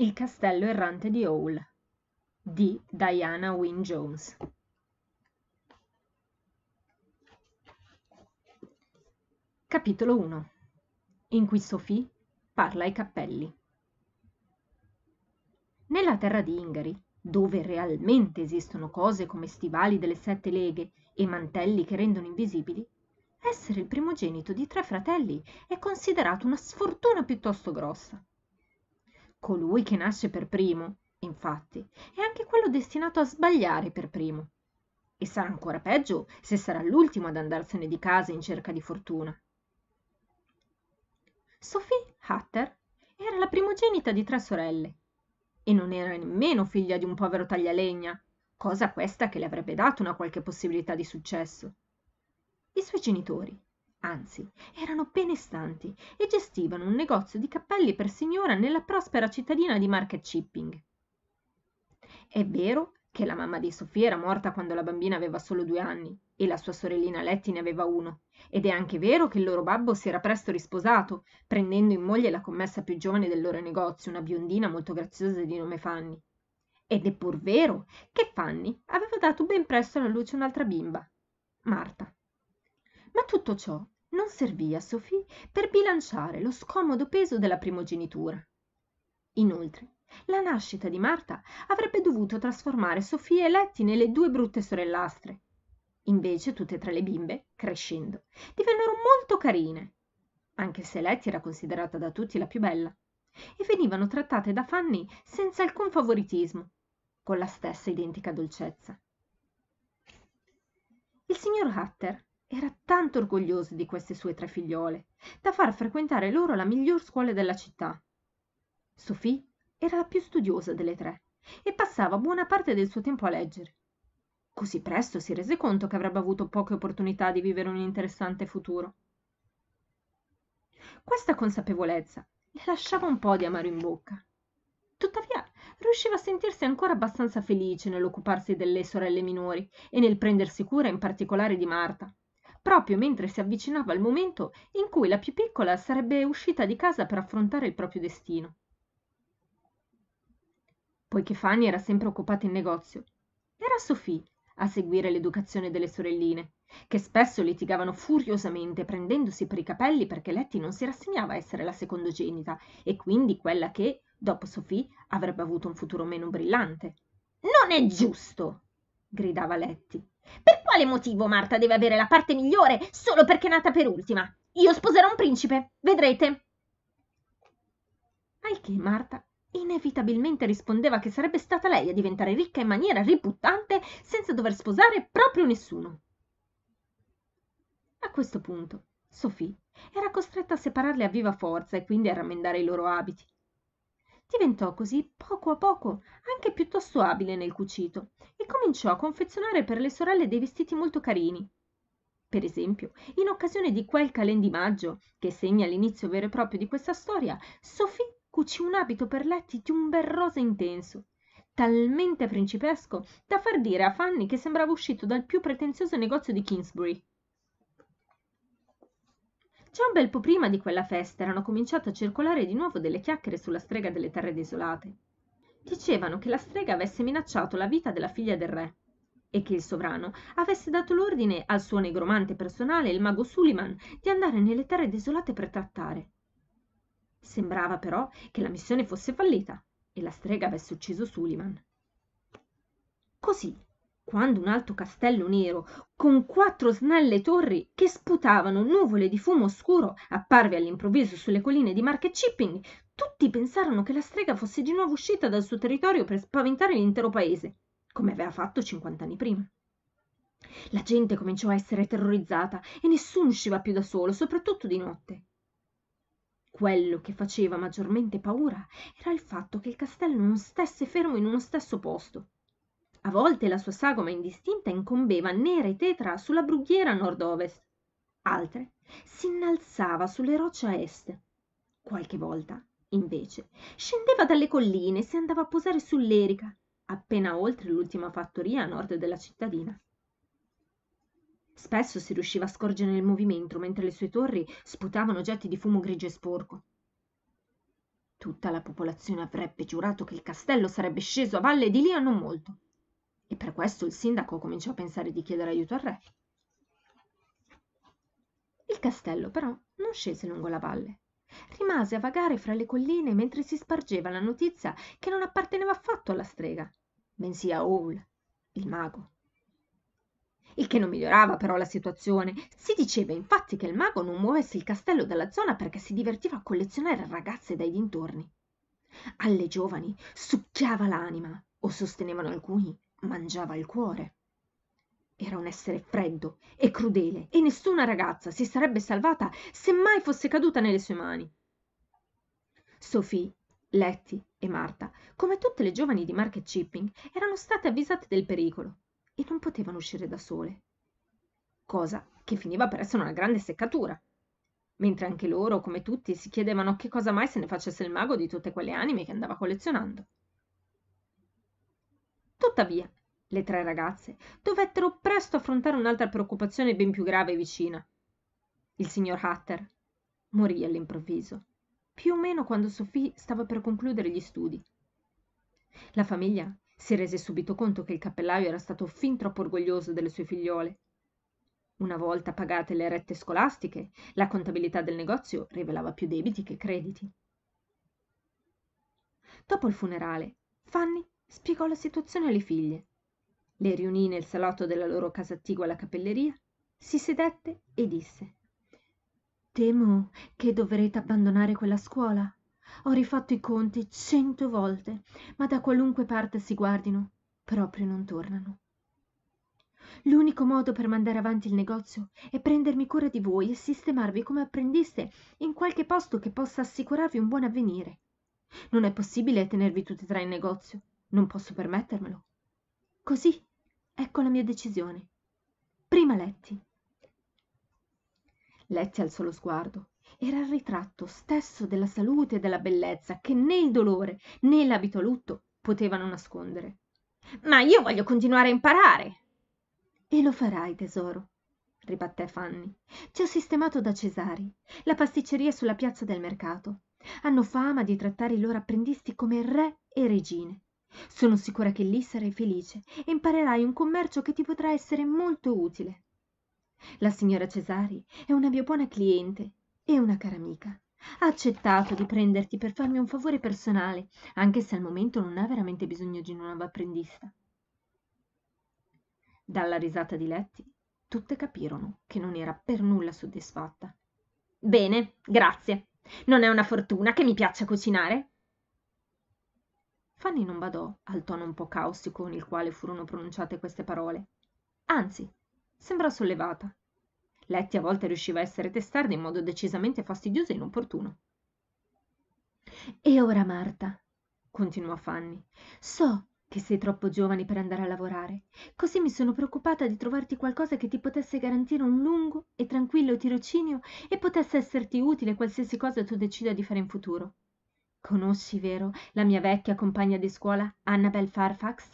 Il castello errante di Howl di Diana Wynne Jones. Capitolo 1 in cui Sophie parla ai cappelli. Nella terra di Ingari, dove realmente esistono cose come stivali delle sette leghe e mantelli che rendono invisibili, essere il primogenito di tre fratelli è considerato una sfortuna piuttosto grossa colui che nasce per primo infatti è anche quello destinato a sbagliare per primo e sarà ancora peggio se sarà l'ultimo ad andarsene di casa in cerca di fortuna sophie hutter era la primogenita di tre sorelle e non era nemmeno figlia di un povero taglialegna cosa questa che le avrebbe dato una qualche possibilità di successo i suoi genitori anzi erano benestanti e gestivano un negozio di cappelli per signora nella prospera cittadina di market shipping è vero che la mamma di Sofia era morta quando la bambina aveva solo due anni e la sua sorellina letty ne aveva uno ed è anche vero che il loro babbo si era presto risposato prendendo in moglie la commessa più giovane del loro negozio una biondina molto graziosa di nome fanny ed è pur vero che fanny aveva dato ben presto alla luce un'altra bimba marta ma tutto ciò non servì a Sofì per bilanciare lo scomodo peso della primogenitura inoltre la nascita di marta avrebbe dovuto trasformare Sofì e letty nelle due brutte sorellastre invece tutt'e tre le bimbe crescendo divennero molto carine anche se letty era considerata da tutti la più bella e venivano trattate da fanny senza alcun favoritismo con la stessa identica dolcezza il signor era tanto orgoglioso di queste sue tre figliuole da far frequentare loro la miglior scuola della città sofì era la più studiosa delle tre e passava buona parte del suo tempo a leggere Così presto si rese conto che avrebbe avuto poche opportunità di vivere un interessante futuro questa consapevolezza le lasciava un po di amaro in bocca tuttavia riusciva a sentirsi ancora abbastanza felice nell'occuparsi delle sorelle minori e nel prendersi cura in particolare di marta proprio mentre si avvicinava il momento in cui la più piccola sarebbe uscita di casa per affrontare il proprio destino poiché fanny era sempre occupata in negozio era Sofì a seguire l'educazione delle sorelline che spesso litigavano furiosamente prendendosi per i capelli perché Letty non si rassegnava a essere la secondogenita e quindi quella che, dopo Sofì, avrebbe avuto un futuro meno brillante. Non è giusto! gridava Letty. Per quale motivo Marta deve avere la parte migliore solo perché è nata per ultima? Io sposerò un principe, vedrete. Al che Marta inevitabilmente rispondeva che sarebbe stata lei a diventare ricca in maniera riputtante senza dover sposare proprio nessuno. A questo punto, Sofì era costretta a separarli a viva forza e quindi a rammendare i loro abiti diventò così poco a poco anche piuttosto abile nel cucito e cominciò a confezionare per le sorelle dei vestiti molto carini per esempio in occasione di quel calen di maggio, che segna l'inizio vero e proprio di questa storia sofì cucì un abito per letti di un bel rosa intenso talmente principesco da far dire a fanny che sembrava uscito dal più pretenzioso negozio di kingsbury Già un bel po' prima di quella festa erano cominciate a circolare di nuovo delle chiacchiere sulla strega delle terre desolate. Dicevano che la strega avesse minacciato la vita della figlia del re e che il sovrano avesse dato l'ordine al suo negromante personale, il mago Suliman, di andare nelle terre desolate per trattare. Sembrava però che la missione fosse fallita e la strega avesse ucciso Suliman. Così quando un alto castello nero con quattro snelle torri che sputavano nuvole di fumo oscuro apparve all'improvviso sulle colline di market shipping tutti pensarono che la strega fosse di nuovo uscita dal suo territorio per spaventare l'intero paese come aveva fatto cinquant'anni prima la gente cominciò a essere terrorizzata e nessuno usciva più da solo soprattutto di notte quello che faceva maggiormente paura era il fatto che il castello non stesse fermo in uno stesso posto a volte la sua sagoma indistinta incombeva nera e tetra sulla brughiera nord-ovest, altre si innalzava sulle rocce a est. Qualche volta, invece, scendeva dalle colline e si andava a posare sull'erica, appena oltre l'ultima fattoria a nord della cittadina. Spesso si riusciva a scorgere il movimento mentre le sue torri sputavano getti di fumo grigio e sporco. Tutta la popolazione avrebbe giurato che il castello sarebbe sceso a valle di lì a non molto. E per questo il sindaco cominciò a pensare di chiedere aiuto al re. Il castello però non scese lungo la valle. Rimase a vagare fra le colline mentre si spargeva la notizia che non apparteneva affatto alla strega, bensì a Owl, il mago. Il che non migliorava però la situazione. Si diceva infatti che il mago non muovesse il castello dalla zona perché si divertiva a collezionare ragazze dai dintorni. Alle giovani succhiava l'anima, o sostenevano alcuni, mangiava il cuore era un essere freddo e crudele e nessuna ragazza si sarebbe salvata se mai fosse caduta nelle sue mani sofì letty e marta come tutte le giovani di market shipping erano state avvisate del pericolo e non potevano uscire da sole cosa che finiva per essere una grande seccatura mentre anche loro come tutti si chiedevano che cosa mai se ne facesse il mago di tutte quelle anime che andava collezionando tuttavia le tre ragazze dovettero presto affrontare un'altra preoccupazione ben più grave e vicina il signor hunter morì all'improvviso più o meno quando sofì stava per concludere gli studi. la famiglia si rese subito conto che il cappellaio era stato fin troppo orgoglioso delle sue figliuole una volta pagate le rette scolastiche la contabilità del negozio rivelava più debiti che crediti dopo il funerale fanny spiegò la situazione alle figlie le riunì nel salotto della loro casa attigua alla capelleria, si sedette e disse temo che dovrete abbandonare quella scuola ho rifatto i conti cento volte ma da qualunque parte si guardino proprio non tornano l'unico modo per mandare avanti il negozio è prendermi cura di voi e sistemarvi come apprendiste in qualche posto che possa assicurarvi un buon avvenire non è possibile tenervi tutt'e tre in negozio non posso permettermelo così ecco la mia decisione prima letti lezzi alzò lo sguardo era il ritratto stesso della salute e della bellezza che né il dolore né l'abito a lutto potevano nascondere ma io voglio continuare a imparare e lo farai tesoro ribatté fanny ci ho sistemato da cesari la pasticceria sulla piazza del mercato hanno fama di trattare i loro apprendisti come re e regine sono sicura che lì sarai felice e imparerai un commercio che ti potrà essere molto utile. La signora Cesari è una mia buona cliente e una cara amica. Ha accettato di prenderti per farmi un favore personale, anche se al momento non ha veramente bisogno di un nuovo apprendista. Dalla risata di Letti, tutte capirono che non era per nulla soddisfatta. Bene, grazie. Non è una fortuna che mi piaccia cucinare, fanny non badò al tono un po caustico con il quale furono pronunciate queste parole anzi sembrò sollevata letti a volte riusciva a essere testarda in modo decisamente fastidioso e inopportuno e ora marta continuò fanny so che sei troppo giovane per andare a lavorare così mi sono preoccupata di trovarti qualcosa che ti potesse garantire un lungo e tranquillo tirocinio e potesse esserti utile qualsiasi cosa tu decida di fare in futuro conosci vero la mia vecchia compagna di scuola annabel Farfax?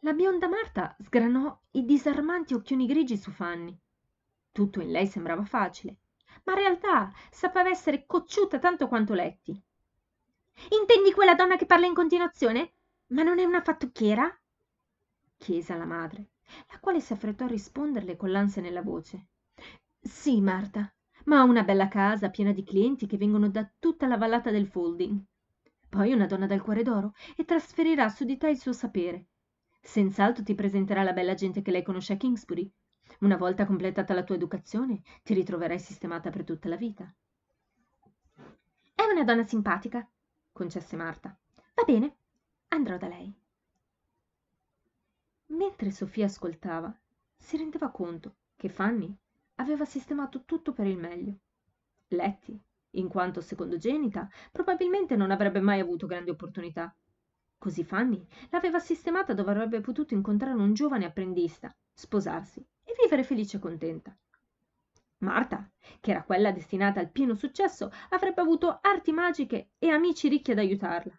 la bionda marta sgranò i disarmanti occhioni grigi su fanny tutto in lei sembrava facile ma in realtà sapeva essere cocciuta tanto quanto Letty. intendi quella donna che parla in continuazione ma non è una fattucchiera chiese alla madre la quale si affrettò a risponderle con l'ansia nella voce sì marta ma una bella casa piena di clienti che vengono da tutta la vallata del Folding. Poi una donna dal cuore d'oro e trasferirà su di te il suo sapere. Senz'altro ti presenterà la bella gente che lei conosce a Kingsbury. Una volta completata la tua educazione, ti ritroverai sistemata per tutta la vita. È una donna simpatica, concesse Marta. Va bene, andrò da lei. Mentre Sofia ascoltava, si rendeva conto che Fanny aveva sistemato tutto per il meglio. Letty, in quanto secondogenita, probabilmente non avrebbe mai avuto grandi opportunità. Così Fanny l'aveva sistemata dove avrebbe potuto incontrare un giovane apprendista, sposarsi e vivere felice e contenta. Marta, che era quella destinata al pieno successo, avrebbe avuto arti magiche e amici ricchi ad aiutarla.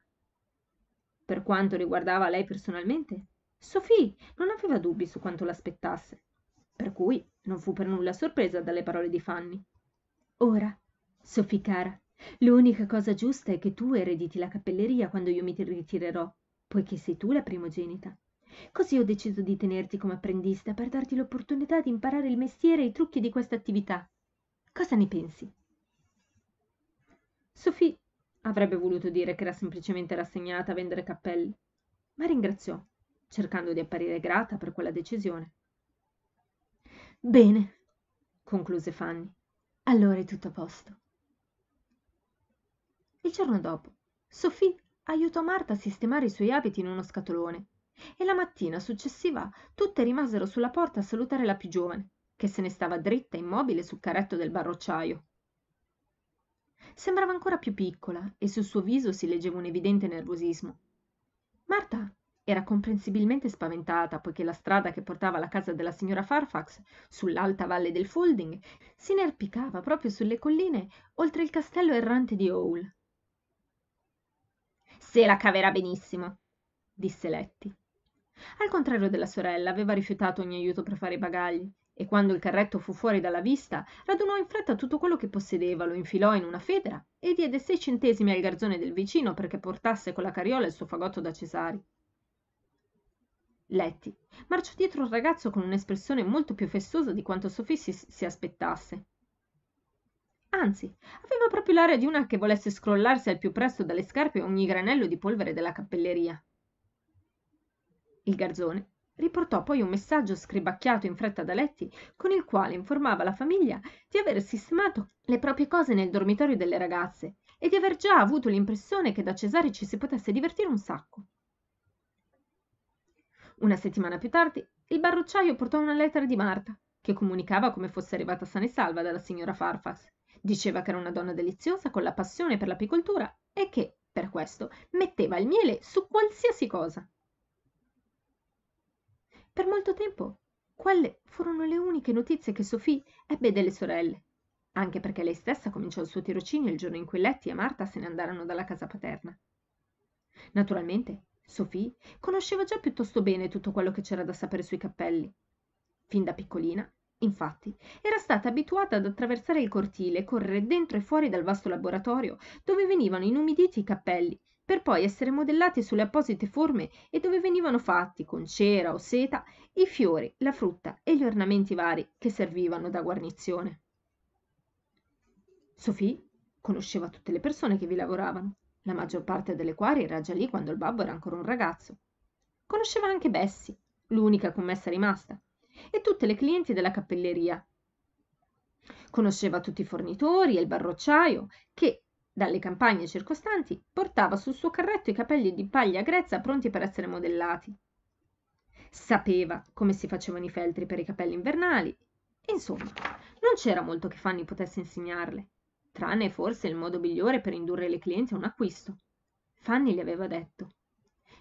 Per quanto riguardava lei personalmente, Sophie non aveva dubbi su quanto l'aspettasse per cui non fu per nulla sorpresa dalle parole di Fanny. Ora, Sofì cara, l'unica cosa giusta è che tu erediti la cappelleria quando io mi ritirerò, poiché sei tu la primogenita. Così ho deciso di tenerti come apprendista per darti l'opportunità di imparare il mestiere e i trucchi di questa attività. Cosa ne pensi? Sofì avrebbe voluto dire che era semplicemente rassegnata a vendere cappelli, ma ringraziò, cercando di apparire grata per quella decisione. Bene, concluse Fanny. Allora è tutto a posto. Il giorno dopo, Sofì aiutò Marta a sistemare i suoi abiti in uno scatolone e la mattina successiva tutte rimasero sulla porta a salutare la più giovane, che se ne stava dritta e immobile sul carretto del barrocciaio. Sembrava ancora più piccola e sul suo viso si leggeva un evidente nervosismo. Marta era comprensibilmente spaventata poiché la strada che portava alla casa della signora Farfax, sull'alta valle del Folding, si inerpicava proprio sulle colline oltre il castello errante di Hall. Se la caverà benissimo, disse Letty. Al contrario della sorella, aveva rifiutato ogni aiuto per fare i bagagli e quando il carretto fu fuori dalla vista, radunò in fretta tutto quello che possedeva, lo infilò in una federa e diede sei centesimi al garzone del vicino perché portasse con la carriola il suo fagotto da Cesari. Letty marciò dietro il ragazzo con un'espressione molto più festosa di quanto Sophie si, si aspettasse. Anzi, aveva proprio l'aria di una che volesse scrollarsi al più presto dalle scarpe ogni granello di polvere della cappelleria. Il garzone riportò poi un messaggio scribacchiato in fretta da Letty con il quale informava la famiglia di aver sistemato le proprie cose nel dormitorio delle ragazze e di aver già avuto l'impressione che da Cesare ci si potesse divertire un sacco. Una settimana più tardi, il barrocciaio portò una lettera di Marta, che comunicava come fosse arrivata sana e salva dalla signora Farfas. Diceva che era una donna deliziosa con la passione per l'apicoltura e che, per questo, metteva il miele su qualsiasi cosa. Per molto tempo quelle furono le uniche notizie che Sophie ebbe delle sorelle, anche perché lei stessa cominciò il suo tirocinio il giorno in cui Letty e Marta se ne andarono dalla casa paterna. Naturalmente, Sophie conosceva già piuttosto bene tutto quello che c'era da sapere sui cappelli. Fin da piccolina, infatti, era stata abituata ad attraversare il cortile e correre dentro e fuori dal vasto laboratorio dove venivano inumiditi i cappelli per poi essere modellati sulle apposite forme e dove venivano fatti, con cera o seta, i fiori, la frutta e gli ornamenti vari che servivano da guarnizione. Sophie conosceva tutte le persone che vi lavoravano la maggior parte delle quali era già lì quando il babbo era ancora un ragazzo conosceva anche Bessie, l'unica commessa rimasta e tutte le clienti della cappelleria conosceva tutti i fornitori e il barrocciaio che dalle campagne circostanti portava sul suo carretto i capelli di paglia grezza pronti per essere modellati sapeva come si facevano i feltri per i capelli invernali insomma non c'era molto che fanny potesse insegnarle tranne forse il modo migliore per indurre le clienti a un acquisto. Fanny le aveva detto.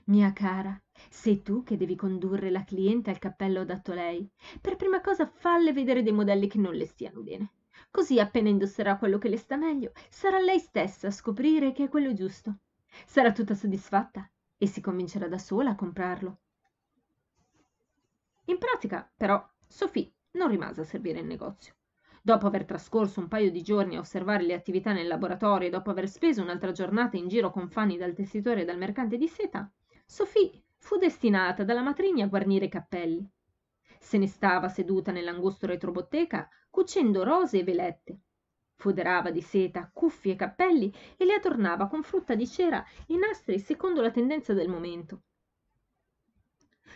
Mia cara, sei tu che devi condurre la cliente al cappello adatto a lei. Per prima cosa falle vedere dei modelli che non le stiano bene. Così appena indosserà quello che le sta meglio, sarà lei stessa a scoprire che è quello giusto. Sarà tutta soddisfatta e si convincerà da sola a comprarlo. In pratica, però, Sophie non rimase a servire il negozio. Dopo aver trascorso un paio di giorni a osservare le attività nel laboratorio e dopo aver speso un'altra giornata in giro con Fanny dal tessitore e dal mercante di seta, Sophie fu destinata dalla matrigna a guarnire i cappelli. Se ne stava seduta nell'angusto retrobotteca, cucendo rose e velette. Foderava di seta cuffie e cappelli e le adornava con frutta di cera e nastri secondo la tendenza del momento.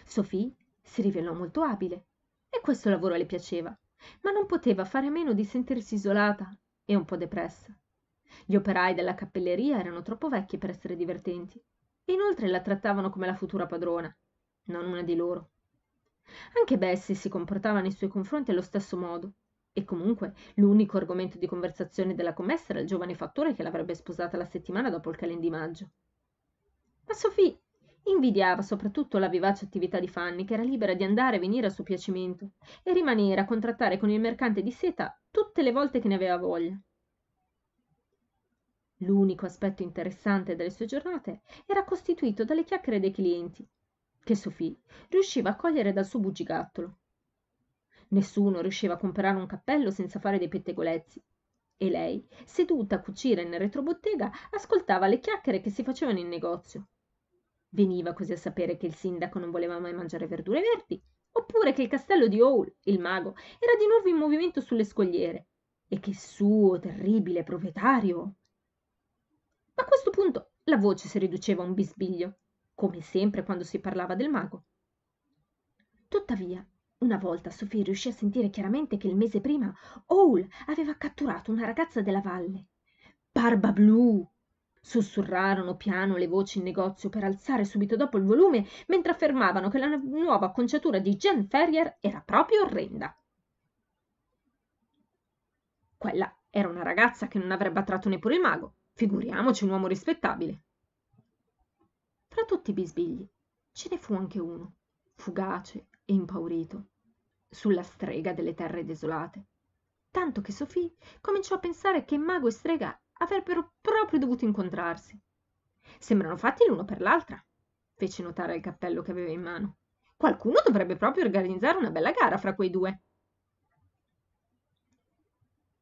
Sophie si rivelò molto abile e questo lavoro le piaceva ma non poteva fare a meno di sentirsi isolata e un po depressa gli operai della cappelleria erano troppo vecchi per essere divertenti e inoltre la trattavano come la futura padrona non una di loro anche bessie si comportava nei suoi confronti allo stesso modo e comunque l'unico argomento di conversazione della commessa era il giovane fattore che l'avrebbe sposata la settimana dopo il calendinaggio ma sofì invidiava soprattutto la vivace attività di fanny che era libera di andare e venire a suo piacimento e rimanere a contrattare con il mercante di seta tutte le volte che ne aveva voglia l'unico aspetto interessante delle sue giornate era costituito dalle chiacchiere dei clienti che sofì riusciva a cogliere dal suo bugigattolo nessuno riusciva a comprare un cappello senza fare dei pettegolezzi e lei seduta a cucire nel retrobottega ascoltava le chiacchiere che si facevano in negozio Veniva così a sapere che il sindaco non voleva mai mangiare verdure verdi, oppure che il castello di Owl, il mago, era di nuovo in movimento sulle scogliere e che il suo terribile proprietario. Ma a questo punto la voce si riduceva a un bisbiglio, come sempre quando si parlava del mago. Tuttavia, una volta Sofì riuscì a sentire chiaramente che il mese prima Owl aveva catturato una ragazza della valle. Barba blu, sussurrarono piano le voci in negozio per alzare subito dopo il volume mentre affermavano che la nuova acconciatura di Jan Ferrier era proprio orrenda. Quella era una ragazza che non avrebbe attratto neppure il mago, figuriamoci un uomo rispettabile. Fra tutti i bisbigli ce ne fu anche uno, fugace e impaurito, sulla strega delle terre desolate tanto che Sophie cominciò a pensare che mago e strega avrebbero proprio dovuto incontrarsi sembrano fatti l'uno per l'altra fece notare il cappello che aveva in mano qualcuno dovrebbe proprio organizzare una bella gara fra quei due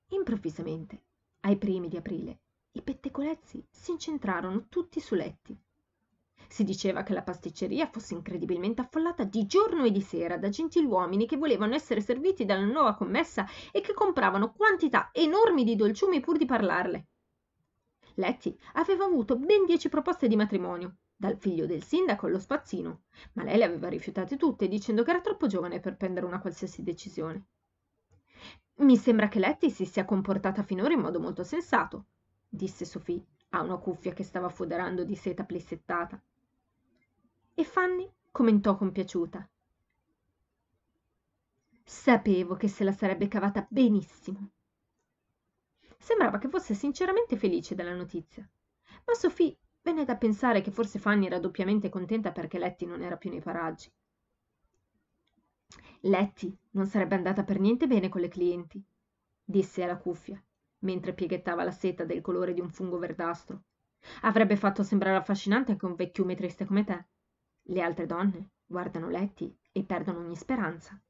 improvvisamente ai primi di aprile i pettegolezzi s'incentrarono tutti su letti si diceva che la pasticceria fosse incredibilmente affollata di giorno e di sera da gentiluomini che volevano essere serviti dalla nuova commessa e che compravano quantità enormi di dolciumi pur di parlarle. Letty aveva avuto ben dieci proposte di matrimonio, dal figlio del sindaco allo spazzino, ma lei le aveva rifiutate tutte dicendo che era troppo giovane per prendere una qualsiasi decisione. Mi sembra che Letty si sia comportata finora in modo molto sensato, disse Sophie a una cuffia che stava foderando di seta plissettata. E Fanny commentò compiaciuta. Sapevo che se la sarebbe cavata benissimo sembrava che fosse sinceramente felice della notizia ma sofì venne da pensare che forse fanny era doppiamente contenta perché letty non era più nei paraggi letty non sarebbe andata per niente bene con le clienti disse alla cuffia mentre pieghettava la seta del colore di un fungo verdastro avrebbe fatto sembrare affascinante anche un vecchiume triste come te le altre donne guardano Letty e perdono ogni speranza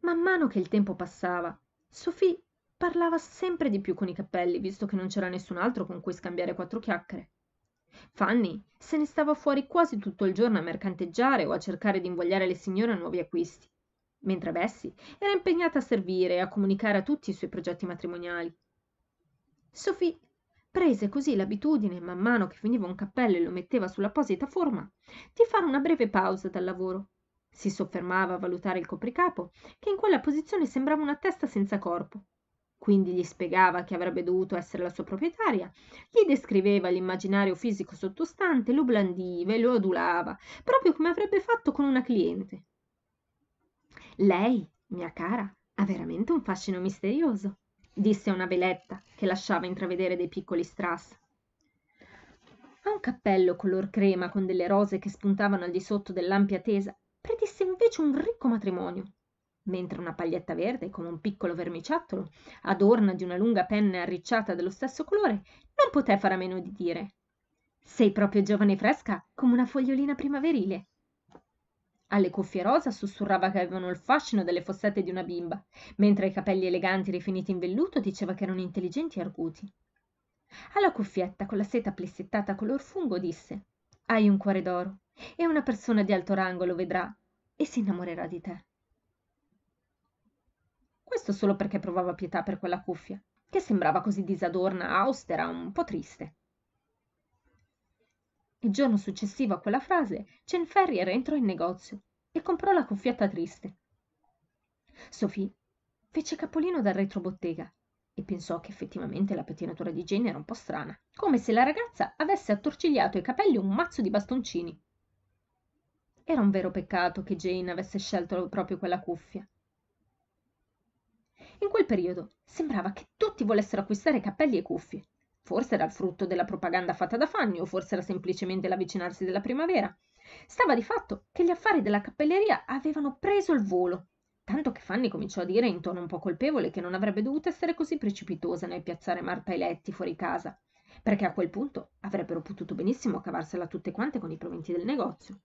man mano che il tempo passava Sofì parlava sempre di più con i capelli visto che non c'era nessun altro con cui scambiare quattro chiacchiere fanny se ne stava fuori quasi tutto il giorno a mercanteggiare o a cercare d'invogliare le signore a nuovi acquisti mentre bessie era impegnata a servire e a comunicare a tutti i suoi progetti matrimoniali Sofì prese così l'abitudine man mano che finiva un cappello e lo metteva sull'apposita forma di fare una breve pausa dal lavoro si soffermava a valutare il copricapo che in quella posizione sembrava una testa senza corpo quindi gli spiegava che avrebbe dovuto essere la sua proprietaria, gli descriveva l'immaginario fisico sottostante, lo blandiva e lo adulava, proprio come avrebbe fatto con una cliente. Lei, mia cara, ha veramente un fascino misterioso, disse una veletta che lasciava intravedere dei piccoli strass. Ha un cappello color crema con delle rose che spuntavano al di sotto dell'ampia tesa predisse invece un ricco matrimonio, mentre una paglietta verde, come un piccolo vermiciattolo, adorna di una lunga penna arricciata dello stesso colore, non poté fare a meno di dire Sei proprio giovane e fresca, come una fogliolina primaverile. Alle cuffie rosa sussurrava che avevano il fascino delle fossette di una bimba, mentre ai capelli eleganti rifiniti in velluto diceva che erano intelligenti e arguti. Alla cuffietta con la seta plissettata color fungo disse Hai un cuore d'oro e una persona di alto rango lo vedrà e si innamorerà di te. Questo solo perché provava pietà per quella cuffia, che sembrava così disadorna, austera, un po' triste. Il giorno successivo a quella frase, Cenferrier entrò in negozio e comprò la cuffietta triste. Sophie fece capolino dal retrobottega e pensò che effettivamente la pettinatura di Jane era un po' strana, come se la ragazza avesse attorcigliato ai capelli un mazzo di bastoncini era un vero peccato che jane avesse scelto proprio quella cuffia in quel periodo sembrava che tutti volessero acquistare cappelli e cuffie forse era il frutto della propaganda fatta da fanny o forse era semplicemente l'avvicinarsi della primavera stava di fatto che gli affari della cappelleria avevano preso il volo tanto che fanny cominciò a dire in tono un po colpevole che non avrebbe dovuto essere così precipitosa nel piazzare marta e letti fuori casa perché a quel punto avrebbero potuto benissimo cavarsela tutte quante con i proventi del negozio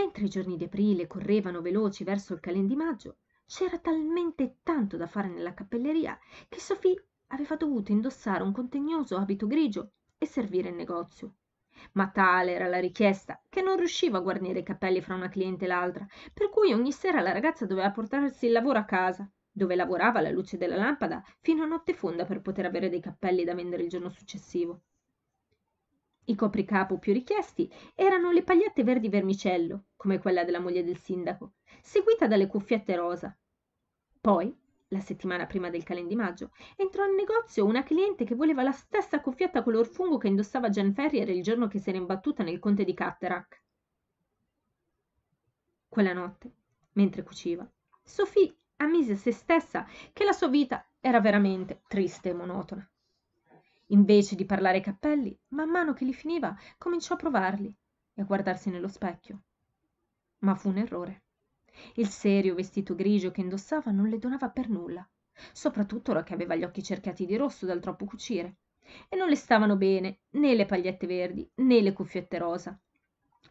mentre i giorni di aprile correvano veloci verso il calen di maggio c'era talmente tanto da fare nella cappelleria che sofì aveva dovuto indossare un contegnoso abito grigio e servire il negozio ma tale era la richiesta che non riusciva a guarnire i capelli fra una cliente e l'altra per cui ogni sera la ragazza doveva portarsi il lavoro a casa dove lavorava alla luce della lampada fino a notte fonda per poter avere dei cappelli da vendere il giorno successivo i copricapo più richiesti erano le pagliette verdi vermicello, come quella della moglie del sindaco, seguita dalle cuffiette rosa. Poi, la settimana prima del calen di maggio, entrò in negozio una cliente che voleva la stessa cuffietta color fungo che indossava Jan Ferrier il giorno che si era imbattuta nel conte di Caterac. Quella notte, mentre cuciva, Sophie ammise a se stessa che la sua vita era veramente triste e monotona invece di parlare ai cappelli man mano che li finiva cominciò a provarli e a guardarsi nello specchio ma fu un errore il serio vestito grigio che indossava non le donava per nulla soprattutto ora che aveva gli occhi cercati di rosso dal troppo cucire e non le stavano bene né le pagliette verdi né le cuffiette rosa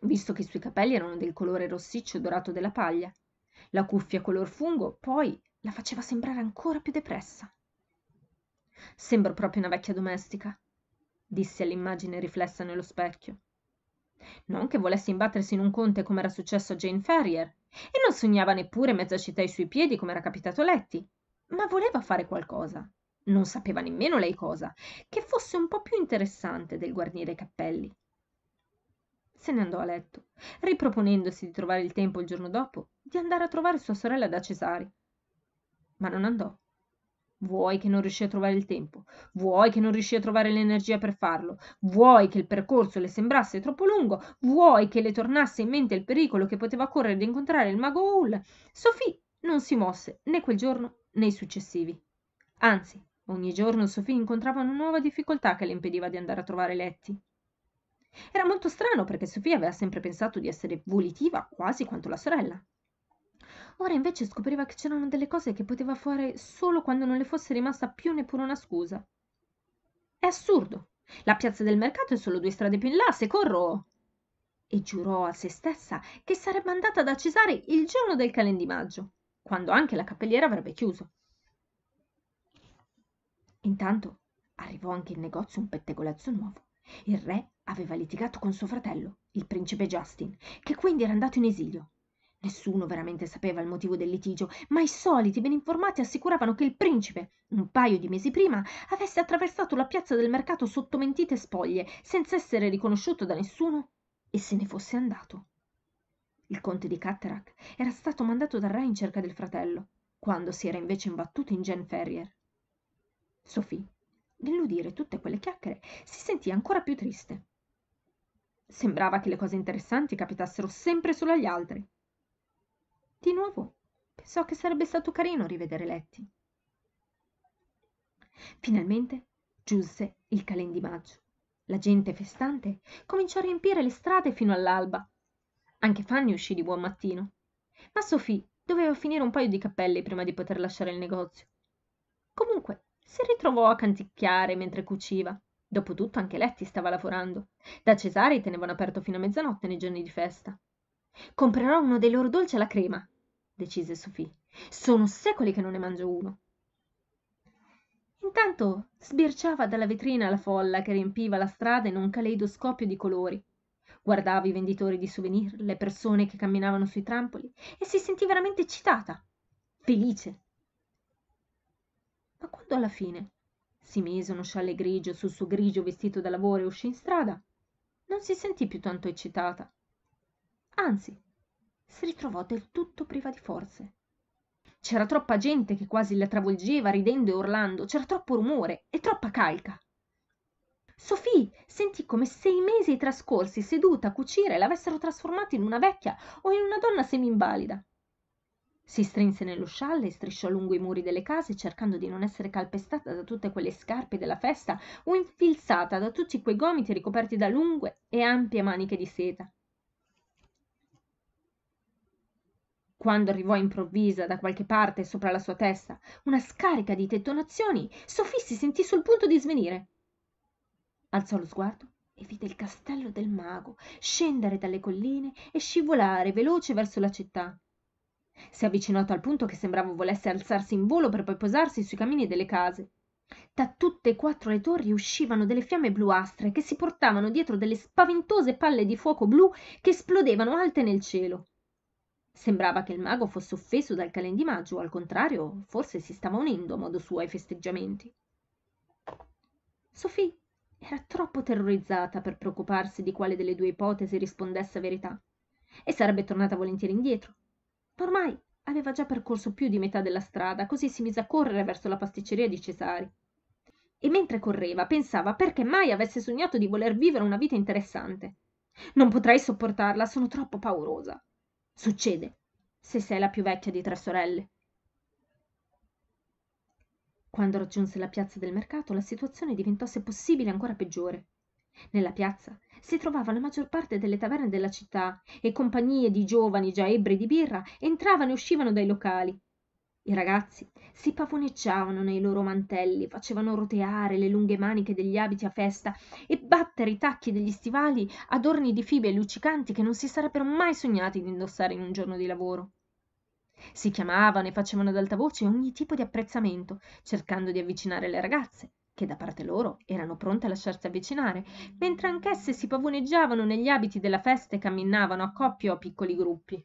visto che i suoi capelli erano del colore rossiccio dorato della paglia la cuffia color fungo poi la faceva sembrare ancora più depressa sembro proprio una vecchia domestica disse all'immagine riflessa nello specchio non che volesse imbattersi in un conte come era successo a jane ferrier e non sognava neppure mezza città ai suoi piedi com'era capitato a letty ma voleva fare qualcosa non sapeva nemmeno lei cosa che fosse un po più interessante del guarnire i cappelli se ne andò a letto riproponendosi di trovare il tempo il giorno dopo di andare a trovare sua sorella da cesari ma non andò Vuoi che non riuscì a trovare il tempo, vuoi che non riuscì a trovare l'energia per farlo, vuoi che il percorso le sembrasse troppo lungo, vuoi che le tornasse in mente il pericolo che poteva correre di incontrare il mago Howl. Sofì non si mosse né quel giorno né i successivi. Anzi, ogni giorno Sofì incontrava una nuova difficoltà che le impediva di andare a trovare Letty. Era molto strano perché Sofì aveva sempre pensato di essere volitiva quasi quanto la sorella ora invece scopriva che c'erano delle cose che poteva fare solo quando non le fosse rimasta più neppure una scusa è assurdo la piazza del mercato è solo due strade più in là se corro e giurò a se stessa che sarebbe andata da cesare il giorno del calendimaggio quando anche la cappelliera avrebbe chiuso intanto arrivò anche in negozio un pettegolezzo nuovo il re aveva litigato con suo fratello il principe justin che quindi era andato in esilio Nessuno veramente sapeva il motivo del litigio, ma i soliti ben informati assicuravano che il principe, un paio di mesi prima, avesse attraversato la piazza del mercato sotto mentite spoglie, senza essere riconosciuto da nessuno, e se ne fosse andato. Il conte di Catterak era stato mandato dal re in cerca del fratello, quando si era invece imbattuto in Jen Ferrier. Sophie, nell'udire tutte quelle chiacchiere, si sentì ancora più triste. Sembrava che le cose interessanti capitassero sempre solo agli altri di nuovo pensò che sarebbe stato carino rivedere letty finalmente giunse il calen di maggio la gente festante cominciò a riempire le strade fino all'alba anche fanny uscì di buon mattino ma sophie doveva finire un paio di cappelli prima di poter lasciare il negozio comunque si ritrovò a canticchiare mentre cuciva dopotutto anche letty stava lavorando da cesare tenevano aperto fino a mezzanotte nei giorni di festa comprerò uno dei loro dolci alla crema decise sofì sono secoli che non ne mangio uno intanto sbirciava dalla vetrina la folla che riempiva la strada in un caleidoscopio di colori guardava i venditori di souvenir le persone che camminavano sui trampoli e si sentì veramente eccitata felice ma quando alla fine si mise uno scialle grigio sul suo grigio vestito da lavoro e uscì in strada non si sentì più tanto eccitata anzi si ritrovò del tutto priva di forze c'era troppa gente che quasi la travolgeva ridendo e urlando c'era troppo rumore e troppa calca sofì sentì come sei mesi trascorsi seduta a cucire l'avessero trasformata in una vecchia o in una donna seminvalida si strinse nello scialle e strisciò lungo i muri delle case cercando di non essere calpestata da tutte quelle scarpe della festa o infilzata da tutti quei gomiti ricoperti da lunghe e ampie maniche di seta quando arrivò improvvisa da qualche parte sopra la sua testa una scarica di detonazioni sofì si sentì sul punto di svenire alzò lo sguardo e vide il castello del mago scendere dalle colline e scivolare veloce verso la città si avvicinò a tal punto che sembrava volesse alzarsi in volo per poi posarsi sui camini delle case da tutte e quattro le torri uscivano delle fiamme bluastre che si portavano dietro delle spaventose palle di fuoco blu che esplodevano alte nel cielo Sembrava che il mago fosse offeso dal calendimaggio, al contrario, forse si stava unendo a modo suo ai festeggiamenti. Sofì era troppo terrorizzata per preoccuparsi di quale delle due ipotesi rispondesse a verità e sarebbe tornata volentieri indietro. Ma ormai aveva già percorso più di metà della strada, così si mise a correre verso la pasticceria di Cesari. E mentre correva pensava perché mai avesse sognato di voler vivere una vita interessante. Non potrei sopportarla, sono troppo paurosa succede se sei la più vecchia di tre sorelle quando raggiunse la piazza del mercato la situazione diventò se possibile ancora peggiore nella piazza si trovava la maggior parte delle taverne della città e compagnie di giovani già ebbri di birra entravano e uscivano dai locali i ragazzi si pavoneggiavano nei loro mantelli facevano roteare le lunghe maniche degli abiti a festa e battere i tacchi degli stivali adorni di fibre luccicanti che non si sarebbero mai sognati di indossare in un giorno di lavoro si chiamavano e facevano ad alta voce ogni tipo di apprezzamento cercando di avvicinare le ragazze che da parte loro erano pronte a lasciarsi avvicinare, mentre anch'esse si pavoneggiavano negli abiti della festa e camminavano a coppie o a piccoli gruppi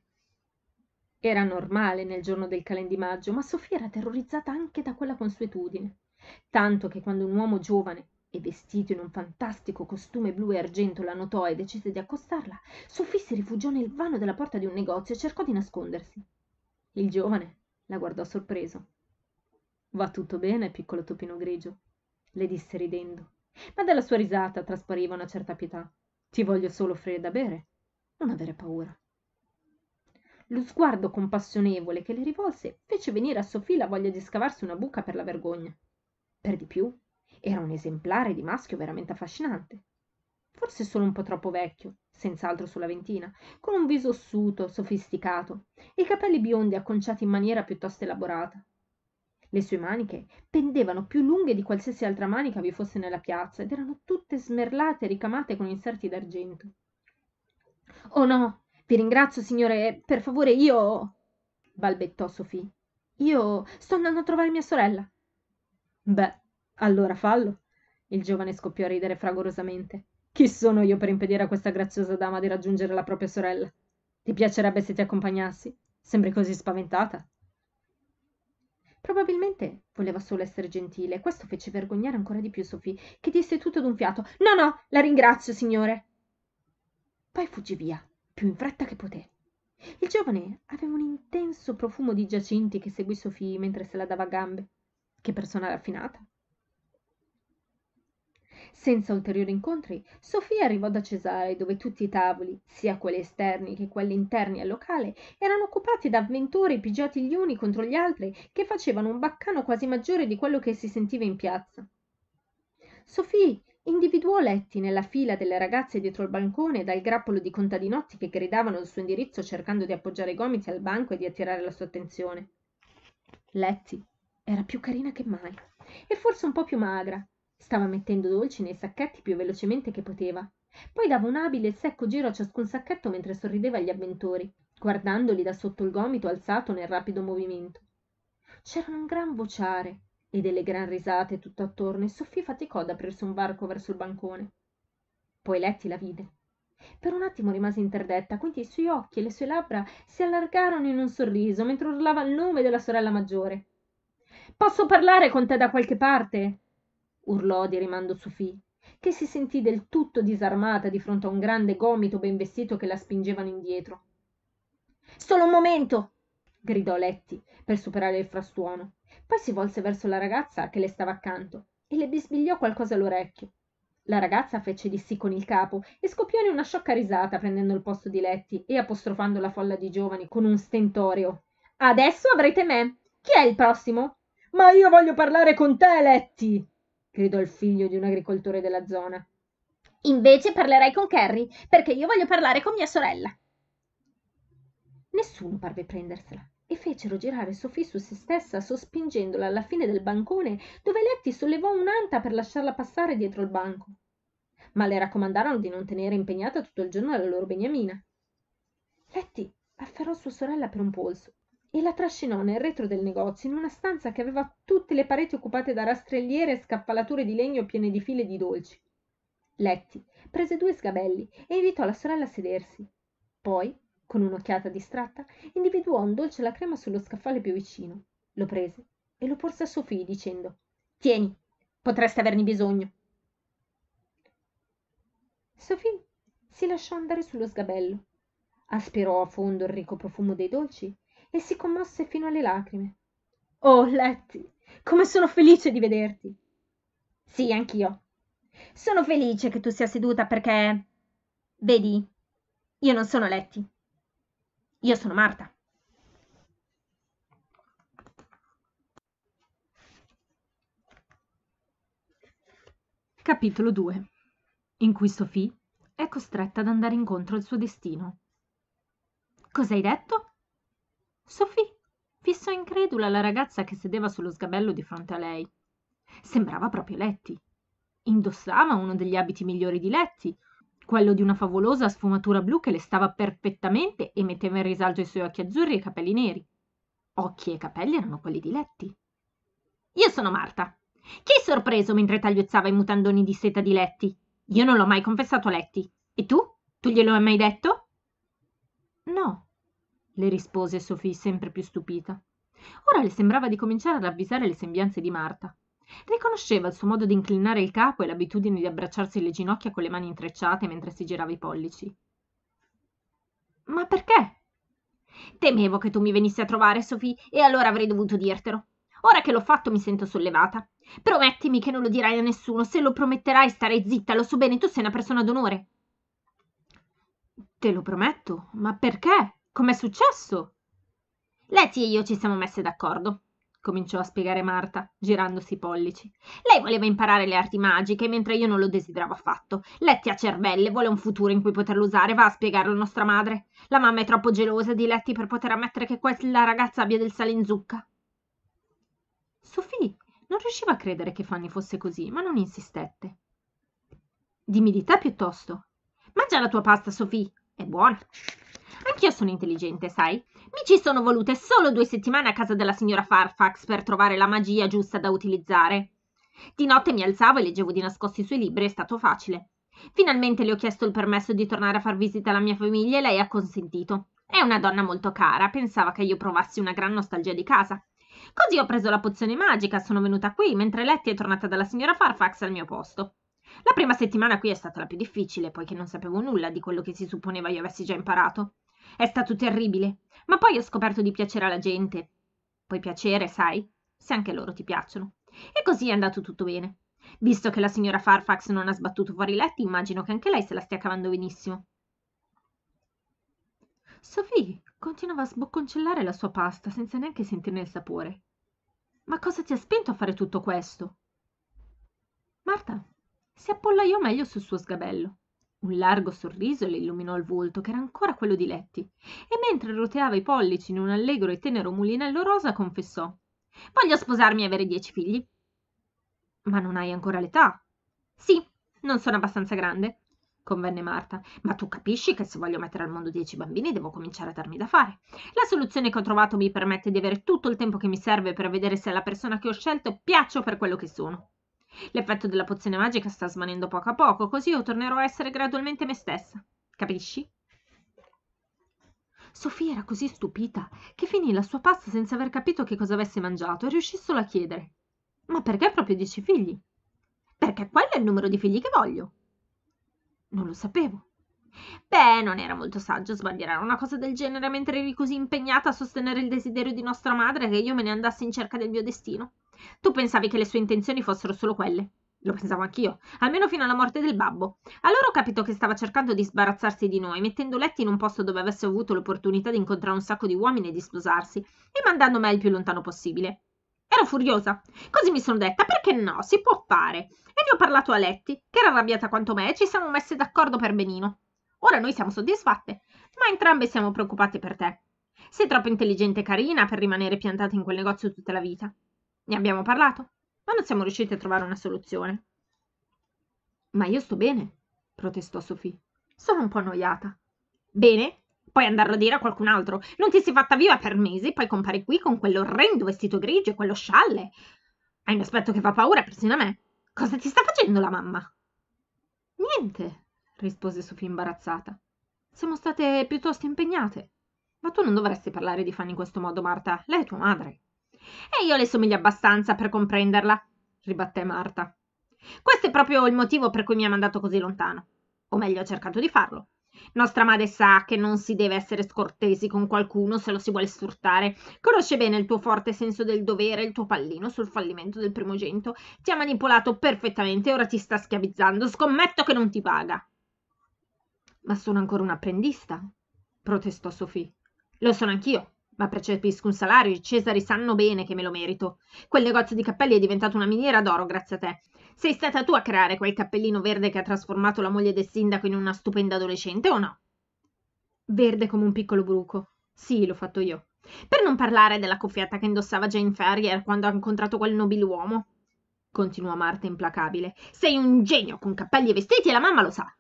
era normale nel giorno del calendimaggio ma sofia era terrorizzata anche da quella consuetudine tanto che quando un uomo giovane e vestito in un fantastico costume blu e argento la notò e decise di accostarla sofì si rifugiò nel vano della porta di un negozio e cercò di nascondersi il giovane la guardò sorpreso va tutto bene piccolo topino grigio le disse ridendo ma dalla sua risata traspariva una certa pietà ti voglio solo offrire da bere non avere paura lo sguardo compassionevole che le rivolse fece venire a sofì la voglia di scavarsi una buca per la vergogna per di più era un esemplare di maschio veramente affascinante forse solo un po troppo vecchio senz'altro sulla ventina con un viso ossuto sofisticato e i capelli biondi acconciati in maniera piuttosto elaborata le sue maniche pendevano più lunghe di qualsiasi altra manica vi fosse nella piazza ed erano tutte smerlate e ricamate con inserti d'argento oh no vi ringrazio, signore. Per favore, io. balbettò Sofì. Io sto andando a trovare mia sorella. Beh, allora fallo. Il giovane scoppiò a ridere fragorosamente. Chi sono io per impedire a questa graziosa dama di raggiungere la propria sorella? Ti piacerebbe se ti accompagnassi? Sembri così spaventata. Probabilmente voleva solo essere gentile, e questo fece vergognare ancora di più Sofì, che disse tutto d'un fiato: No, no, la ringrazio, signore. Poi fuggì via, più in fretta che poté il giovane aveva un intenso profumo di giacinti che seguì sofì mentre se la dava a gambe che persona raffinata senza ulteriori incontri sofì arrivò da cesare dove tutti i tavoli sia quelli esterni che quelli interni al locale erano occupati da avventori pigiati gli uni contro gli altri che facevano un baccano quasi maggiore di quello che si sentiva in piazza sofì individuò letti nella fila delle ragazze dietro il bancone dal grappolo di contadinotti che gridavano il suo indirizzo cercando di appoggiare i gomiti al banco e di attirare la sua attenzione letti era più carina che mai e forse un po più magra stava mettendo dolci nei sacchetti più velocemente che poteva poi dava un abile e secco giro a ciascun sacchetto mentre sorrideva agli avventori guardandoli da sotto il gomito alzato nel rapido movimento c'era un gran vociare e delle gran risate tutt'attorno e Sofì faticò ad aprirsi un varco verso il bancone poi letty la vide per un attimo rimase interdetta quindi i suoi occhi e le sue labbra si allargarono in un sorriso mentre urlava il nome della sorella maggiore posso parlare con te da qualche parte urlò di rimando Sofì, che si sentì del tutto disarmata di fronte a un grande gomito ben vestito che la spingevano indietro solo un momento gridò Letty per superare il frastuono poi si volse verso la ragazza che le stava accanto e le bisbigliò qualcosa all'orecchio la ragazza fece di sì con il capo e scoppiò in una sciocca risata prendendo il posto di letti e apostrofando la folla di giovani con un stentoreo adesso avrete me chi è il prossimo ma io voglio parlare con te letti gridò il figlio di un agricoltore della zona invece parlerai con Carrie perché io voglio parlare con mia sorella nessuno parve prendersela e fecero girare Sofì su se stessa sospingendola alla fine del bancone dove Letti sollevò un'anta per lasciarla passare dietro il banco. Ma le raccomandarono di non tenere impegnata tutto il giorno la loro beniamina. Letti afferrò sua sorella per un polso e la trascinò nel retro del negozio in una stanza che aveva tutte le pareti occupate da rastrelliere e scappalature di legno piene di file di dolci. Letti prese due sgabelli e invitò la sorella a sedersi. Poi con un'occhiata distratta individuò un dolce alla sullo scaffale più vicino lo prese e lo porse a suo figlio dicendo tieni potresti averne bisogno Sofì si lasciò andare sullo sgabello aspirò a fondo il ricco profumo dei dolci e si commosse fino alle lacrime oh letty come sono felice di vederti sì anch'io sono felice che tu sia seduta perché vedi io non sono letty io sono Marta. Capitolo 2 In cui Sofì è costretta ad andare incontro al suo destino. Cos'hai detto? Sofì fissò incredula la ragazza che sedeva sullo sgabello di fronte a lei. Sembrava proprio Letty. Indossava uno degli abiti migliori di Letty, quello di una favolosa sfumatura blu che le stava perfettamente e metteva in risalto i suoi occhi azzurri e i capelli neri. Occhi e capelli erano quelli di Letty. Io sono Marta. Chi hai sorpreso mentre tagliuzzava i mutandoni di seta di Letty? Io non l'ho mai confessato a Letty. E tu? Tu glielo hai mai detto? No, le rispose Sofì sempre più stupita. Ora le sembrava di cominciare ad avvisare le sembianze di Marta riconosceva il suo modo di inclinare il capo e l'abitudine di abbracciarsi le ginocchia con le mani intrecciate mentre si girava i pollici ma perché temevo che tu mi venissi a trovare sofì e allora avrei dovuto dirtelo ora che l'ho fatto mi sento sollevata promettimi che non lo dirai a nessuno se lo prometterai starei zitta lo so bene tu sei una persona d'onore te lo prometto ma perché com'è successo Letty e io ci siamo messe d'accordo cominciò a spiegare Marta, girandosi i pollici. Lei voleva imparare le arti magiche, mentre io non lo desideravo affatto. Letti ha cervelle, vuole un futuro in cui poterlo usare, va a spiegarlo a nostra madre. La mamma è troppo gelosa di Letti per poter ammettere che quella ragazza abbia del sale in zucca. Sophie non riusciva a credere che Fanny fosse così, ma non insistette. Timidità piuttosto. Mangia la tua pasta, Sophie, è buona. Anch'io sono intelligente, sai? Mi ci sono volute solo due settimane a casa della signora Farfax per trovare la magia giusta da utilizzare. Di notte mi alzavo e leggevo di nascosto i suoi libri, è stato facile. Finalmente le ho chiesto il permesso di tornare a far visita alla mia famiglia e lei ha consentito. È una donna molto cara, pensava che io provassi una gran nostalgia di casa. Così ho preso la pozione magica, sono venuta qui, mentre Letty è tornata dalla signora Farfax al mio posto. La prima settimana qui è stata la più difficile, poiché non sapevo nulla di quello che si supponeva io avessi già imparato. È stato terribile, ma poi ho scoperto di piacere alla gente. Puoi piacere, sai, se anche loro ti piacciono. E così è andato tutto bene. Visto che la signora Farfax non ha sbattuto fuori i letti, immagino che anche lei se la stia cavando benissimo. Sophie continuava a sbocconcellare la sua pasta senza neanche sentirne il sapore. Ma cosa ti ha spinto a fare tutto questo? Marta, si appollaiò meglio sul suo sgabello un largo sorriso le illuminò il volto che era ancora quello di letti e mentre roteava i pollici in un allegro e tenero mulinello rosa confessò voglio sposarmi e avere dieci figli ma non hai ancora l'età sì non sono abbastanza grande convenne Marta. Ma tu capisci che se voglio mettere al mondo dieci bambini devo cominciare a darmi da fare. La soluzione che ho trovato mi permette di avere tutto il tempo che mi serve per vedere se alla persona che ho scelto piaccio per quello che sono. L'effetto della pozione magica sta svanendo poco a poco, così io tornerò a essere gradualmente me stessa. Capisci? Sofia era così stupita che finì la sua pasta senza aver capito che cosa avesse mangiato e riuscì solo a chiedere: Ma perché proprio dieci figli? Perché quello è il numero di figli che voglio. Non lo sapevo. Beh, non era molto saggio sbandierare una cosa del genere mentre eri così impegnata a sostenere il desiderio di nostra madre che io me ne andassi in cerca del mio destino. Tu pensavi che le sue intenzioni fossero solo quelle. Lo pensavo anch'io, almeno fino alla morte del babbo. Allora ho capito che stava cercando di sbarazzarsi di noi, mettendo Letty in un posto dove avesse avuto l'opportunità di incontrare un sacco di uomini e di sposarsi, e mandando me il più lontano possibile. Ero furiosa. Così mi sono detta, perché no? Si può fare. E ne ho parlato a Letty, che era arrabbiata quanto me, e ci siamo messe d'accordo per benino. Ora noi siamo soddisfatte, ma entrambe siamo preoccupate per te. Sei troppo intelligente e carina per rimanere piantata in quel negozio tutta la vita. Ne abbiamo parlato, ma non siamo riusciti a trovare una soluzione. Ma io sto bene, protestò Sofì. Sono un po' annoiata. Bene, puoi andarlo a dire a qualcun altro. Non ti sei fatta viva per mesi, poi compari qui con quell'orrendo vestito grigio e quello scialle. Hai un aspetto che fa paura persino a me. Cosa ti sta facendo la mamma? Niente, rispose Sofì imbarazzata. Siamo state piuttosto impegnate. Ma tu non dovresti parlare di Fanny in questo modo, Marta. Lei è tua madre. E io le somiglio abbastanza per comprenderla, ribatté Marta. Questo è proprio il motivo per cui mi ha mandato così lontano. O meglio, ho cercato di farlo. Nostra madre sa che non si deve essere scortesi con qualcuno se lo si vuole sfruttare. Conosce bene il tuo forte senso del dovere, il tuo pallino sul fallimento del primogento. Ti ha manipolato perfettamente e ora ti sta schiavizzando. Scommetto che non ti paga. Ma sono ancora un apprendista, protestò Sofì. Lo sono anch'io, ma percepisco un salario, i Cesari sanno bene che me lo merito. Quel negozio di cappelli è diventato una miniera d'oro grazie a te. Sei stata tu a creare quel cappellino verde che ha trasformato la moglie del sindaco in una stupenda adolescente o no? Verde come un piccolo bruco. Sì, l'ho fatto io. Per non parlare della cuffietta che indossava Jane Ferrier quando ha incontrato quel nobiluomo. Continuò Marta implacabile. Sei un genio con cappelli e vestiti e la mamma lo sa.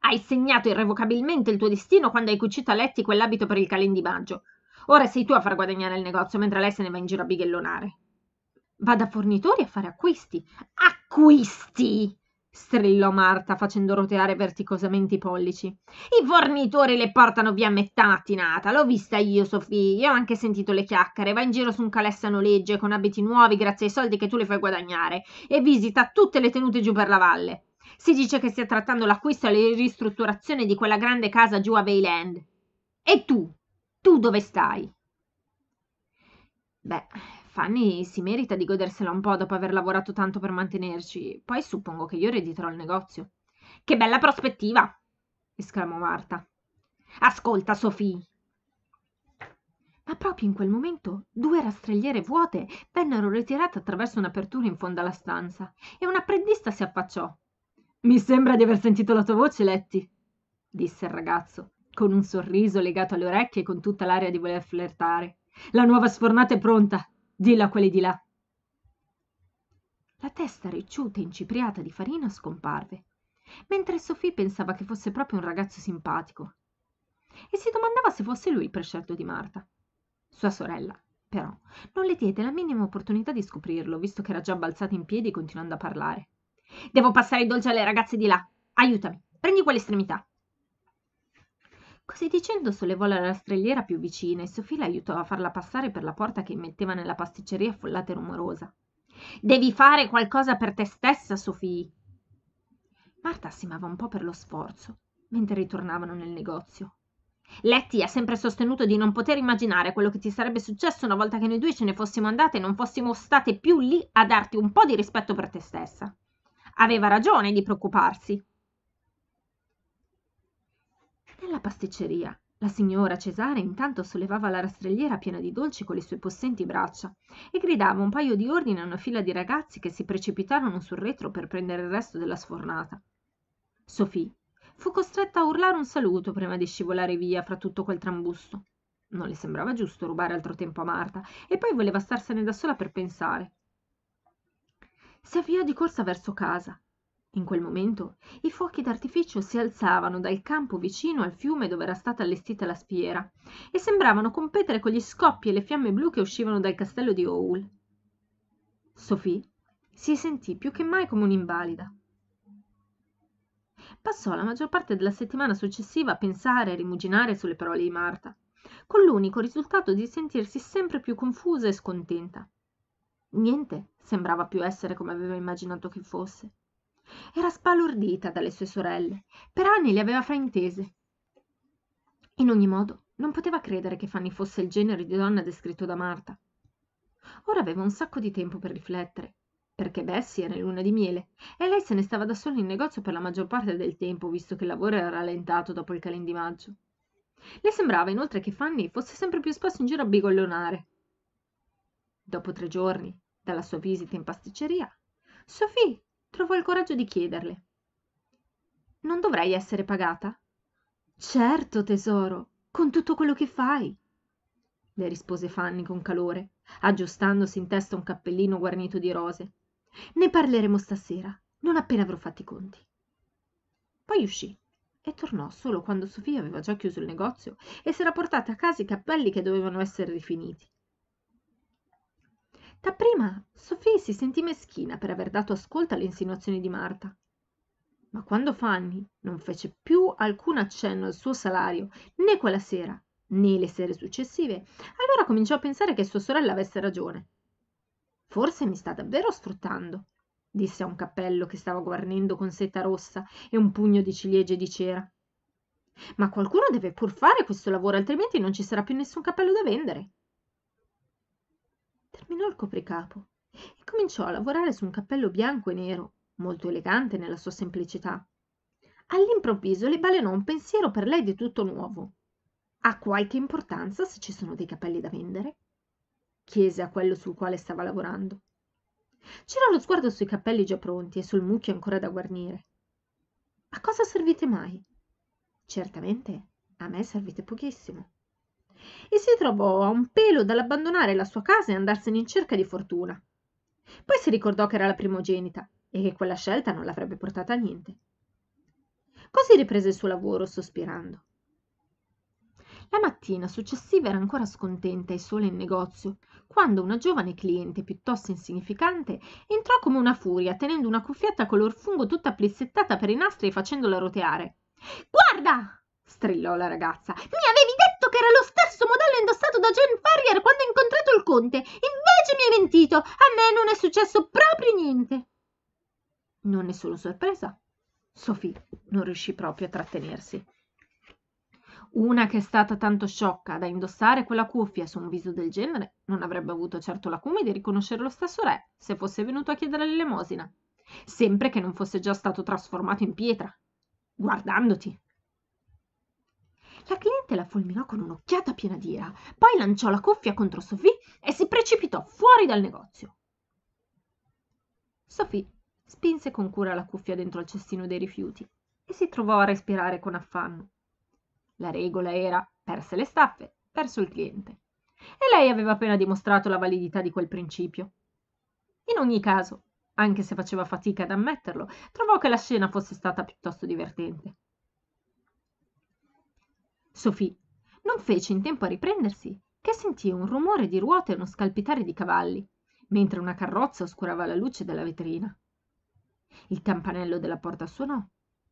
Hai segnato irrevocabilmente il tuo destino quando hai cucito a letti quell'abito per il calendimaggio. Ora sei tu a far guadagnare il negozio mentre lei se ne va in giro a bighellonare. Va da fornitori a fare acquisti. Acquisti! strillò Marta facendo roteare verticosamente i pollici. I fornitori le portano via a metà mattinata, l'ho vista io, Sofì, e ho anche sentito le chiacchiere. Va in giro su un calessa legge con abiti nuovi grazie ai soldi che tu le fai guadagnare e visita tutte le tenute giù per la valle. Si dice che stia trattando l'acquisto e la ristrutturazione di quella grande casa giù a Veyland. E tu, tu dove stai? Beh, Fanny si merita di godersela un po' dopo aver lavorato tanto per mantenerci. Poi suppongo che io erediterò il negozio. Che bella prospettiva! esclamò Marta. Ascolta, Sofì! Ma proprio in quel momento due rastrelliere vuote vennero ritirate attraverso un'apertura in fondo alla stanza e un apprendista si affacciò. Mi sembra di aver sentito la tua voce, Letty, disse il ragazzo con un sorriso legato alle orecchie e con tutta l'aria di voler flirtare. La nuova sfornata è pronta. Dillo a quelli di là. La testa ricciuta e incipriata di farina scomparve, mentre Sofì pensava che fosse proprio un ragazzo simpatico e si domandava se fosse lui il prescelto di Marta. Sua sorella, però, non le diede la minima opportunità di scoprirlo, visto che era già balzata in piedi continuando a parlare. Devo passare i dolci alle ragazze di là. Aiutami, prendi quell'estremità. Così dicendo sollevò la rastrelliera più vicina e Sofì l'aiutò a farla passare per la porta che metteva nella pasticceria affollata e rumorosa. Devi fare qualcosa per te stessa, Sofì. Marta assimava un po' per lo sforzo, mentre ritornavano nel negozio. Letty ha sempre sostenuto di non poter immaginare quello che ti sarebbe successo una volta che noi due ce ne fossimo andate e non fossimo state più lì a darti un po' di rispetto per te stessa. Aveva ragione di preoccuparsi nella pasticceria la signora cesare intanto sollevava la rastrelliera piena di dolci con le sue possenti braccia e gridava un paio di ordini a una fila di ragazzi che si precipitarono sul retro per prendere il resto della sfornata sofì fu costretta a urlare un saluto prima di scivolare via fra tutto quel trambusto non le sembrava giusto rubare altro tempo a Marta e poi voleva starsene da sola per pensare. Si avviò di corsa verso casa, in quel momento i fuochi d'artificio si alzavano dal campo vicino al fiume dove era stata allestita la spiera e sembravano competere con gli scoppi e le fiamme blu che uscivano dal castello di howell sofì si sentì più che mai come un'invalida passò la maggior parte della settimana successiva a pensare e rimuginare sulle parole di marta con l'unico risultato di sentirsi sempre più confusa e scontenta niente sembrava più essere come aveva immaginato che fosse era sbalordita dalle sue sorelle per anni le aveva fraintese in ogni modo non poteva credere che fanny fosse il genere di donna descritto da marta ora aveva un sacco di tempo per riflettere perché bessie era in luna di miele e lei se ne stava da sola in negozio per la maggior parte del tempo visto che il lavoro era rallentato dopo il calen di maggio le sembrava inoltre che fanny fosse sempre più spesso in giro a bigollonare dopo tre giorni dalla sua visita in pasticceria sophie trovò il coraggio di chiederle non dovrei essere pagata certo tesoro con tutto quello che fai le rispose fanny con calore aggiustandosi in testa un cappellino guarnito di rose ne parleremo stasera non appena avrò fatti i conti poi uscì e tornò solo quando sofia aveva già chiuso il negozio e s'era portata a casa i cappelli che dovevano esser rifiniti dapprima Sofì si sentì meschina per aver dato ascolto alle insinuazioni di Marta. Ma quando Fanny non fece più alcun accenno al suo salario, né quella sera, né le sere successive, allora cominciò a pensare che sua sorella avesse ragione. Forse mi sta davvero sfruttando, disse a un cappello che stava guarnendo con seta rossa e un pugno di ciliegie di cera. Ma qualcuno deve pur fare questo lavoro, altrimenti non ci sarà più nessun cappello da vendere terminò il copricapo e cominciò a lavorare su un cappello bianco e nero molto elegante nella sua semplicità all'improvviso le balenò un pensiero per lei di tutto nuovo ha qualche importanza se ci sono dei capelli da vendere chiese a quello sul quale stava lavorando c'era lo sguardo sui capelli già pronti e sul mucchio ancora da guarnire a cosa servite mai certamente a me servite pochissimo e si trovò a un pelo dall'abbandonare la sua casa e andarsene in cerca di fortuna. Poi si ricordò che era la primogenita e che quella scelta non l'avrebbe portata a niente. Così riprese il suo lavoro sospirando. La mattina successiva era ancora scontenta e sola in negozio, quando una giovane cliente piuttosto insignificante entrò come una furia, tenendo una cuffietta color fungo tutta plissettata per i nastri e facendola roteare. Guarda! strillò la ragazza. Mi avevi detto che era lo stesso modello indossato da Jane Ferrier quando ha incontrato il conte. Invece mi hai mentito. A me non è successo proprio niente. Non ne sono sorpresa. Sophie non riuscì proprio a trattenersi. Una che è stata tanto sciocca da indossare quella cuffia su un viso del genere non avrebbe avuto certo l'acume di riconoscere lo stesso re se fosse venuto a chiedere l'elemosina, sempre che non fosse già stato trasformato in pietra. Guardandoti, la cliente la fulminò con un'occhiata piena di ira, poi lanciò la cuffia contro Sofì e si precipitò fuori dal negozio. Sofì spinse con cura la cuffia dentro al cestino dei rifiuti e si trovò a respirare con affanno. La regola era perse le staffe, perso il cliente. E lei aveva appena dimostrato la validità di quel principio. In ogni caso, anche se faceva fatica ad ammetterlo, trovò che la scena fosse stata piuttosto divertente. Sofì non fece in tempo a riprendersi che sentì un rumore di ruote e uno scalpitare di cavalli, mentre una carrozza oscurava la luce della vetrina. Il campanello della porta suonò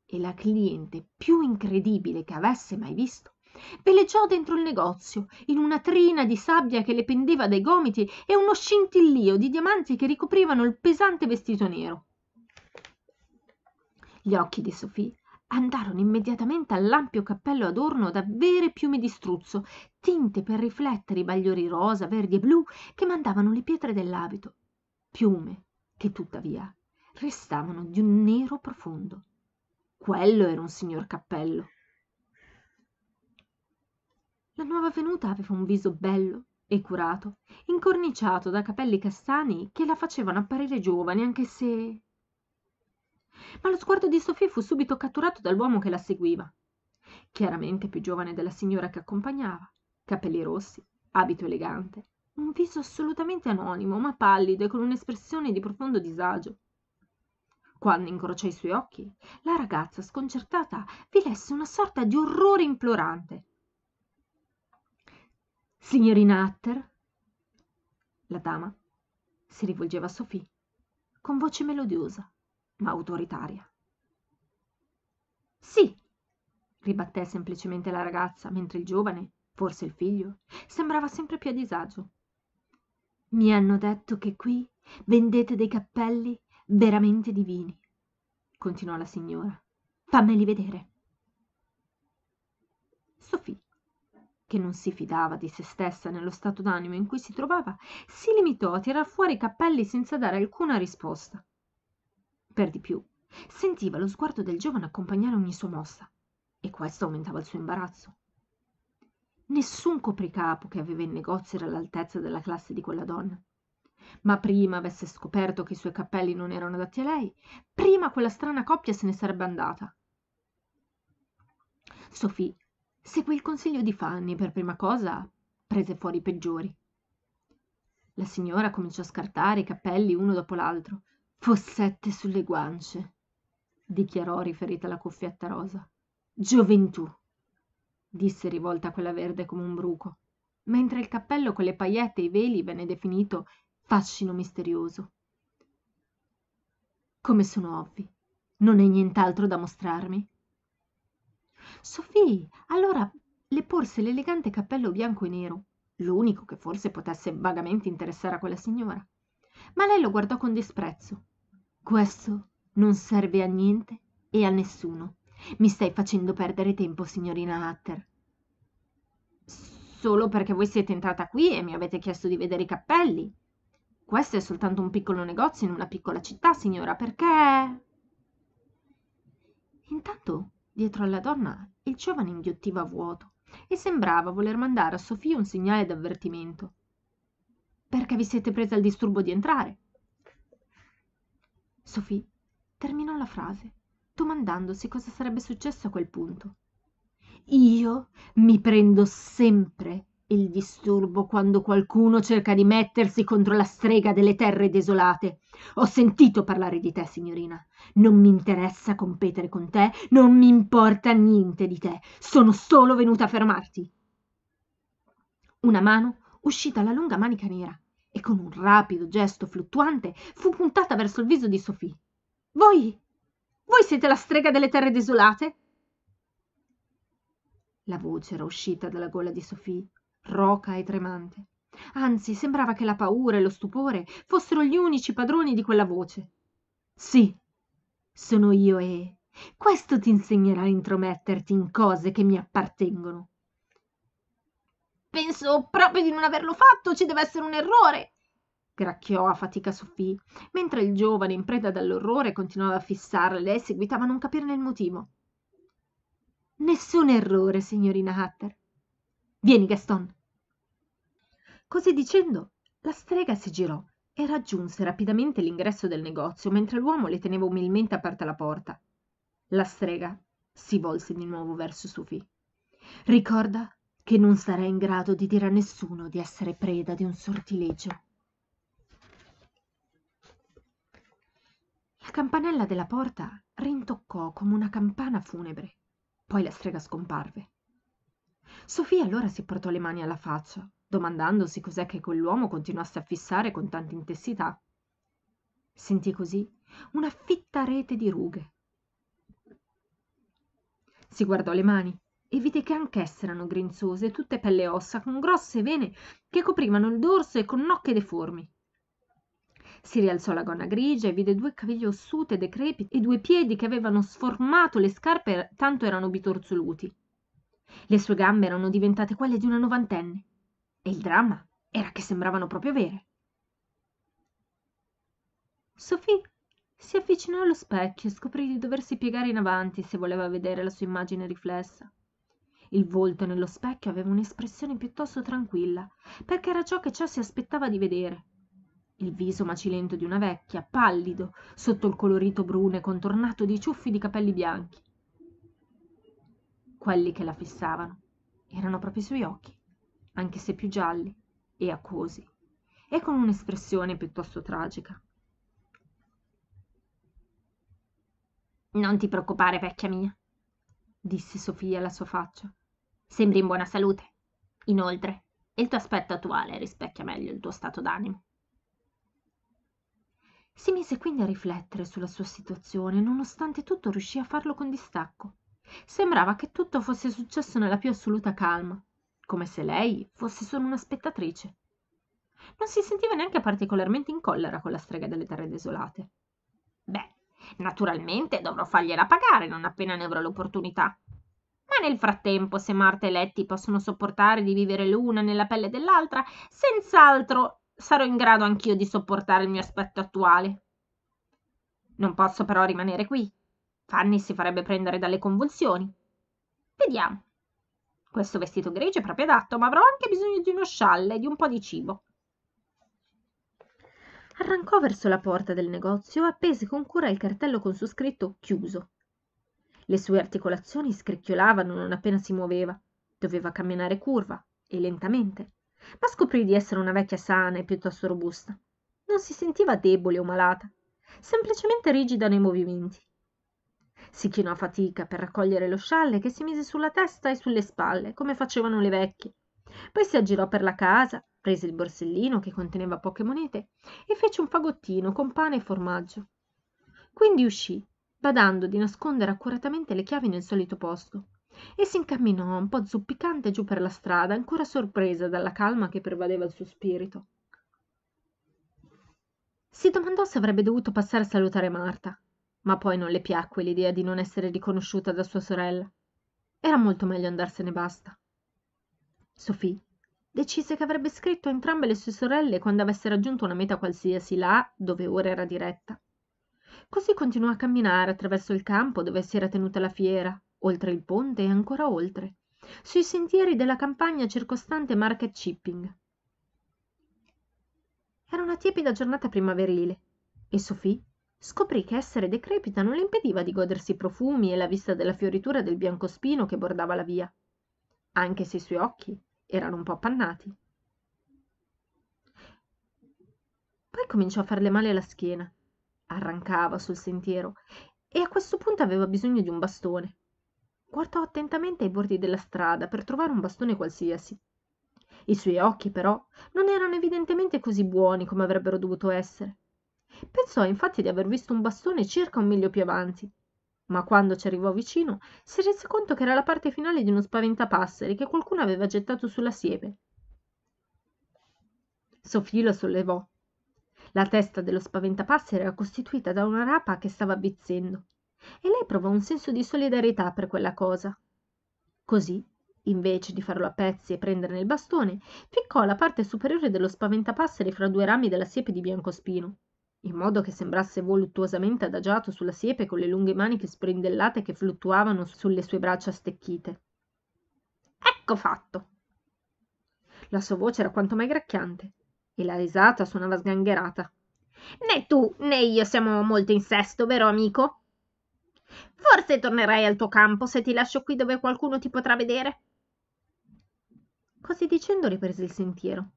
e la cliente più incredibile che avesse mai visto veleggiò dentro il negozio in una trina di sabbia che le pendeva dai gomiti e uno scintillio di diamanti che ricoprivano il pesante vestito nero. Gli occhi di Sofì andarono immediatamente all'ampio cappello adorno da vere piume di struzzo tinte per riflettere i bagliori rosa verdi e blu che mandavano le pietre dell'abito piume che tuttavia restavano di un nero profondo quello era un signor cappello la nuova venuta aveva un viso bello e curato incorniciato da capelli castani che la facevano apparire giovane anche se ma lo sguardo di Sofì fu subito catturato dall'uomo che la seguiva, chiaramente più giovane della signora che accompagnava, capelli rossi, abito elegante, un viso assolutamente anonimo, ma pallido e con un'espressione di profondo disagio. Quando incrociò i suoi occhi, la ragazza sconcertata vi lesse una sorta di orrore implorante. Signorina Hatter? La dama si rivolgeva a Sofì con voce melodiosa ma autoritaria. Sì, ribatté semplicemente la ragazza, mentre il giovane, forse il figlio, sembrava sempre più a disagio. Mi hanno detto che qui vendete dei cappelli veramente divini, continuò la signora. Fammeli vedere. Sofì, che non si fidava di se stessa nello stato d'animo in cui si trovava, si limitò a tirar fuori i cappelli senza dare alcuna risposta. Per di più, sentiva lo sguardo del giovane accompagnare ogni sua mossa, e questo aumentava il suo imbarazzo. Nessun copricapo che aveva in negozio era all'altezza della classe di quella donna. Ma prima avesse scoperto che i suoi cappelli non erano adatti a lei, prima quella strana coppia se ne sarebbe andata. Sofì seguì il consiglio di Fanny per prima cosa prese fuori i peggiori. La signora cominciò a scartare i cappelli uno dopo l'altro, possente sulle guance dichiarò riferita la cuffietta rosa gioventù disse rivolta a quella verde come un bruco mentre il cappello con le pagliette e i veli venne definito fascino misterioso come sono ovvi non hai nient'altro da mostrarmi sofì allora le porse l'elegante cappello bianco e nero l'unico che forse potesse vagamente interessare a quella signora ma lei lo guardò con disprezzo questo non serve a niente e a nessuno. Mi stai facendo perdere tempo, signorina Hatter. Solo perché voi siete entrata qui e mi avete chiesto di vedere i cappelli. Questo è soltanto un piccolo negozio in una piccola città, signora, perché... Intanto, dietro alla donna, il giovane inghiottiva a vuoto e sembrava voler mandare a Sofì un segnale d'avvertimento. Perché vi siete presa il disturbo di entrare? sofì terminò la frase domandandosi cosa sarebbe successo a quel punto io mi prendo sempre il disturbo quando qualcuno cerca di mettersi contro la strega delle terre desolate ho sentito parlare di te signorina non mi interessa competere con te non mi importa niente di te sono solo venuta a fermarti una mano uscì dalla lunga manica nera e con un rapido gesto fluttuante fu puntata verso il viso di Sofì. Voi, voi siete la strega delle terre desolate? La voce era uscita dalla gola di Sofì, roca e tremante. Anzi, sembrava che la paura e lo stupore fossero gli unici padroni di quella voce. Sì, sono io e questo ti insegnerà a intrometterti in cose che mi appartengono. Penso proprio di non averlo fatto, ci deve essere un errore. Gracchiò a fatica Sofì, mentre il giovane, in preda dall'orrore, continuava a fissarla. Lei seguitava a non capirne il motivo. Nessun errore, signorina Hatter. Vieni, Gaston. Così dicendo, la strega si girò e raggiunse rapidamente l'ingresso del negozio mentre l'uomo le teneva umilmente aperta la porta. La strega si volse di nuovo verso Sofì. Ricorda che non sarà in grado di dire a nessuno di essere preda di un sortilegio. La campanella della porta rintoccò come una campana funebre, poi la strega scomparve. Sofia allora si portò le mani alla faccia, domandandosi cos'è che quell'uomo continuasse a fissare con tanta intensità. Sentì così una fitta rete di rughe. Si guardò le mani e vide che anch'esse erano grinzose tutte pelle e ossa con grosse vene che coprivano il dorso e con nocche deformi si rialzò la gonna grigia e vide due caviglie ossute e decrepite e due piedi che avevano sformato le scarpe tanto erano bitorzoluti le sue gambe erano diventate quelle di una novantenne e il dramma era che sembravano proprio vere Sofì si avvicinò allo specchio e scoprì di doversi piegare in avanti se voleva vedere la sua immagine riflessa il volto nello specchio aveva un'espressione piuttosto tranquilla, perché era ciò che ciò si aspettava di vedere. Il viso macilento di una vecchia, pallido, sotto il colorito bruno e contornato di ciuffi di capelli bianchi. Quelli che la fissavano erano proprio i suoi occhi, anche se più gialli e acquosi, e con un'espressione piuttosto tragica. Non ti preoccupare, vecchia mia, disse Sofia alla sua faccia. Sembri in buona salute. Inoltre, il tuo aspetto attuale rispecchia meglio il tuo stato d'animo. Si mise quindi a riflettere sulla sua situazione nonostante tutto riuscì a farlo con distacco. Sembrava che tutto fosse successo nella più assoluta calma, come se lei fosse solo una spettatrice. Non si sentiva neanche particolarmente in collera con la strega delle terre desolate. Beh, naturalmente dovrò fargliela pagare non appena ne avrò l'opportunità, nel frattempo se Marte e Letti possono sopportare di vivere l'una nella pelle dell'altra, senz'altro sarò in grado anch'io di sopportare il mio aspetto attuale. Non posso però rimanere qui. Fanny si farebbe prendere dalle convulsioni. Vediamo. Questo vestito grigio è proprio adatto, ma avrò anche bisogno di uno scialle e di un po' di cibo. Arrancò verso la porta del negozio e appese con cura il cartello con su scritto chiuso le sue articolazioni scricchiolavano non appena si muoveva doveva camminare curva e lentamente ma scoprì di essere una vecchia sana e piuttosto robusta non si sentiva debole o malata semplicemente rigida nei movimenti si chinò a fatica per raccogliere lo scialle che si mise sulla testa e sulle spalle come facevano le vecchie poi si aggirò per la casa prese il borsellino che conteneva poche monete e fece un fagottino con pane e formaggio quindi uscì badando di nascondere accuratamente le chiavi nel solito posto e s'incamminò un po zoppicante giù per la strada ancora sorpresa dalla calma che pervadeva il suo spirito si domandò se avrebbe dovuto passare a salutare marta ma poi non le piacque l'idea di non essere riconosciuta da sua sorella era molto meglio andarsene basta sofì decise che avrebbe scritto a entrambe le sue sorelle quando avesse raggiunto una meta qualsiasi là dove ora era diretta così continuò a camminare attraverso il campo dove si era tenuta la fiera oltre il ponte e ancora oltre sui sentieri della campagna circostante market Chipping. era una tiepida giornata primaverile e sofì scoprì che essere decrepita non le impediva di godersi i profumi e la vista della fioritura del biancospino che bordava la via anche se i suoi occhi erano un po' appannati poi cominciò a farle male alla schiena arrancava sul sentiero e a questo punto aveva bisogno di un bastone guardò attentamente ai bordi della strada per trovare un bastone qualsiasi i suoi occhi però non erano evidentemente così buoni come avrebbero dovuto essere pensò infatti di aver visto un bastone circa un miglio più avanti ma quando ci arrivò vicino si rese conto che era la parte finale di uno spaventapasseri che qualcuno aveva gettato sulla siepe sofì lo sollevò la testa dello spaventapasseri era costituita da una rapa che stava avvizzendo e lei provò un senso di solidarietà per quella cosa così invece di farlo a pezzi e prenderne il bastone ficcò la parte superiore dello spaventapasseri fra due rami della siepe di biancospino in modo che sembrasse voluttuosamente adagiato sulla siepe con le lunghe maniche sprindellate che fluttuavano sulle sue braccia stecchite ecco fatto la sua voce era quanto mai gracchiante e la risata suonava sgangherata. Né tu né io siamo molto in sesto, vero amico? Forse tornerai al tuo campo se ti lascio qui dove qualcuno ti potrà vedere. Così dicendo riprese il sentiero,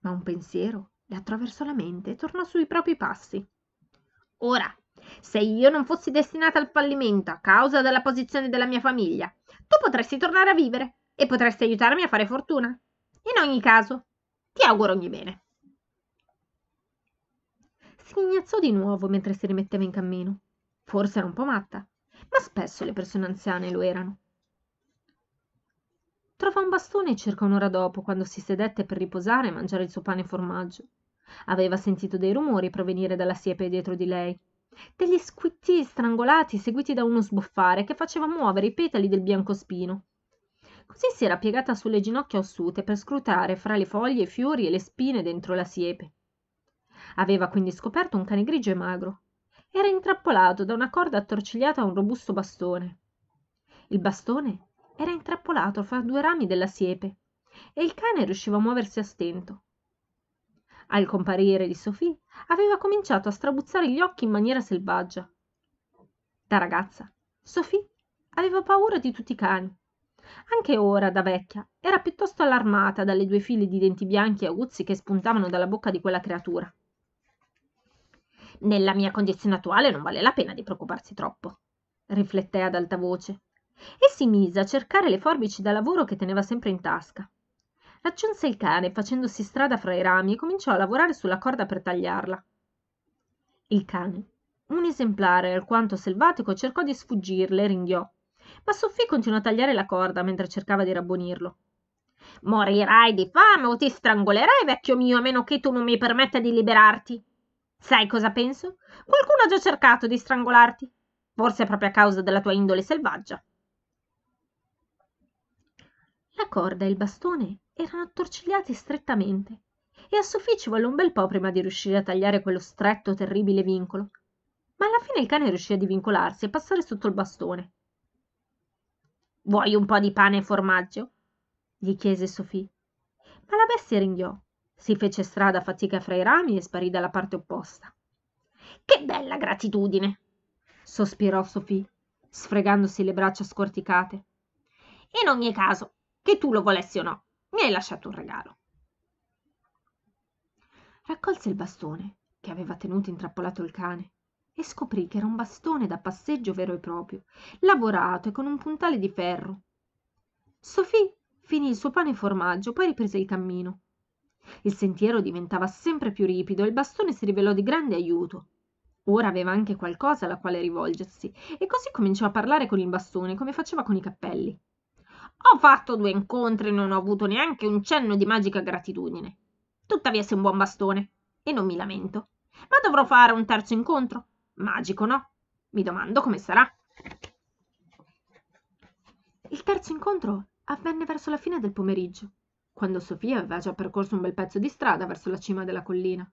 ma un pensiero le attraversò la mente e tornò sui propri passi. Ora, se io non fossi destinata al fallimento a causa della posizione della mia famiglia, tu potresti tornare a vivere e potresti aiutarmi a fare fortuna. In ogni caso, ti auguro ogni bene sghignazzò di nuovo mentre si rimetteva in cammino forse era un po matta ma spesso le persone anziane lo erano trovò un bastone circa un'ora dopo quando si sedette per riposare e mangiare il suo pane e formaggio aveva sentito dei rumori provenire dalla siepe dietro di lei degli squittii strangolati seguiti da uno sbuffare che faceva muovere i petali del biancospino così si era piegata sulle ginocchia ossute per scrutare fra le foglie i fiori e le spine dentro la siepe aveva quindi scoperto un cane grigio e magro era intrappolato da una corda attorcigliata a un robusto bastone il bastone era intrappolato fra due rami della siepe e il cane riusciva a muoversi a stento al comparire di Sofì aveva cominciato a strabuzzare gli occhi in maniera selvaggia da ragazza Sofì aveva paura di tutti i cani anche ora, da vecchia, era piuttosto allarmata dalle due file di denti bianchi e aguzzi che spuntavano dalla bocca di quella creatura. Nella mia condizione attuale non vale la pena di preoccuparsi troppo, rifletté ad alta voce e si mise a cercare le forbici da lavoro che teneva sempre in tasca. Raggiunse il cane facendosi strada fra i rami e cominciò a lavorare sulla corda per tagliarla. Il cane, un esemplare alquanto selvatico, cercò di sfuggirle e ringhiò, ma Sophie continuò a tagliare la corda mentre cercava di rabbonirlo. Morirai di fame o ti strangolerai, vecchio mio, a meno che tu non mi permetta di liberarti, Sai cosa penso? Qualcuno ha già cercato di strangolarti, forse proprio a causa della tua indole selvaggia. La corda e il bastone erano attorcigliati strettamente e a Sofì ci volle un bel po' prima di riuscire a tagliare quello stretto, terribile vincolo. Ma alla fine il cane riuscì a divincolarsi e passare sotto il bastone. Vuoi un po' di pane e formaggio? gli chiese Sofì. Ma la bestia ringhiò si fece strada a fatica fra i rami e sparì dalla parte opposta. Che bella gratitudine! sospirò Sofì, sfregandosi le braccia scorticate. In ogni caso, che tu lo volessi o no, mi hai lasciato un regalo. Raccolse il bastone che aveva tenuto intrappolato il cane e scoprì che era un bastone da passeggio vero e proprio, lavorato e con un puntale di ferro. Sofì finì il suo pane e formaggio, poi riprese il cammino. Il sentiero diventava sempre più ripido e il bastone si rivelò di grande aiuto. Ora aveva anche qualcosa alla quale rivolgersi e così cominciò a parlare con il bastone come faceva con i cappelli. Ho fatto due incontri e non ho avuto neanche un cenno di magica gratitudine. Tuttavia sei un buon bastone e non mi lamento. Ma dovrò fare un terzo incontro? Magico, no? Mi domando come sarà. Il terzo incontro avvenne verso la fine del pomeriggio quando Sofia aveva già percorso un bel pezzo di strada verso la cima della collina.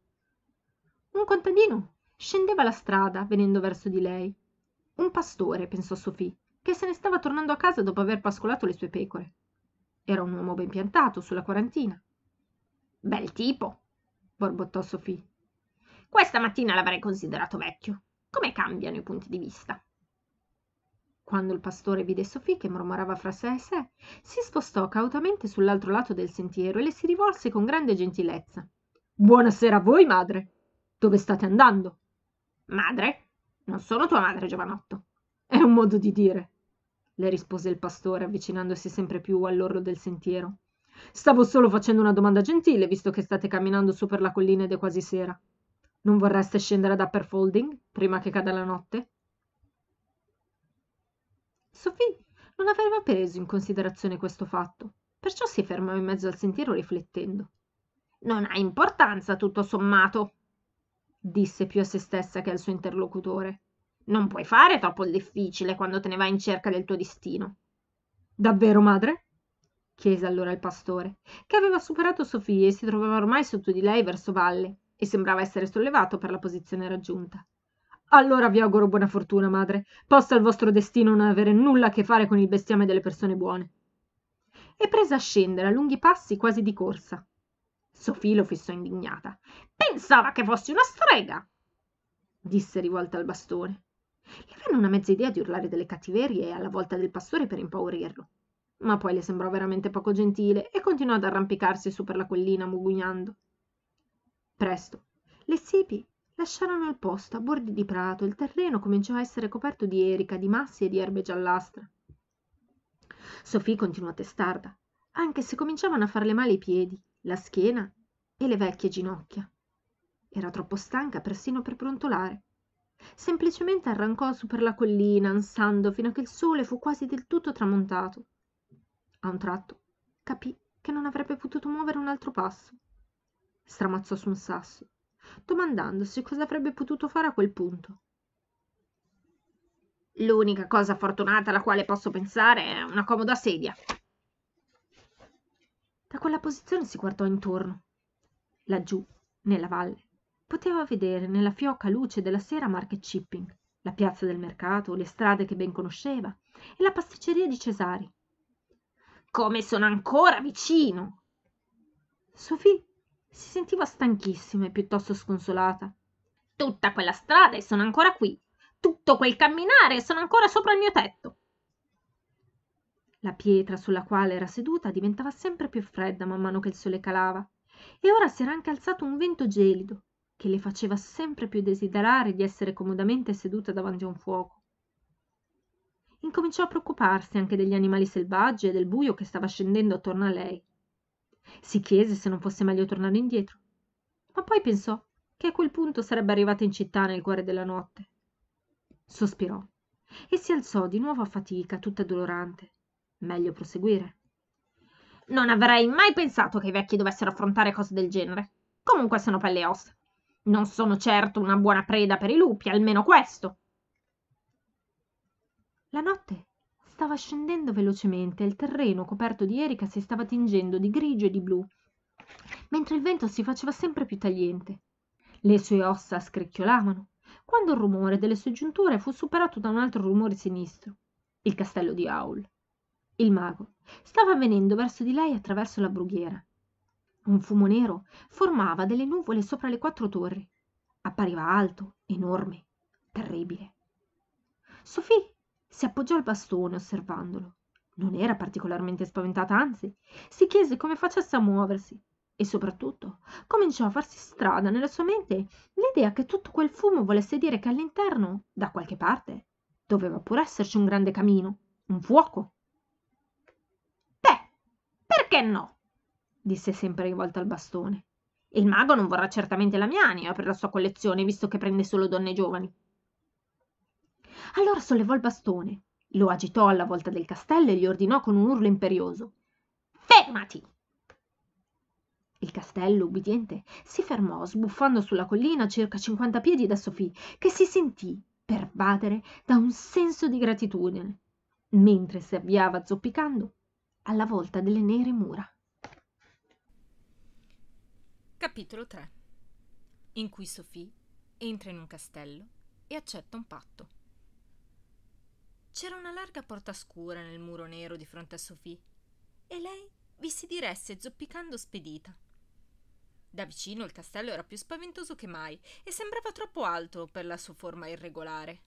Un contadino scendeva la strada venendo verso di lei. Un pastore, pensò Sofì, che se ne stava tornando a casa dopo aver pascolato le sue pecore. Era un uomo ben piantato, sulla quarantina. Bel tipo, borbottò Sofì. Questa mattina l'avrei considerato vecchio. Come cambiano i punti di vista? quando il pastore vide Sofì che mormorava fra sé e sé, si spostò cautamente sull'altro lato del sentiero e le si rivolse con grande gentilezza. Buonasera a voi, madre. Dove state andando? Madre? Non sono tua madre, giovanotto. È un modo di dire, le rispose il pastore, avvicinandosi sempre più all'orlo del sentiero. Stavo solo facendo una domanda gentile, visto che state camminando su per la collina ed è quasi sera. Non vorreste scendere ad Upper Folding prima che cada la notte? Sophie non aveva preso in considerazione questo fatto, perciò si fermò in mezzo al sentiero riflettendo. Non ha importanza tutto sommato, disse più a se stessa che al suo interlocutore. Non puoi fare troppo il difficile quando te ne vai in cerca del tuo destino. Davvero, madre? chiese allora il pastore, che aveva superato Sofì e si trovava ormai sotto di lei verso valle e sembrava essere sollevato per la posizione raggiunta. Allora vi auguro buona fortuna, madre. Possa il vostro destino non avere nulla a che fare con il bestiame delle persone buone. E prese a scendere a lunghi passi quasi di corsa. Sofì lo fissò indignata. Pensava che fossi una strega! disse rivolta al bastone. Le venne una mezza idea di urlare delle cattiverie alla volta del pastore per impaurirlo. Ma poi le sembrò veramente poco gentile e continuò ad arrampicarsi su per la collina mugugnando. Presto le siepi lasciarono il posto a bordi di prato il terreno cominciò a essere coperto di erica di massi e di erbe giallastre sofì continuò testarda anche se cominciavano a farle male i piedi la schiena e le vecchie ginocchia era troppo stanca persino per brontolare semplicemente arrancò su per la collina ansando fino a che il sole fu quasi del tutto tramontato a un tratto capì che non avrebbe potuto muovere un altro passo stramazzò su un sasso domandandosi cosa avrebbe potuto fare a quel punto. L'unica cosa fortunata alla quale posso pensare è una comoda sedia. Da quella posizione si guardò intorno. Laggiù, nella valle, poteva vedere nella fioca luce della sera Market Shipping, la piazza del mercato, le strade che ben conosceva e la pasticceria di Cesari. Come sono ancora vicino! Sophie si sentiva stanchissima e piuttosto sconsolata. Tutta quella strada e sono ancora qui. Tutto quel camminare e sono ancora sopra il mio tetto. La pietra sulla quale era seduta diventava sempre più fredda man mano che il sole calava, e ora si era anche alzato un vento gelido che le faceva sempre più desiderare di essere comodamente seduta davanti a un fuoco. Incominciò a preoccuparsi anche degli animali selvaggi e del buio che stava scendendo attorno a lei si chiese se non fosse meglio tornare indietro ma poi pensò che a quel punto sarebbe arrivata in città nel cuore della notte sospirò e si alzò di nuovo a fatica tutta dolorante meglio proseguire non avrei mai pensato che i vecchi dovessero affrontare cose del genere comunque sono pelle e ossa non sono certo una buona preda per i lupi almeno questo la notte stava scendendo velocemente il terreno coperto di erica si stava tingendo di grigio e di blu mentre il vento si faceva sempre più tagliente le sue ossa scricchiolavano quando il rumore delle sue giunture fu superato da un altro rumore sinistro il castello di Aul il mago stava venendo verso di lei attraverso la brughiera un fumo nero formava delle nuvole sopra le quattro torri appariva alto enorme terribile Sofì si appoggiò al bastone osservandolo non era particolarmente spaventata anzi si chiese come facesse a muoversi e soprattutto cominciò a farsi strada nella sua mente l'idea che tutto quel fumo volesse dire che all'interno da qualche parte doveva pur esserci un grande camino un fuoco beh perché no disse sempre rivolta al bastone il mago non vorrà certamente la mia anima per la sua collezione visto che prende solo donne giovani allora sollevò il bastone, lo agitò alla volta del castello e gli ordinò con un urlo imperioso: Fermati! Il castello, ubbidiente, si fermò, sbuffando sulla collina a circa 50 piedi da Sofì, che si sentì pervadere da un senso di gratitudine, mentre si avviava zoppicando alla volta delle nere mura. Capitolo 3 In cui Sofì entra in un castello e accetta un patto. C'era una larga porta scura nel muro nero di fronte a Sofì e lei vi si diresse zoppicando spedita. Da vicino il castello era più spaventoso che mai e sembrava troppo alto per la sua forma irregolare.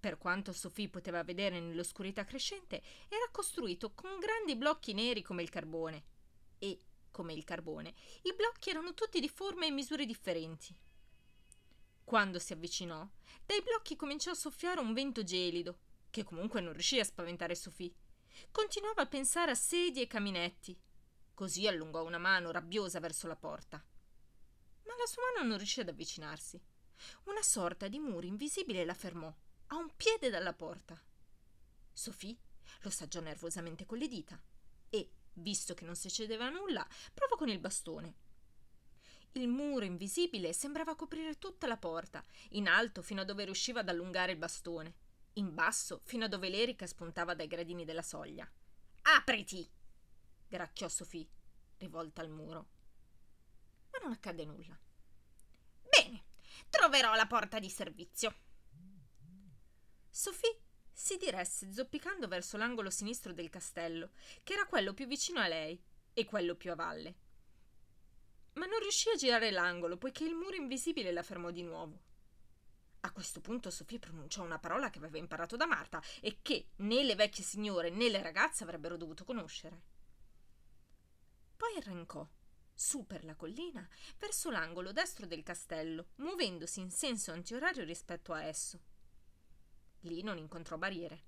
Per quanto Sofì poteva vedere nell'oscurità crescente, era costruito con grandi blocchi neri come il carbone e, come il carbone, i blocchi erano tutti di forme e misure differenti. Quando si avvicinò, dai blocchi cominciò a soffiare un vento gelido, che comunque non riuscì a spaventare Sofì. Continuava a pensare a sedie e caminetti. Così allungò una mano rabbiosa verso la porta. Ma la sua mano non riuscì ad avvicinarsi. Una sorta di muro invisibile la fermò, a un piede dalla porta. Sofì lo saggiò nervosamente con le dita e, visto che non succedeva nulla, provò con il bastone il muro invisibile sembrava coprire tutta la porta, in alto fino a dove riusciva ad allungare il bastone, in basso fino a dove l'erica spuntava dai gradini della soglia. Apriti! gracchiò Sofì, rivolta al muro. Ma non accadde nulla. Bene, troverò la porta di servizio. Sofì si diresse zoppicando verso l'angolo sinistro del castello, che era quello più vicino a lei e quello più a valle ma non riuscì a girare l'angolo poiché il muro invisibile la fermò di nuovo. A questo punto Sofì pronunciò una parola che aveva imparato da Marta e che né le vecchie signore né le ragazze avrebbero dovuto conoscere. Poi arrancò, su per la collina, verso l'angolo destro del castello, muovendosi in senso antiorario rispetto a esso. Lì non incontrò barriere.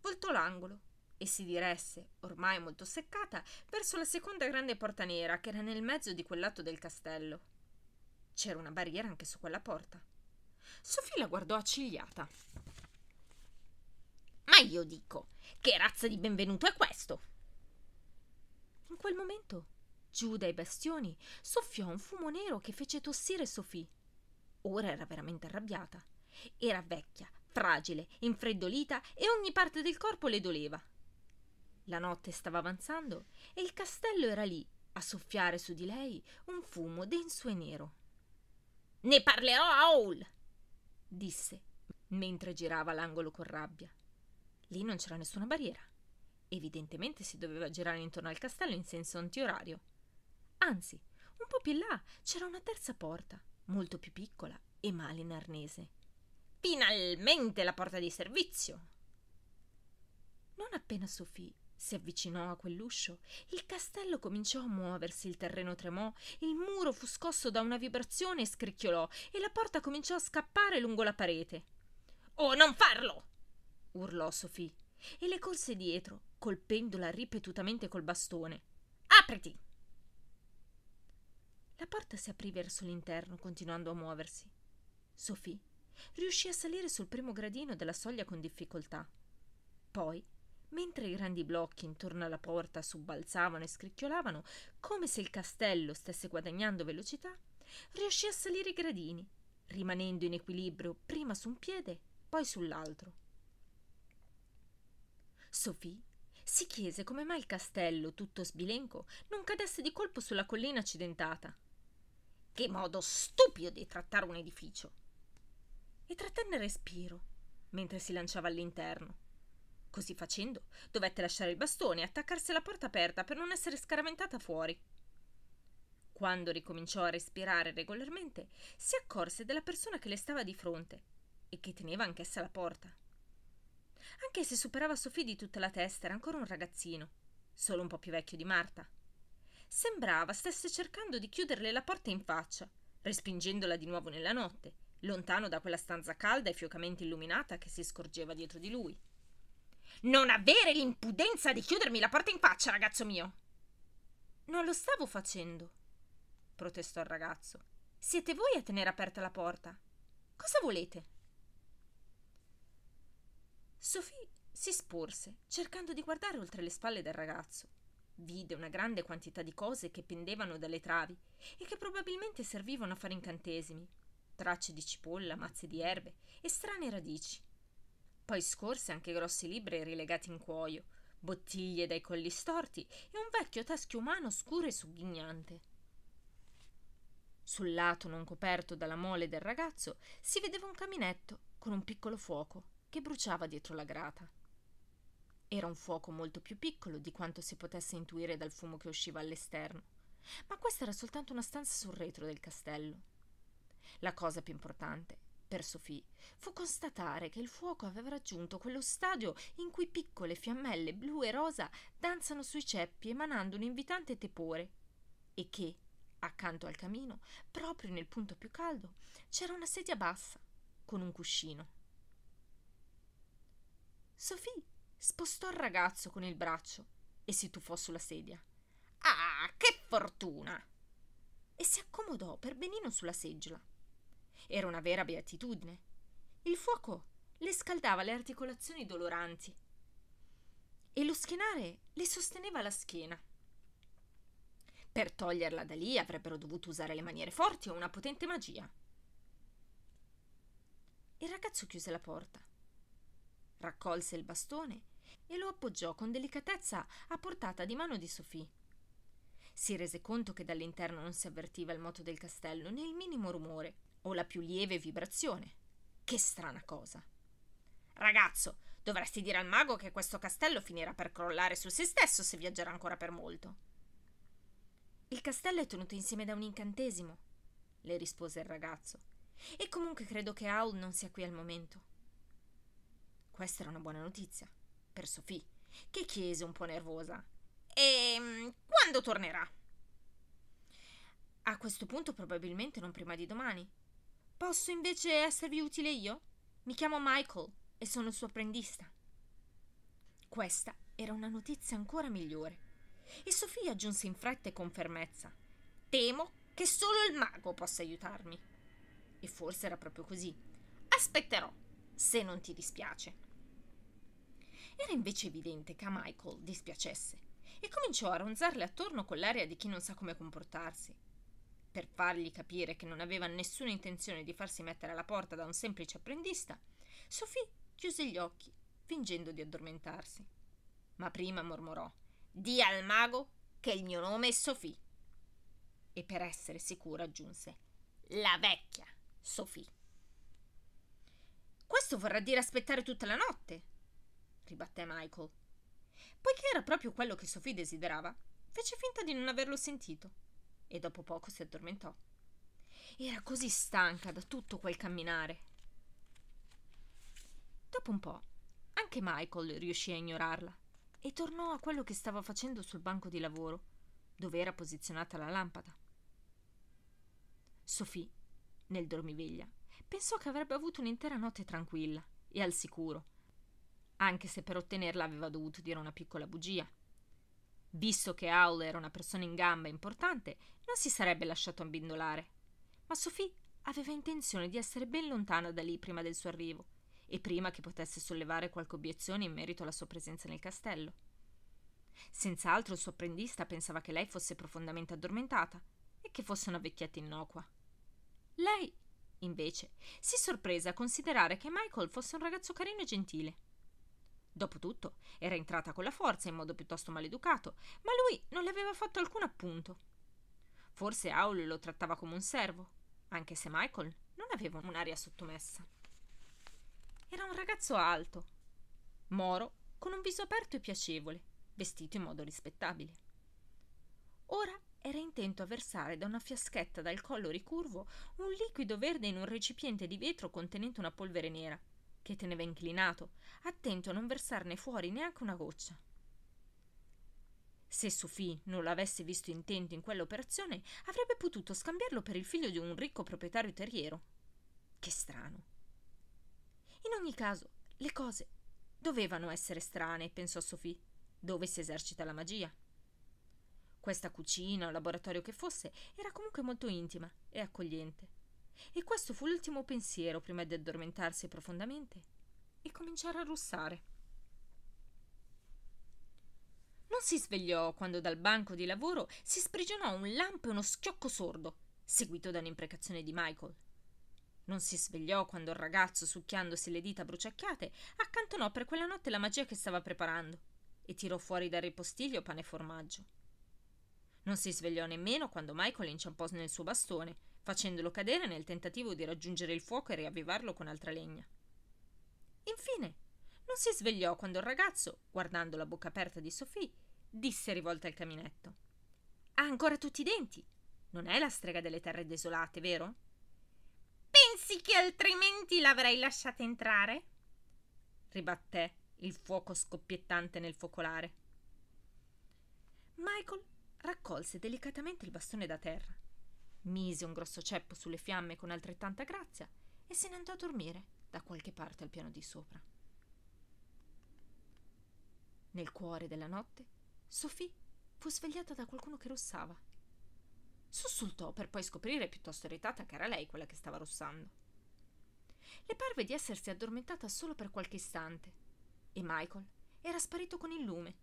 Voltò l'angolo, e si diresse, ormai molto seccata, verso la seconda grande porta nera che era nel mezzo di quel lato del castello. C'era una barriera anche su quella porta. Sofì la guardò accigliata. Ma io dico, che razza di benvenuto è questo? In quel momento, giù dai bastioni, soffiò un fumo nero che fece tossire Sofì. Ora era veramente arrabbiata. Era vecchia, fragile, infreddolita e ogni parte del corpo le doleva. La notte stava avanzando e il castello era lì, a soffiare su di lei un fumo denso e nero. Ne parlerò a Owl! disse, mentre girava l'angolo con rabbia. Lì non c'era nessuna barriera. Evidentemente si doveva girare intorno al castello in senso antiorario. Anzi, un po' più in là c'era una terza porta, molto più piccola e male in arnese. Finalmente la porta di servizio! Non appena Sophie si avvicinò a quell'uscio, il castello cominciò a muoversi, il terreno tremò, il muro fu scosso da una vibrazione e scricchiolò, e la porta cominciò a scappare lungo la parete. Oh, non farlo! urlò Sofì, e le colse dietro, colpendola ripetutamente col bastone. Apriti! La porta si aprì verso l'interno, continuando a muoversi. Sofì riuscì a salire sul primo gradino della soglia con difficoltà. Poi mentre i grandi blocchi intorno alla porta subbalzavano e scricchiolavano, come se il castello stesse guadagnando velocità, riuscì a salire i gradini, rimanendo in equilibrio prima su un piede, poi sull'altro. Sofì si chiese come mai il castello, tutto sbilenco, non cadesse di colpo sulla collina accidentata. Che modo stupido di trattare un edificio! E trattenne respiro mentre si lanciava all'interno. Così facendo, dovette lasciare il bastone e attaccarsi alla porta aperta per non essere scaraventata fuori. Quando ricominciò a respirare regolarmente, si accorse della persona che le stava di fronte e che teneva anch'essa la porta. Anche se superava Sofì di tutta la testa, era ancora un ragazzino, solo un po' più vecchio di Marta. Sembrava stesse cercando di chiuderle la porta in faccia, respingendola di nuovo nella notte, lontano da quella stanza calda e fiocamente illuminata che si scorgeva dietro di lui. Non avere l'impudenza di chiudermi la porta in faccia, ragazzo mio! Non lo stavo facendo, protestò il ragazzo. Siete voi a tenere aperta la porta. Cosa volete? Sofì si sporse, cercando di guardare oltre le spalle del ragazzo. Vide una grande quantità di cose che pendevano dalle travi e che probabilmente servivano a fare incantesimi. Tracce di cipolla, mazze di erbe e strane radici poi scorse anche grossi libri rilegati in cuoio, bottiglie dai colli storti e un vecchio teschio umano scuro e sogghignante. Sul lato non coperto dalla mole del ragazzo si vedeva un caminetto con un piccolo fuoco che bruciava dietro la grata. Era un fuoco molto più piccolo di quanto si potesse intuire dal fumo che usciva all'esterno, ma questa era soltanto una stanza sul retro del castello. La cosa più importante per Sofì fu constatare che il fuoco aveva raggiunto quello stadio in cui piccole fiammelle blu e rosa danzano sui ceppi emanando un invitante tepore e che, accanto al camino, proprio nel punto più caldo, c'era una sedia bassa con un cuscino. Sofì spostò il ragazzo con il braccio e si tuffò sulla sedia. Ah, che fortuna! E si accomodò per benino sulla seggiola. Era una vera beatitudine. Il fuoco le scaldava le articolazioni doloranti e lo schienare le sosteneva la schiena. Per toglierla da lì avrebbero dovuto usare le maniere forti o una potente magia. Il ragazzo chiuse la porta, raccolse il bastone e lo appoggiò con delicatezza a portata di mano di Sofì. Si rese conto che dall'interno non si avvertiva il moto del castello né il minimo rumore o la più lieve vibrazione. Che strana cosa. Ragazzo, dovresti dire al mago che questo castello finirà per crollare su se stesso se viaggerà ancora per molto. Il castello è tenuto insieme da un incantesimo, le rispose il ragazzo. E comunque credo che Aul non sia qui al momento. Questa era una buona notizia per Sophie, che chiese un po' nervosa. E ehm, quando tornerà? A questo punto probabilmente non prima di domani, Posso invece esservi utile io? Mi chiamo Michael e sono il suo apprendista. Questa era una notizia ancora migliore. E Sofia aggiunse in fretta e con fermezza: Temo che solo il mago possa aiutarmi. E forse era proprio così. Aspetterò, se non ti dispiace. Era invece evidente che a Michael dispiacesse e cominciò a ronzarle attorno con l'aria di chi non sa come comportarsi per fargli capire che non aveva nessuna intenzione di farsi mettere alla porta da un semplice apprendista, Sofì chiuse gli occhi, fingendo di addormentarsi. Ma prima mormorò: Di al mago che il mio nome è Sofì. E per essere sicura aggiunse: La vecchia Sofì. Questo vorrà dire aspettare tutta la notte, ribatté Michael. Poiché era proprio quello che Sofì desiderava, fece finta di non averlo sentito e dopo poco si addormentò. Era così stanca da tutto quel camminare. Dopo un po', anche Michael riuscì a ignorarla e tornò a quello che stava facendo sul banco di lavoro, dove era posizionata la lampada. Sofì, nel dormiveglia, pensò che avrebbe avuto un'intera notte tranquilla e al sicuro, anche se per ottenerla aveva dovuto dire una piccola bugia Visto che Aul era una persona in gamba importante, non si sarebbe lasciato abbindolare. Ma Sophie aveva intenzione di essere ben lontana da lì prima del suo arrivo e prima che potesse sollevare qualche obiezione in merito alla sua presenza nel castello. Senz'altro il suo apprendista pensava che lei fosse profondamente addormentata e che fosse una vecchietta innocua. Lei, invece, si sorprese a considerare che Michael fosse un ragazzo carino e gentile. Dopotutto era entrata con la forza in modo piuttosto maleducato, ma lui non le aveva fatto alcun appunto. Forse Aul lo trattava come un servo, anche se Michael non aveva un'aria sottomessa. Era un ragazzo alto, moro, con un viso aperto e piacevole, vestito in modo rispettabile. Ora era intento a versare da una fiaschetta dal collo ricurvo un liquido verde in un recipiente di vetro contenente una polvere nera, che teneva inclinato, attento a non versarne fuori neanche una goccia. Se Sofì non l'avesse visto intento in quell'operazione, avrebbe potuto scambiarlo per il figlio di un ricco proprietario terriero. Che strano. In ogni caso, le cose dovevano essere strane, pensò Sofì. Dove si esercita la magia? Questa cucina o laboratorio che fosse era comunque molto intima e accogliente. E questo fu l'ultimo pensiero prima di addormentarsi profondamente e cominciare a russare. Non si svegliò quando dal banco di lavoro si sprigionò un lampo e uno schiocco sordo, seguito da un'imprecazione di Michael. Non si svegliò quando il ragazzo, succhiandosi le dita bruciacchiate, accantonò per quella notte la magia che stava preparando e tirò fuori dal ripostiglio pane e formaggio. Non si svegliò nemmeno quando Michael inciampò nel suo bastone facendolo cadere nel tentativo di raggiungere il fuoco e riavvivarlo con altra legna. Infine, non si svegliò quando il ragazzo, guardando la bocca aperta di Sophie, disse rivolta al caminetto: Ha ancora tutti i denti. Non è la strega delle terre desolate, vero? Pensi che altrimenti l'avrei lasciata entrare? ribatté il fuoco scoppiettante nel focolare. Michael raccolse delicatamente il bastone da terra mise un grosso ceppo sulle fiamme con altrettanta grazia e se ne andò a dormire da qualche parte al piano di sopra. Nel cuore della notte, Sophie fu svegliata da qualcuno che rossava. Sussultò per poi scoprire piuttosto irritata che era lei quella che stava rossando. Le parve di essersi addormentata solo per qualche istante e Michael era sparito con il lume.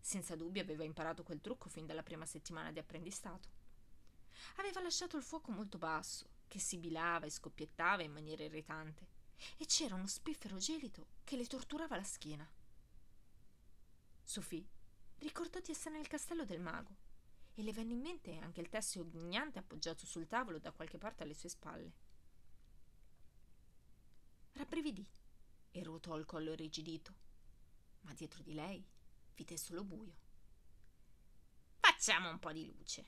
Senza dubbio aveva imparato quel trucco fin dalla prima settimana di apprendistato. Aveva lasciato il fuoco molto basso, che sibilava e scoppiettava in maniera irritante, e c'era uno spiffero gelido che le torturava la schiena. Sophie ricordò di essere nel castello del mago e le venne in mente anche il tessio ghignante appoggiato sul tavolo da qualche parte alle sue spalle. Rabbrividì e ruotò il collo irrigidito, ma dietro di lei vide solo buio. Facciamo un po' di luce,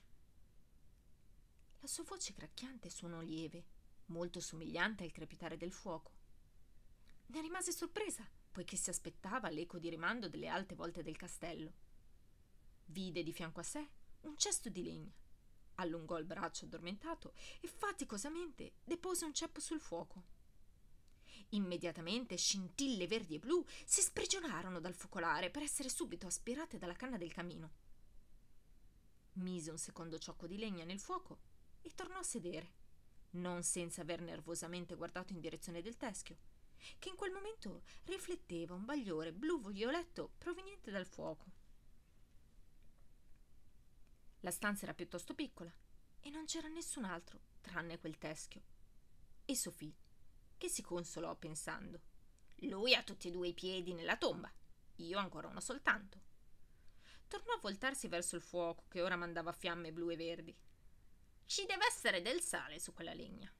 la sua voce cracchiante suonò lieve, molto somigliante al crepitare del fuoco. Ne rimase sorpresa, poiché si aspettava l'eco di rimando delle alte volte del castello. Vide di fianco a sé un cesto di legna, allungò il braccio addormentato e faticosamente depose un ceppo sul fuoco. Immediatamente scintille verdi e blu si sprigionarono dal focolare per essere subito aspirate dalla canna del camino. Mise un secondo ciocco di legna nel fuoco e tornò a sedere, non senza aver nervosamente guardato in direzione del teschio, che in quel momento rifletteva un bagliore blu-violetto proveniente dal fuoco. La stanza era piuttosto piccola e non c'era nessun altro tranne quel teschio. E Sofì, che si consolò pensando: Lui ha tutti e due i piedi nella tomba, io ancora uno soltanto. Tornò a voltarsi verso il fuoco che ora mandava fiamme blu e verdi. Ci deve essere del sale su quella legna.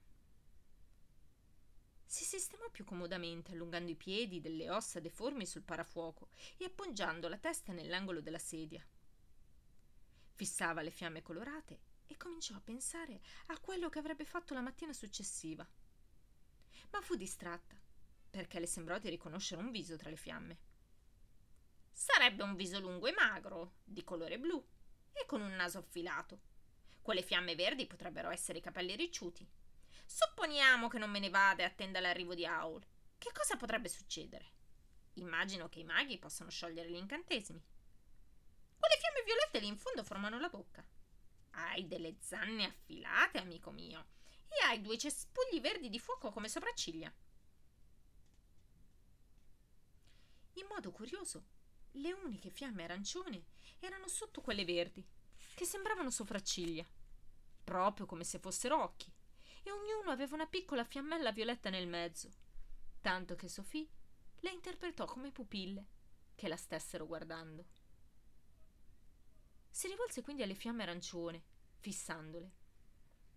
Si sistemò più comodamente, allungando i piedi delle ossa deformi sul parafuoco e appoggiando la testa nell'angolo della sedia. Fissava le fiamme colorate e cominciò a pensare a quello che avrebbe fatto la mattina successiva. Ma fu distratta, perché le sembrò di riconoscere un viso tra le fiamme. Sarebbe un viso lungo e magro, di colore blu e con un naso affilato quelle fiamme verdi potrebbero essere i capelli ricciuti. Supponiamo che non me ne vada e attenda l'arrivo di Aul. Che cosa potrebbe succedere? Immagino che i maghi possano sciogliere gli incantesimi. Quelle fiamme violette lì in fondo formano la bocca. Hai delle zanne affilate, amico mio, e hai due cespugli verdi di fuoco come sopracciglia. In modo curioso, le uniche fiamme arancione erano sotto quelle verdi che sembravano sopracciglia, proprio come se fossero occhi, e ognuno aveva una piccola fiammella violetta nel mezzo, tanto che Sofì le interpretò come pupille che la stessero guardando. Si rivolse quindi alle fiamme arancione, fissandole.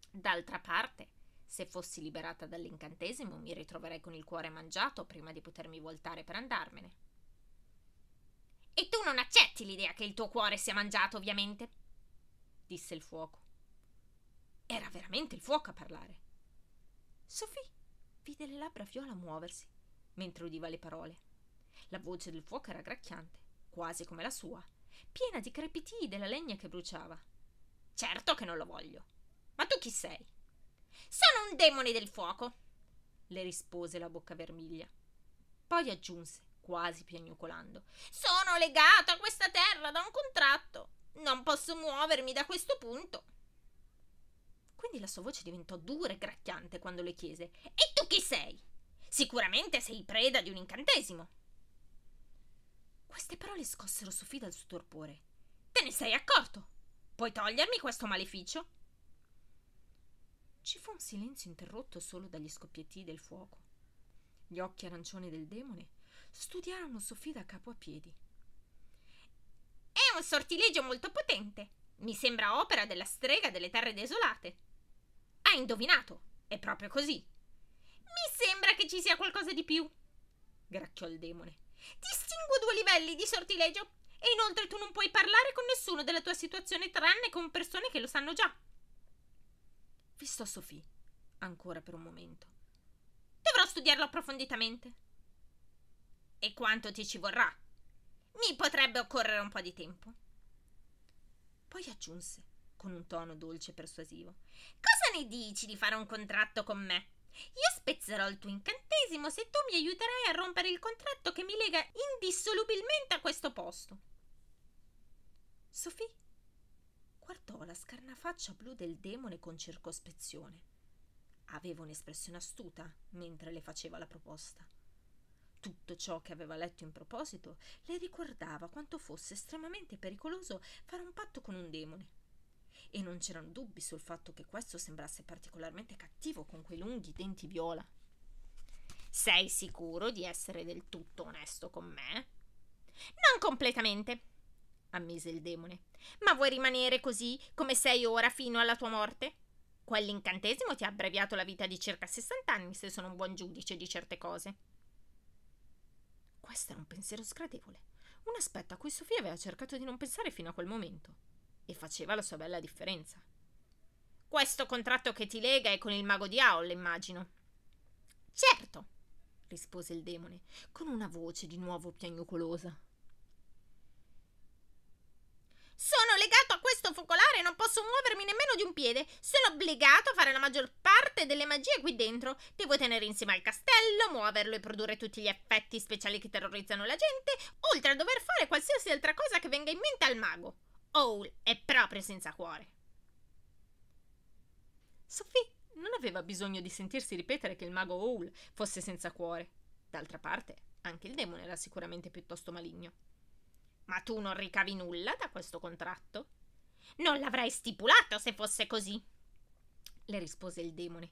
D'altra parte, se fossi liberata dall'incantesimo, mi ritroverei con il cuore mangiato prima di potermi voltare per andarmene. E tu non accetti l'idea che il tuo cuore sia mangiato, ovviamente, disse il fuoco. Era veramente il fuoco a parlare. Sofì vide le labbra viola muoversi mentre udiva le parole. La voce del fuoco era gracchiante, quasi come la sua, piena di crepitii della legna che bruciava. Certo che non lo voglio. Ma tu chi sei? Sono un demone del fuoco, le rispose la bocca vermiglia. Poi aggiunse, quasi piagnucolando: Sono legato a questa terra da un contratto. Non posso muovermi da questo punto. Quindi la sua voce diventò dura e gracchiante quando le chiese: E tu chi sei? Sicuramente sei preda di un incantesimo. Queste parole scossero Sofì dal suo torpore. Te ne sei accorto? Puoi togliermi questo maleficio? Ci fu un silenzio interrotto solo dagli scoppietti del fuoco. Gli occhi arancioni del demone studiarono Sofì da capo a piedi. È un sortilegio molto potente. Mi sembra opera della strega delle terre desolate. Hai indovinato. È proprio così. Mi sembra che ci sia qualcosa di più. Gracciò il demone. Distingo due livelli di sortilegio. E inoltre tu non puoi parlare con nessuno della tua situazione tranne con persone che lo sanno già. Fissò Sofì ancora per un momento. Dovrò studiarlo approfonditamente. E quanto ti ci vorrà? Mi potrebbe occorrere un po' di tempo. Poi aggiunse, con un tono dolce e persuasivo, Cosa ne dici di fare un contratto con me? Io spezzerò il tuo incantesimo se tu mi aiuterai a rompere il contratto che mi lega indissolubilmente a questo posto. Sophie guardò la scarnafaccia blu del demone con circospezione. Aveva un'espressione astuta mentre le faceva la proposta tutto ciò che aveva letto in proposito le ricordava quanto fosse estremamente pericoloso fare un patto con un demone. E non c'erano dubbi sul fatto che questo sembrasse particolarmente cattivo con quei lunghi denti viola. Sei sicuro di essere del tutto onesto con me? Non completamente, ammise il demone. Ma vuoi rimanere così come sei ora fino alla tua morte? Quell'incantesimo ti ha abbreviato la vita di circa 60 anni, se sono un buon giudice di certe cose. Questo era un pensiero sgradevole, un aspetto a cui Sofia aveva cercato di non pensare fino a quel momento, e faceva la sua bella differenza. Questo contratto che ti lega è con il mago di Aul, immagino. Certo, rispose il demone, con una voce di nuovo piagnucolosa. Sono legato a questo focolare non posso muovermi nemmeno di un piede. Sono obbligato a fare la maggior parte delle magie qui dentro. Devo tenere insieme al castello, muoverlo e produrre tutti gli effetti speciali che terrorizzano la gente, oltre a dover fare qualsiasi altra cosa che venga in mente al mago. Owl è proprio senza cuore. Sophie non aveva bisogno di sentirsi ripetere che il mago Owl fosse senza cuore. D'altra parte, anche il demone era sicuramente piuttosto maligno. Ma tu non ricavi nulla da questo contratto? Non l'avrei stipulato se fosse così, le rispose il demone,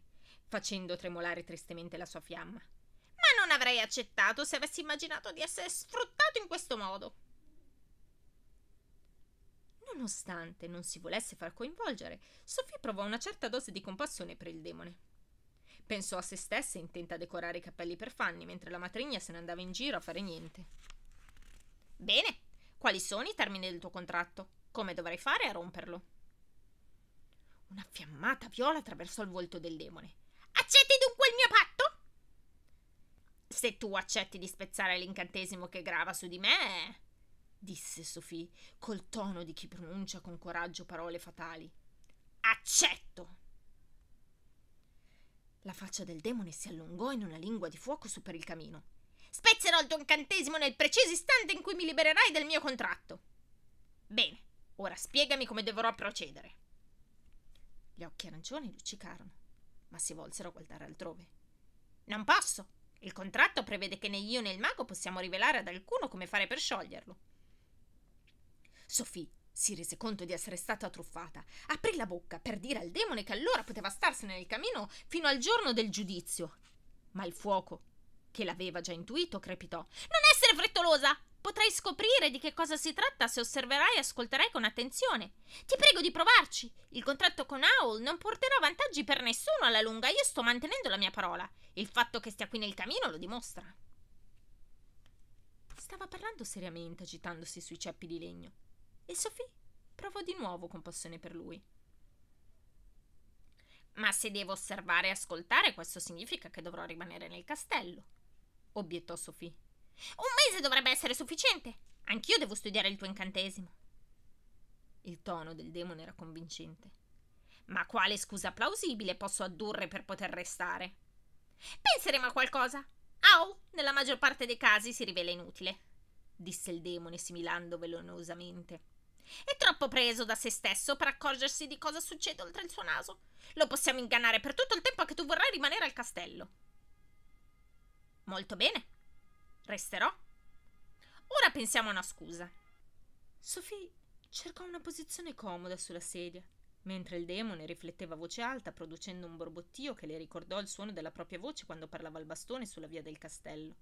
facendo tremolare tristemente la sua fiamma. Ma non avrei accettato se avessi immaginato di essere sfruttato in questo modo. Nonostante non si volesse far coinvolgere, Sofì provò una certa dose di compassione per il demone. Pensò a se stessa intenta a decorare i capelli per Fanny, mentre la matrigna se ne andava in giro a fare niente. Bene, quali sono i termini del tuo contratto? Come dovrei fare a romperlo? Una fiammata viola attraversò il volto del demone. Accetti dunque il mio patto? Se tu accetti di spezzare l'incantesimo che grava su di me, disse Sofì, col tono di chi pronuncia con coraggio parole fatali. Accetto! La faccia del demone si allungò in una lingua di fuoco su per il camino. Spezzerò il tuo incantesimo nel preciso istante in cui mi libererai del mio contratto. Bene, Ora spiegami come dovrò procedere. Gli occhi arancioni luccicarono, ma si volsero a guardare altrove. Non posso. Il contratto prevede che né io né il mago possiamo rivelare ad alcuno come fare per scioglierlo. Sofì si rese conto di essere stata truffata. Aprì la bocca per dire al demone che allora poteva starsene nel camino fino al giorno del giudizio. Ma il fuoco, che l'aveva già intuito, crepitò. Non essere frettolosa! Potrai scoprire di che cosa si tratta se osserverai e ascolterai con attenzione. Ti prego di provarci. Il contratto con Owl non porterà vantaggi per nessuno alla lunga. Io sto mantenendo la mia parola. Il fatto che stia qui nel camino lo dimostra. Stava parlando seriamente, agitandosi sui ceppi di legno. E Sophie provò di nuovo compassione per lui. Ma se devo osservare e ascoltare, questo significa che dovrò rimanere nel castello, obiettò Sophie. Un mese dovrebbe essere sufficiente. Anch'io devo studiare il tuo incantesimo. Il tono del demone era convincente. Ma quale scusa plausibile posso addurre per poter restare? Penseremo a qualcosa. Au, nella maggior parte dei casi si rivela inutile, disse il demone similando velenosamente. È troppo preso da se stesso per accorgersi di cosa succede oltre il suo naso. Lo possiamo ingannare per tutto il tempo che tu vorrai rimanere al castello. Molto bene, Resterò? Ora pensiamo a una scusa. Sophie cercò una posizione comoda sulla sedia, mentre il demone rifletteva a voce alta, producendo un borbottio che le ricordò il suono della propria voce quando parlava al bastone sulla via del castello.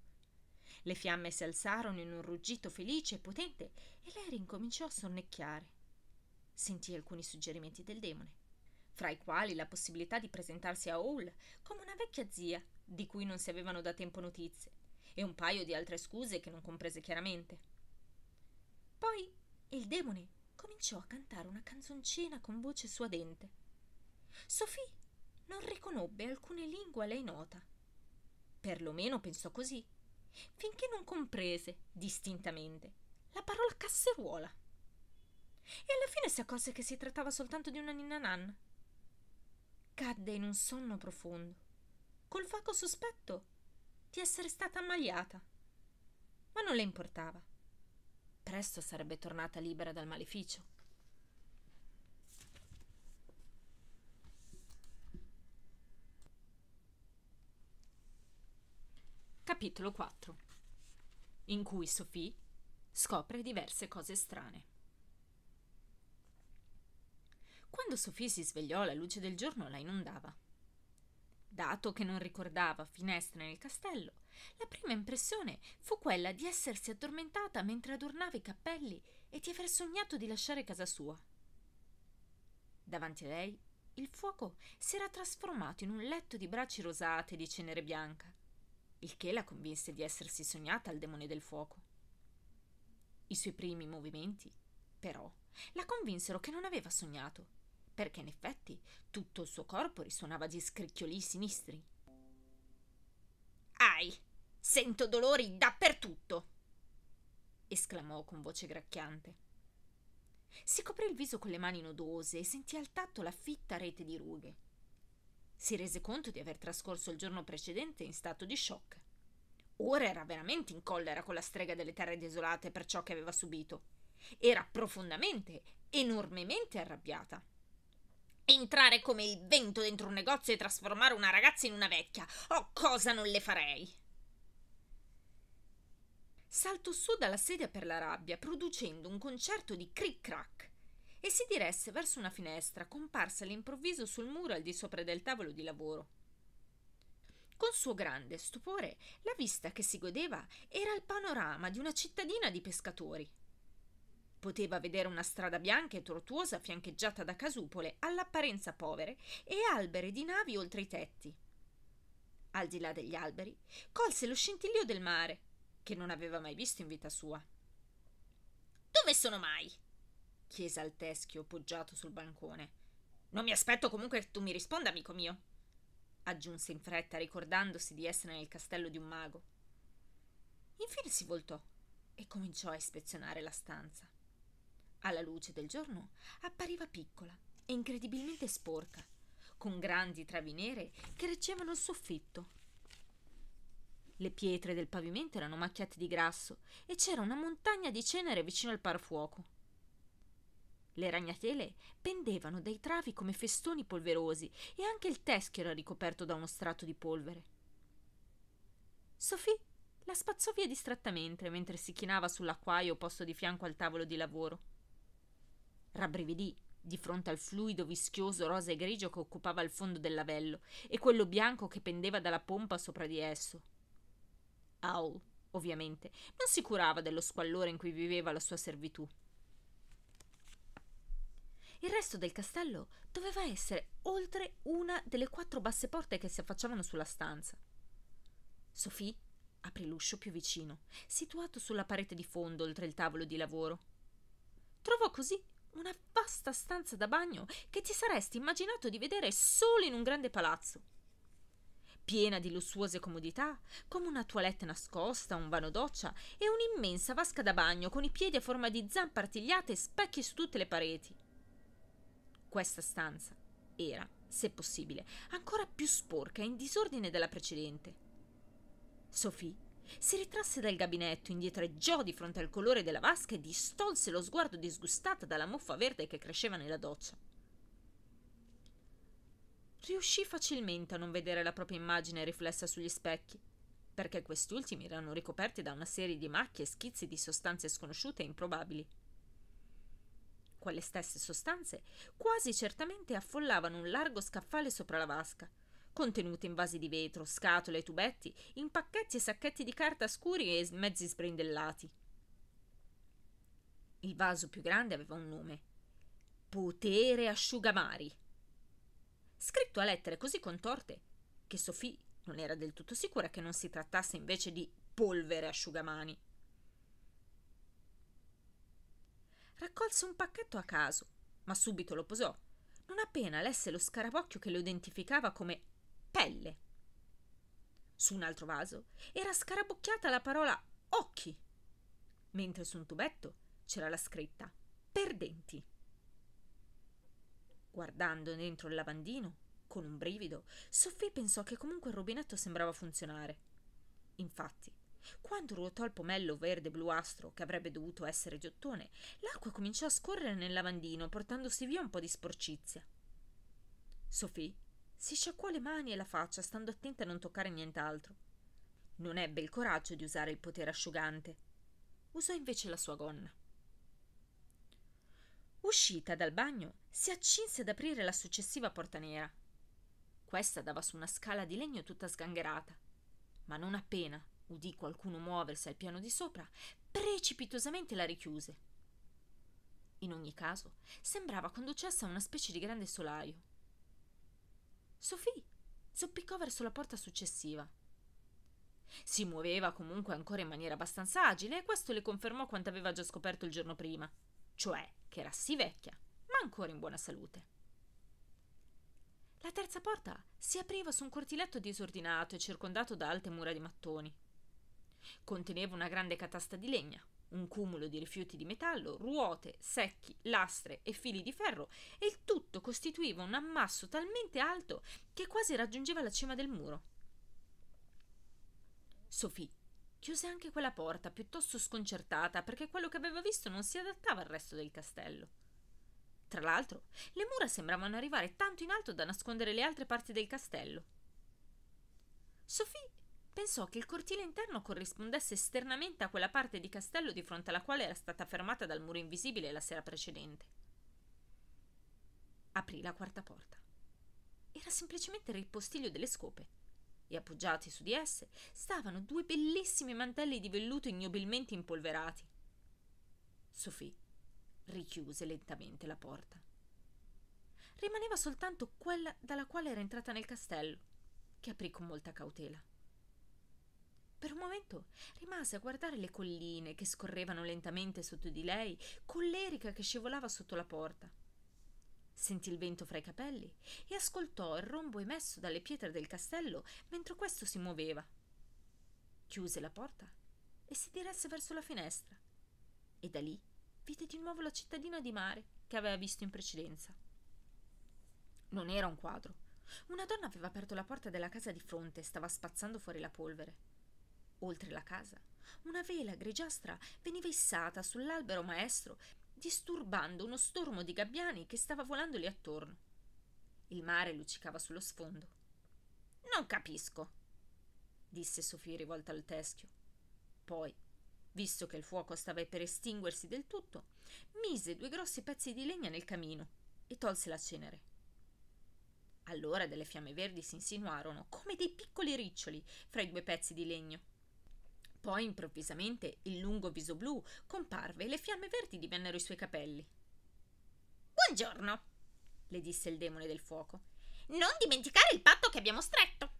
Le fiamme si alzarono in un ruggito felice e potente e lei ricominciò a sonnecchiare. Sentì alcuni suggerimenti del demone, fra i quali la possibilità di presentarsi a Hall come una vecchia zia di cui non si avevano da tempo notizie e un paio di altre scuse che non comprese chiaramente. Poi il demone cominciò a cantare una canzoncina con voce suadente. Sofì non riconobbe alcune lingue a lei nota. Perlomeno pensò così, finché non comprese distintamente la parola casseruola. E alla fine si accorse che si trattava soltanto di una ninna nanna cadde in un sonno profondo, col vago sospetto di essere stata ammaliata. Ma non le importava. Presto sarebbe tornata libera dal maleficio. Capitolo 4 In cui Sophie scopre diverse cose strane. Quando Sophie si svegliò, la luce del giorno la inondava. Dato che non ricordava finestre nel castello, la prima impressione fu quella di essersi addormentata mentre adornava i cappelli e di aver sognato di lasciare casa sua. Davanti a lei il fuoco si era trasformato in un letto di braci rosate e di cenere bianca, il che la convinse di essersi sognata al demone del fuoco. I suoi primi movimenti, però, la convinsero che non aveva sognato perché in effetti tutto il suo corpo risuonava di scricchioli sinistri. Ai, sento dolori dappertutto! esclamò con voce gracchiante. Si coprì il viso con le mani nodose e sentì al tatto la fitta rete di rughe. Si rese conto di aver trascorso il giorno precedente in stato di shock. Ora era veramente in collera con la strega delle terre desolate per ciò che aveva subito. Era profondamente, enormemente arrabbiata. Entrare come il vento dentro un negozio e trasformare una ragazza in una vecchia. Oh, cosa non le farei! Saltò su dalla sedia per la rabbia, producendo un concerto di cric-crac, e si diresse verso una finestra comparsa all'improvviso sul muro al di sopra del tavolo di lavoro. Con suo grande stupore, la vista che si godeva era il panorama di una cittadina di pescatori. Poteva vedere una strada bianca e tortuosa fiancheggiata da casupole all'apparenza povere e alberi di navi oltre i tetti. Al di là degli alberi, colse lo scintillio del mare, che non aveva mai visto in vita sua. Dove sono mai? chiese al teschio poggiato sul bancone. Non mi aspetto comunque che tu mi risponda, amico mio, aggiunse in fretta, ricordandosi di essere nel castello di un mago. Infine si voltò e cominciò a ispezionare la stanza alla luce del giorno appariva piccola e incredibilmente sporca, con grandi travi nere che reggevano il soffitto. Le pietre del pavimento erano macchiate di grasso e c'era una montagna di cenere vicino al parafuoco. Le ragnatele pendevano dai travi come festoni polverosi e anche il teschio era ricoperto da uno strato di polvere. Sophie la spazzò via distrattamente mentre si chinava sull'acquaio posto di fianco al tavolo di lavoro. Rabbrividì di fronte al fluido vischioso rosa e grigio che occupava il fondo del lavello e quello bianco che pendeva dalla pompa sopra di esso. Owl, ovviamente, non si curava dello squallore in cui viveva la sua servitù. Il resto del castello doveva essere oltre una delle quattro basse porte che si affacciavano sulla stanza. Sophie aprì l'uscio più vicino, situato sulla parete di fondo oltre il tavolo di lavoro. Trovò così una vasta stanza da bagno che ti saresti immaginato di vedere solo in un grande palazzo. Piena di lussuose comodità, come una toilette nascosta, un vano doccia e un'immensa vasca da bagno con i piedi a forma di zampa artigliate e specchi su tutte le pareti. Questa stanza era, se possibile, ancora più sporca e in disordine della precedente. Sophie si ritrasse dal gabinetto, indietreggiò di fronte al colore della vasca e distolse lo sguardo disgustata dalla muffa verde che cresceva nella doccia. Riuscì facilmente a non vedere la propria immagine riflessa sugli specchi, perché questi ultimi erano ricoperti da una serie di macchie e schizzi di sostanze sconosciute e improbabili. Quelle stesse sostanze quasi certamente affollavano un largo scaffale sopra la vasca, contenute in vasi di vetro, scatole e tubetti, in pacchetti e sacchetti di carta scuri e mezzi sbrindellati. Il vaso più grande aveva un nome: Potere asciugamari. Scritto a lettere così contorte che Sofì non era del tutto sicura che non si trattasse invece di polvere asciugamani. Raccolse un pacchetto a caso, ma subito lo posò non appena lesse lo scarabocchio che lo identificava come pelle. Su un altro vaso era scarabocchiata la parola occhi, mentre su un tubetto c'era la scritta perdenti. Guardando dentro il lavandino, con un brivido, Sofì pensò che comunque il rubinetto sembrava funzionare. Infatti, quando ruotò il pomello verde bluastro che avrebbe dovuto essere giottone, l'acqua cominciò a scorrere nel lavandino portandosi via un po' di sporcizia. Sophie si sciacquò le mani e la faccia, stando attenta a non toccare nient'altro. Non ebbe il coraggio di usare il potere asciugante. Usò invece la sua gonna. Uscita dal bagno, si accinse ad aprire la successiva porta nera. Questa dava su una scala di legno tutta sgangherata. Ma non appena udì qualcuno muoversi al piano di sopra, precipitosamente la richiuse. In ogni caso, sembrava conducesse a una specie di grande solaio. Sophie zoppicò verso la porta successiva. Si muoveva comunque ancora in maniera abbastanza agile e questo le confermò quanto aveva già scoperto il giorno prima, cioè che era sì vecchia, ma ancora in buona salute. La terza porta si apriva su un cortiletto disordinato e circondato da alte mura di mattoni. Conteneva una grande catasta di legna, un cumulo di rifiuti di metallo, ruote, secchi, lastre e fili di ferro, e il tutto costituiva un ammasso talmente alto che quasi raggiungeva la cima del muro. Sophie chiuse anche quella porta, piuttosto sconcertata, perché quello che aveva visto non si adattava al resto del castello. Tra l'altro, le mura sembravano arrivare tanto in alto da nascondere le altre parti del castello. Sophie pensò che il cortile interno corrispondesse esternamente a quella parte di castello di fronte alla quale era stata fermata dal muro invisibile la sera precedente. Aprì la quarta porta. Era semplicemente il ripostiglio delle scope e appoggiati su di esse stavano due bellissimi mantelli di velluto ignobilmente impolverati. Sofì richiuse lentamente la porta. Rimaneva soltanto quella dalla quale era entrata nel castello, che aprì con molta cautela. Per un momento rimase a guardare le colline che scorrevano lentamente sotto di lei, con l'erica che scivolava sotto la porta. Sentì il vento fra i capelli e ascoltò il rombo emesso dalle pietre del castello mentre questo si muoveva. Chiuse la porta e si diresse verso la finestra. E da lì vide di nuovo la cittadina di mare che aveva visto in precedenza. Non era un quadro. Una donna aveva aperto la porta della casa di fronte e stava spazzando fuori la polvere oltre la casa. Una vela grigiastra veniva issata sull'albero maestro, disturbando uno stormo di gabbiani che stava volando attorno. Il mare luccicava sullo sfondo. Non capisco, disse Sofì rivolta al teschio. Poi, visto che il fuoco stava per estinguersi del tutto, mise due grossi pezzi di legna nel camino e tolse la cenere. Allora delle fiamme verdi si insinuarono come dei piccoli riccioli fra i due pezzi di legno. Poi improvvisamente il lungo viso blu comparve e le fiamme verdi divennero i suoi capelli. Buongiorno, le disse il demone del fuoco. Non dimenticare il patto che abbiamo stretto.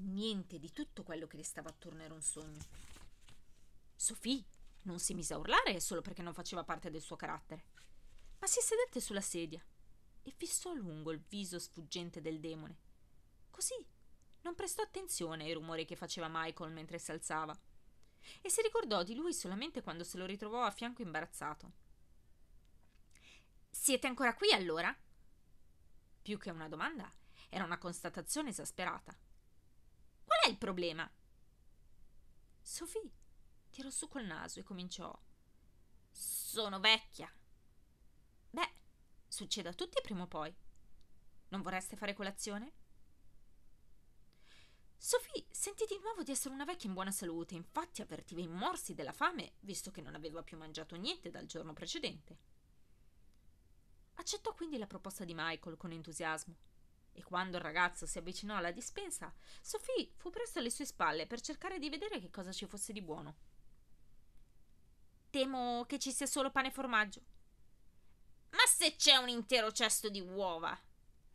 Niente di tutto quello che le stava attorno era un sogno. Sofì non si mise a urlare solo perché non faceva parte del suo carattere, ma si sedette sulla sedia e fissò a lungo il viso sfuggente del demone, così non prestò attenzione ai rumori che faceva Michael mentre si alzava e si ricordò di lui solamente quando se lo ritrovò a fianco imbarazzato. Siete ancora qui allora? Più che una domanda, era una constatazione esasperata. Qual è il problema? Sophie tirò su col naso e cominciò. Sono vecchia. Beh, succede a tutti prima o poi. Non vorreste fare colazione? Sophie sentì di nuovo di essere una vecchia in buona salute, infatti avvertiva i morsi della fame, visto che non aveva più mangiato niente dal giorno precedente. Accettò quindi la proposta di Michael con entusiasmo. E quando il ragazzo si avvicinò alla dispensa, Sophie fu presto alle sue spalle per cercare di vedere che cosa ci fosse di buono. Temo che ci sia solo pane e formaggio. Ma se c'è un intero cesto di uova,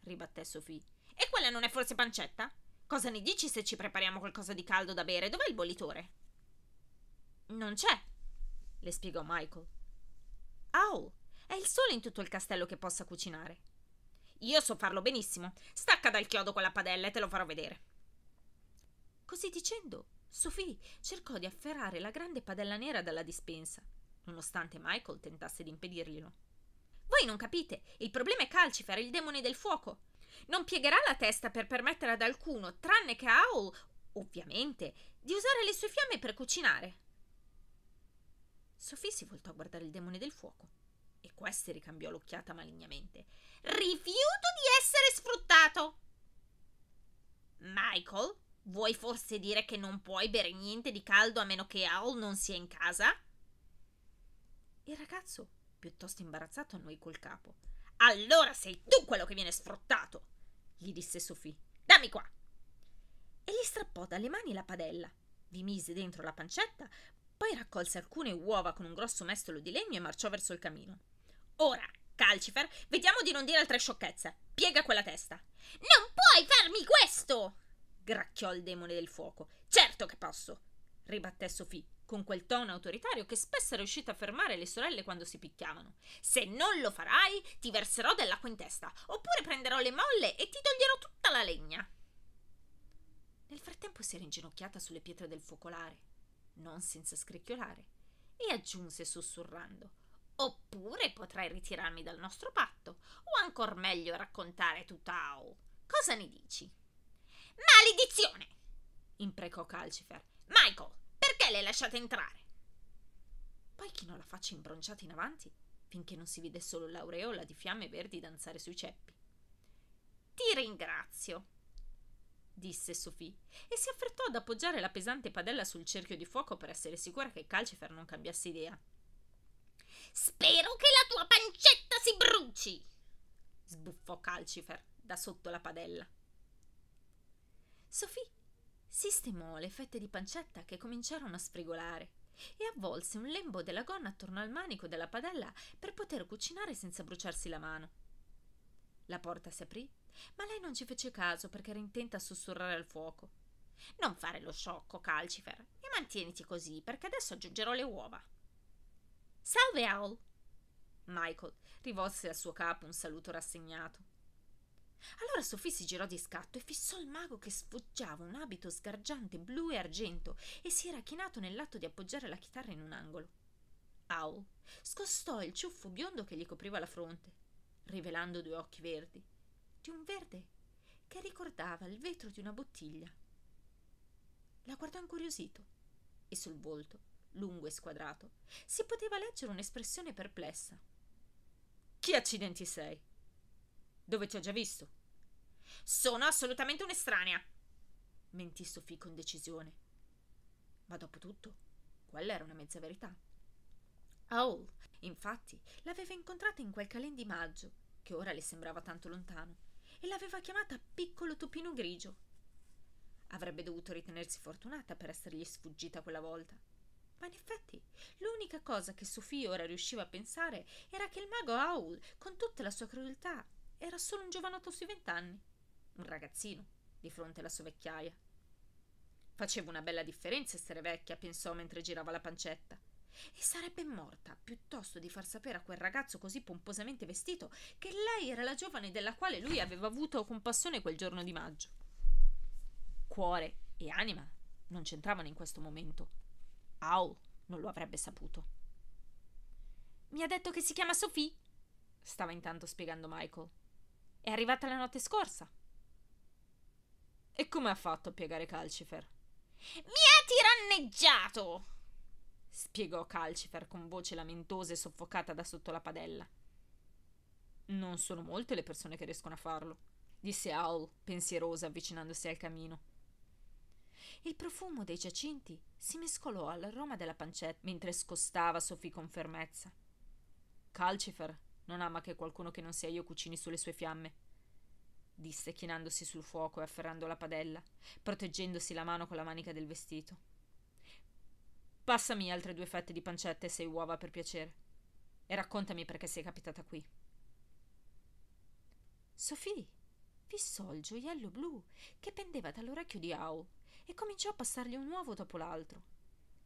ribatté Sophie, e quella non è forse pancetta? Cosa ne dici se ci prepariamo qualcosa di caldo da bere? Dov'è il bollitore? Non c'è, le spiegò Michael. Au, è il sole in tutto il castello che possa cucinare. Io so farlo benissimo. Stacca dal chiodo quella padella e te lo farò vedere. Così dicendo, Sophie cercò di afferrare la grande padella nera dalla dispensa, nonostante Michael tentasse di impedirglielo. Voi non capite, il problema è Calcifer, il demone del fuoco. Non piegherà la testa per permettere ad alcuno, tranne che a Owl, ovviamente, di usare le sue fiamme per cucinare. Sophie si voltò a guardare il demone del fuoco e questi ricambiò l'occhiata malignamente. Rifiuto di essere sfruttato! Michael, vuoi forse dire che non puoi bere niente di caldo a meno che Owl non sia in casa? Il ragazzo, piuttosto imbarazzato, annui col capo. Allora sei tu quello che viene sfruttato, gli disse Sofì. Dammi qua. E gli strappò dalle mani la padella, vi mise dentro la pancetta, poi raccolse alcune uova con un grosso mestolo di legno e marciò verso il camino. Ora, Calcifer, vediamo di non dire altre sciocchezze. Piega quella testa. Non puoi farmi questo! gracchiò il demone del fuoco. Certo che posso ribatté Sofì con quel tono autoritario che spesso era riuscita a fermare le sorelle quando si picchiavano. Se non lo farai, ti verserò dell'acqua in testa, oppure prenderò le molle e ti toglierò tutta la legna. Nel frattempo si era inginocchiata sulle pietre del focolare, non senza scricchiolare, e aggiunse sussurrando: Oppure potrai ritirarmi dal nostro patto, o ancor meglio raccontare Tutao. Cosa ne dici? Maledizione! imprecò Calcifer Michael, perché l'hai lasciata entrare? Poi chinò la faccia imbronciata in avanti finché non si vide solo l'aureola di fiamme verdi danzare sui ceppi. Ti ringrazio, disse Sofì e si affrettò ad appoggiare la pesante padella sul cerchio di fuoco per essere sicura che Calcifer non cambiasse idea. Spero che la tua pancetta si bruci! sbuffò Calcifer da sotto la padella. Sofì Sistemò le fette di pancetta che cominciarono a sfrigolare e avvolse un lembo della gonna attorno al manico della padella per poter cucinare senza bruciarsi la mano. La porta si aprì, ma lei non ci fece caso perché era intenta a sussurrare al fuoco. Non fare lo sciocco, Calcifer, e mantieniti così perché adesso aggiungerò le uova. Salve, Owl! Michael rivolse al suo capo un saluto rassegnato. Allora Sofì si girò di scatto e fissò il mago che sfoggiava un abito sgargiante blu e argento e si era chinato nell'atto di appoggiare la chitarra in un angolo. Au scostò il ciuffo biondo che gli copriva la fronte, rivelando due occhi verdi, di un verde che ricordava il vetro di una bottiglia. La guardò incuriosito e sul volto, lungo e squadrato, si poteva leggere un'espressione perplessa. Chi accidenti sei? dove ti ho già visto. Sono assolutamente un'estranea, mentì Sofì con decisione. Ma dopo tutto, quella era una mezza verità. Aul, infatti, l'aveva incontrata in quel calen di maggio, che ora le sembrava tanto lontano, e l'aveva chiamata piccolo topino grigio. Avrebbe dovuto ritenersi fortunata per essergli sfuggita quella volta. Ma in effetti, l'unica cosa che Sofì ora riusciva a pensare era che il mago Aul, con tutta la sua crudeltà era solo un giovanotto sui vent'anni, un ragazzino, di fronte alla sua vecchiaia. Faceva una bella differenza essere vecchia, pensò mentre girava la pancetta. E sarebbe morta piuttosto di far sapere a quel ragazzo così pomposamente vestito che lei era la giovane della quale lui aveva avuto compassione quel giorno di maggio. Cuore e anima non c'entravano in questo momento. Au non lo avrebbe saputo. Mi ha detto che si chiama Sophie? stava intanto spiegando Michael. È arrivata la notte scorsa. E come ha fatto a piegare Calcifer? Mi ha tiranneggiato! spiegò Calcifer con voce lamentosa e soffocata da sotto la padella. Non sono molte le persone che riescono a farlo, disse Owl, pensierosa, avvicinandosi al camino. Il profumo dei giacinti si mescolò all'aroma della pancetta mentre scostava Sofì con fermezza. Calcifer non ama che qualcuno che non sia io cucini sulle sue fiamme. Disse, chinandosi sul fuoco e afferrando la padella, proteggendosi la mano con la manica del vestito. Passami altre due fette di pancetta e sei uova per piacere. E raccontami perché sei capitata qui. Sofì fissò il gioiello blu che pendeva dall'orecchio di Au e cominciò a passargli un uovo dopo l'altro.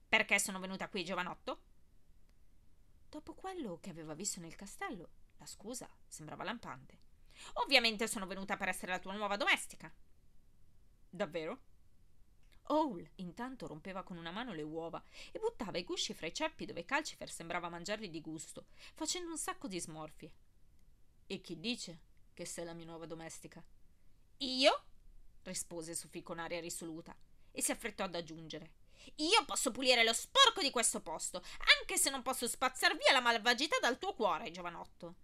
Perché sono venuta qui, giovanotto? Dopo quello che aveva visto nel castello, la scusa sembrava lampante. Ovviamente sono venuta per essere la tua nuova domestica. Davvero? Owl intanto rompeva con una mano le uova e buttava i gusci fra i ceppi dove Calcifer sembrava mangiarli di gusto, facendo un sacco di smorfie. E chi dice che sei la mia nuova domestica? Io? rispose Sofì con aria risoluta e si affrettò ad aggiungere. Io posso pulire lo sporco di questo posto, anche se non posso spazzar via la malvagità dal tuo cuore, giovanotto.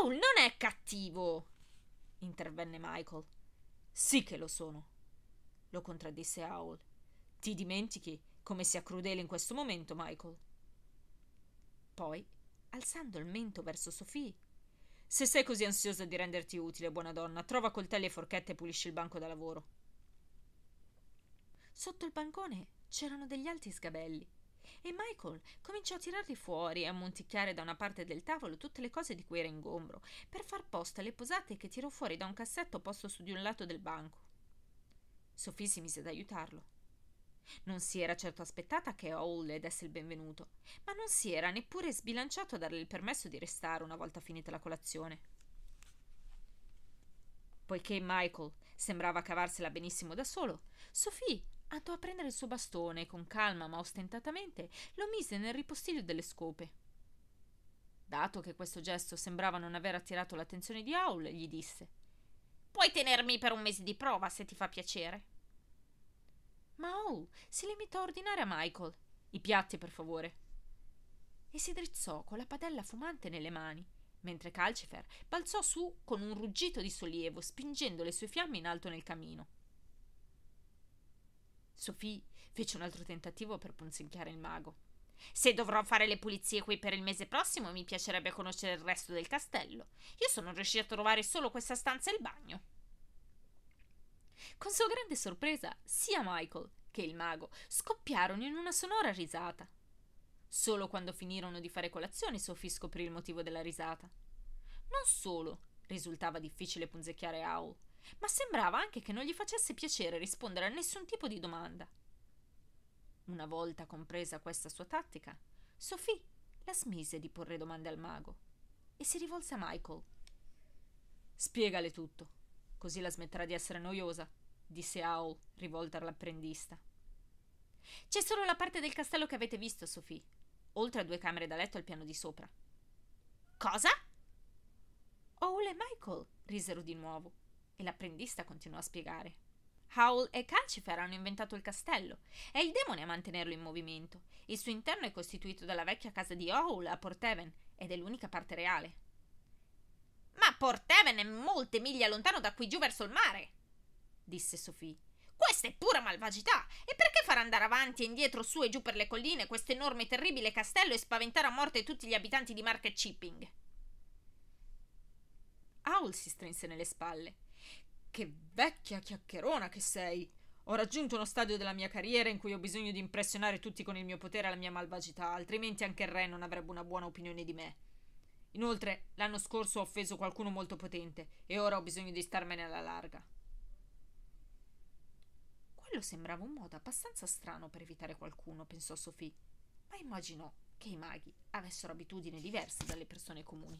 Oh, non è cattivo, intervenne Michael. Sì che lo sono, lo contraddisse Howl. Ti dimentichi come sia crudele in questo momento, Michael. Poi, alzando il mento verso Sofì, se sei così ansiosa di renderti utile, buona donna, trova coltelli e forchette e pulisci il banco da lavoro. Sotto il bancone c'erano degli alti sgabelli. E Michael cominciò a tirarli fuori e a monticchiare da una parte del tavolo tutte le cose di cui era ingombro, per far posto alle posate che tirò fuori da un cassetto posto su di un lato del banco. Sophie si mise ad aiutarlo. Non si era certo aspettata che Hall le desse il benvenuto, ma non si era neppure sbilanciato a darle il permesso di restare una volta finita la colazione. Poiché Michael sembrava cavarsela benissimo da solo, Sophie Andò a prendere il suo bastone e con calma ma ostentatamente lo mise nel ripostiglio delle scope. Dato che questo gesto sembrava non aver attirato l'attenzione di Howl, gli disse: Puoi tenermi per un mese di prova se ti fa piacere. Ma Howl si limitò a ordinare a Michael: I piatti, per favore. E si drizzò con la padella fumante nelle mani mentre Calcifer balzò su con un ruggito di sollievo, spingendo le sue fiamme in alto nel camino. Sophie fece un altro tentativo per punzecchiare il mago. Se dovrò fare le pulizie qui per il mese prossimo, mi piacerebbe conoscere il resto del castello. Io sono riuscita a trovare solo questa stanza e il bagno. Con sua grande sorpresa, sia Michael che il mago scoppiarono in una sonora risata. Solo quando finirono di fare colazione, Sophie scoprì il motivo della risata. Non solo risultava difficile punzecchiare Owl, ma sembrava anche che non gli facesse piacere rispondere a nessun tipo di domanda. Una volta compresa questa sua tattica, Sofì la smise di porre domande al mago e si rivolse a Michael. Spiegale tutto, così la smetterà di essere noiosa, disse Owl, rivolta all'apprendista. C'è solo la parte del castello che avete visto, Sofì, oltre a due camere da letto al piano di sopra. Cosa? Owl e Michael risero di nuovo e l'apprendista continuò a spiegare. Howl e Calcifer hanno inventato il castello. È il demone a mantenerlo in movimento. Il suo interno è costituito dalla vecchia casa di Howl a Porteven ed è l'unica parte reale. Ma Porteven è molte miglia lontano da qui giù verso il mare, disse Sophie. Questa è pura malvagità! E perché far andare avanti e indietro su e giù per le colline questo enorme e terribile castello e spaventare a morte tutti gli abitanti di Market Chipping? Howl si strinse nelle spalle. Che vecchia chiacchierona che sei! Ho raggiunto uno stadio della mia carriera in cui ho bisogno di impressionare tutti con il mio potere e la mia malvagità, altrimenti anche il re non avrebbe una buona opinione di me. Inoltre, l'anno scorso ho offeso qualcuno molto potente e ora ho bisogno di starmene alla larga. Quello sembrava un modo abbastanza strano per evitare qualcuno, pensò Sophie, ma immaginò che i maghi avessero abitudini diverse dalle persone comuni.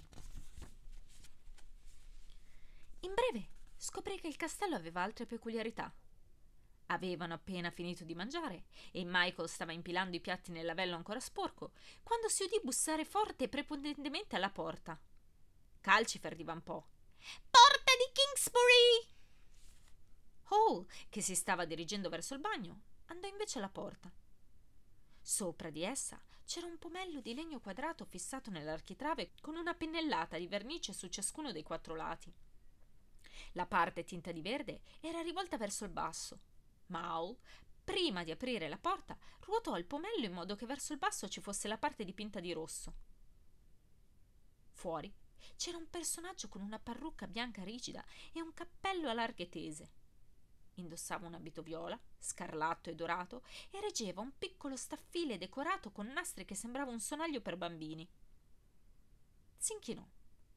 In breve scoprì che il castello aveva altre peculiarità. Avevano appena finito di mangiare e Michael stava impilando i piatti nel lavello ancora sporco quando si udì bussare forte e prepotentemente alla porta. Calcifer divampò. Porta di Kingsbury! Hall, oh, che si stava dirigendo verso il bagno, andò invece alla porta. Sopra di essa c'era un pomello di legno quadrato fissato nell'architrave con una pennellata di vernice su ciascuno dei quattro lati. La parte tinta di verde era rivolta verso il basso. Maul, prima di aprire la porta, ruotò il pomello in modo che verso il basso ci fosse la parte dipinta di rosso. Fuori c'era un personaggio con una parrucca bianca rigida e un cappello a larghe tese. Indossava un abito viola, scarlatto e dorato, e reggeva un piccolo staffile decorato con nastri che sembrava un sonaglio per bambini. Si inchinò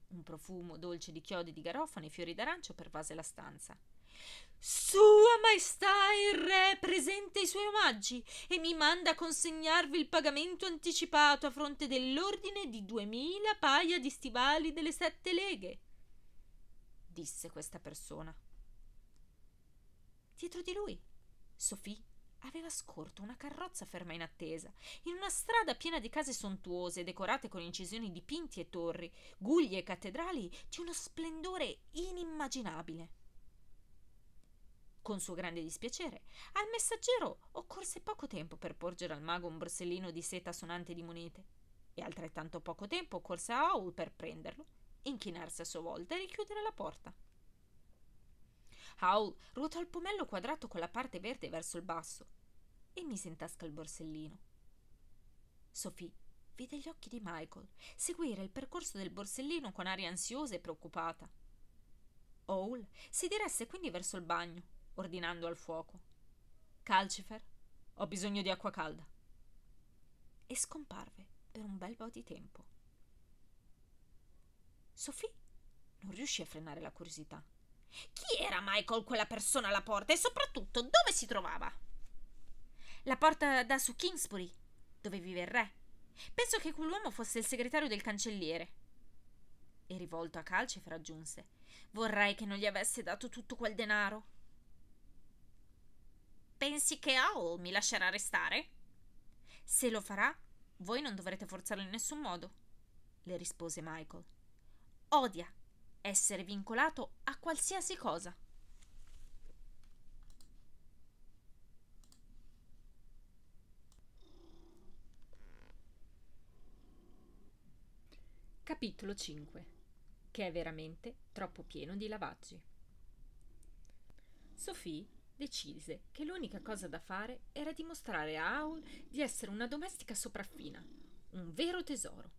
un profumo dolce di chiodi di garofano e fiori d'arancio pervase la stanza. Sua Maestà il Re presenta i suoi omaggi e mi manda a consegnarvi il pagamento anticipato a fronte dell'ordine di duemila paia di stivali delle sette leghe, disse questa persona. Dietro di lui, Sofì aveva scorto una carrozza ferma in attesa, in una strada piena di case sontuose, decorate con incisioni dipinti e torri, guglie e cattedrali di uno splendore inimmaginabile. Con suo grande dispiacere, al messaggero occorse poco tempo per porgere al mago un borsellino di seta sonante di monete, e altrettanto poco tempo occorse a Owl per prenderlo, inchinarsi a sua volta e richiudere la porta. Howl ruotò il pomello quadrato con la parte verde verso il basso e mise in tasca il borsellino. Sophie vide gli occhi di Michael seguire il percorso del borsellino con aria ansiosa e preoccupata. Howl si diresse quindi verso il bagno, ordinando al fuoco. Calcifer, ho bisogno di acqua calda. E scomparve per un bel po' di tempo. Sophie non riuscì a frenare la curiosità. Chi era Michael quella persona alla porta e soprattutto dove si trovava? La porta da su Kingsbury, dove vive il re. Penso che quell'uomo fosse il segretario del cancelliere. E rivolto a Calcefra aggiunse: Vorrei che non gli avesse dato tutto quel denaro. Pensi che Owl mi lascerà restare? Se lo farà, voi non dovrete forzarlo in nessun modo, le rispose Michael. Odia essere vincolato a qualsiasi cosa. Capitolo 5 che è veramente troppo pieno di lavaggi. Sophie decise che l'unica cosa da fare era dimostrare a Aul di essere una domestica sopraffina, un vero tesoro.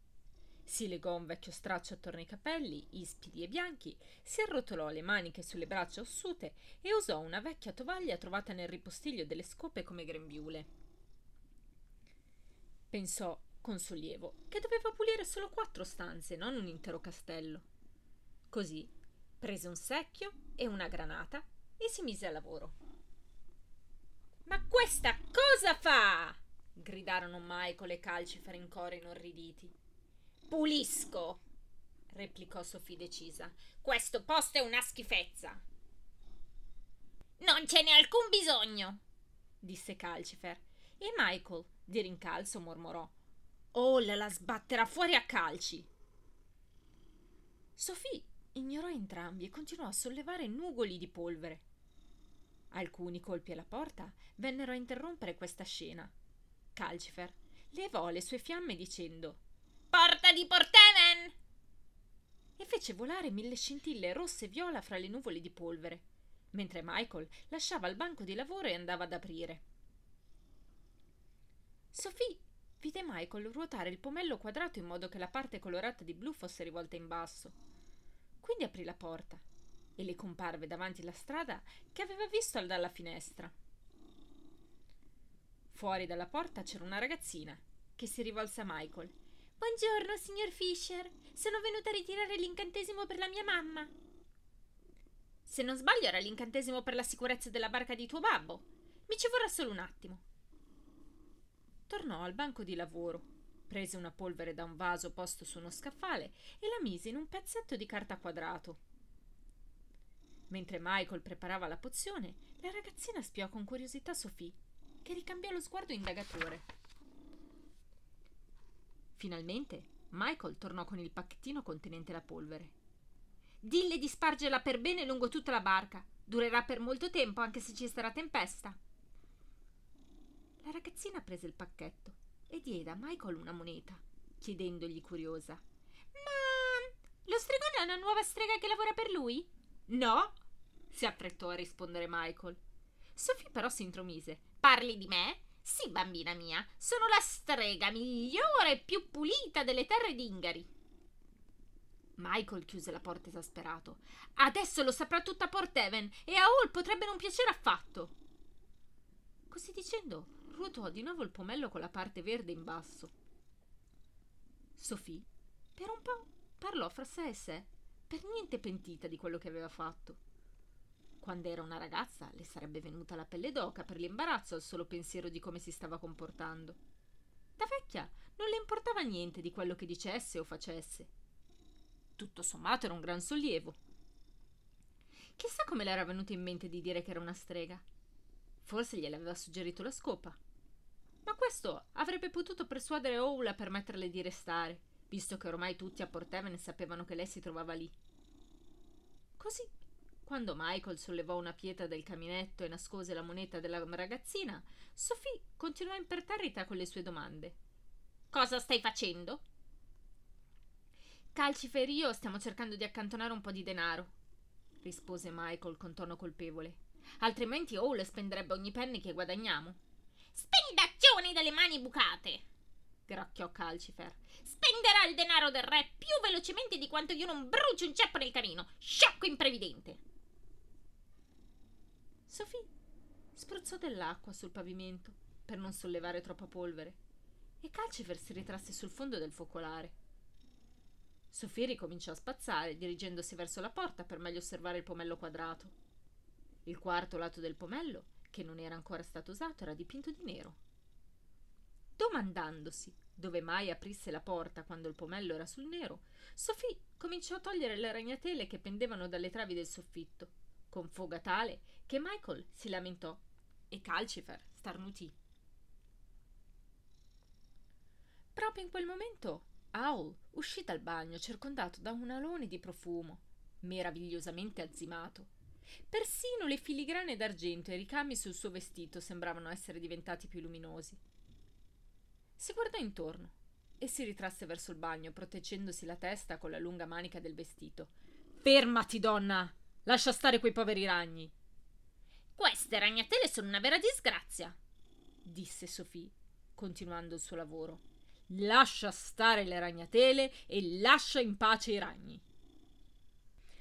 Si legò un vecchio straccio attorno ai capelli, ispidi e bianchi, si arrotolò le maniche sulle braccia ossute e usò una vecchia tovaglia trovata nel ripostiglio delle scope come grembiule. Pensò, con sollievo, che doveva pulire solo quattro stanze, non un intero castello. Così prese un secchio e una granata e si mise al lavoro. Ma questa cosa fa? gridarono Michael e Calcifere in cori inorriditi pulisco, replicò Sofì decisa. Questo posto è una schifezza. Non ce n'è alcun bisogno, disse Calcifer. E Michael, di rincalzo, mormorò. Oh, la sbatterà fuori a calci. Sofì ignorò entrambi e continuò a sollevare nugoli di polvere. Alcuni colpi alla porta vennero a interrompere questa scena. Calcifer levò le sue fiamme dicendo Porta di Portemen! E fece volare mille scintille rosse e viola fra le nuvole di polvere, mentre Michael lasciava il banco di lavoro e andava ad aprire. Sophie vide Michael ruotare il pomello quadrato in modo che la parte colorata di blu fosse rivolta in basso. Quindi aprì la porta e le comparve davanti la strada che aveva visto dalla finestra. Fuori dalla porta c'era una ragazzina che si rivolse a Michael Buongiorno, signor Fisher. Sono venuta a ritirare l'incantesimo per la mia mamma. Se non sbaglio era l'incantesimo per la sicurezza della barca di tuo babbo. Mi ci vorrà solo un attimo. Tornò al banco di lavoro, prese una polvere da un vaso posto su uno scaffale e la mise in un pezzetto di carta quadrato. Mentre Michael preparava la pozione, la ragazzina spiò con curiosità Sophie, che ricambiò lo sguardo indagatore. Finalmente Michael tornò con il pacchettino contenente la polvere. Dille di spargerla per bene lungo tutta la barca. Durerà per molto tempo anche se ci sarà tempesta. La ragazzina prese il pacchetto e diede a Michael una moneta, chiedendogli curiosa. Ma lo stregone è una nuova strega che lavora per lui? No, si affrettò a rispondere Michael. Sophie però si intromise. Parli di me? Sì, bambina mia, sono la strega migliore e più pulita delle terre d'Ingari. Michael chiuse la porta esasperato. Adesso lo saprà tutta Port Porteven e a Hall potrebbe non piacere affatto. Così dicendo, ruotò di nuovo il pomello con la parte verde in basso. Sophie, per un po', parlò fra sé e sé, per niente pentita di quello che aveva fatto. Quando era una ragazza le sarebbe venuta la pelle d'oca per l'imbarazzo al solo pensiero di come si stava comportando. Da vecchia non le importava niente di quello che dicesse o facesse. Tutto sommato era un gran sollievo. Chissà come le era venuto in mente di dire che era una strega. Forse gliel'aveva suggerito la scopa. Ma questo avrebbe potuto persuadere Owl a permetterle di restare, visto che ormai tutti a Portevene sapevano che lei si trovava lì. Così quando Michael sollevò una pietra del caminetto e nascose la moneta della ragazzina, Sophie continuò imperterrita con le sue domande. Cosa stai facendo? Calcifer e io stiamo cercando di accantonare un po' di denaro, rispose Michael con tono colpevole. Altrimenti Hall spenderebbe ogni penny che guadagniamo. Spendacchioni dalle mani bucate! gracchiò Calcifer. Spenderà il denaro del re più velocemente di quanto io non bruci un ceppo nel canino. Sciocco imprevidente! Sofì spruzzò dell'acqua sul pavimento per non sollevare troppa polvere e Calcifer si ritrasse sul fondo del focolare. Sofì ricominciò a spazzare, dirigendosi verso la porta per meglio osservare il pomello quadrato. Il quarto lato del pomello, che non era ancora stato usato, era dipinto di nero. Domandandosi dove mai aprisse la porta quando il pomello era sul nero, Sofì cominciò a togliere le ragnatele che pendevano dalle travi del soffitto, con foga tale che Michael si lamentò e Calcifer starnutì. Proprio in quel momento Owl uscì dal bagno circondato da un alone di profumo, meravigliosamente azzimato. Persino le filigrane d'argento e i ricami sul suo vestito sembravano essere diventati più luminosi. Si guardò intorno e si ritrasse verso il bagno, proteggendosi la testa con la lunga manica del vestito. Fermati, donna! Lascia stare quei poveri ragni! Queste ragnatele sono una vera disgrazia, disse Sofì, continuando il suo lavoro. Lascia stare le ragnatele e lascia in pace i ragni.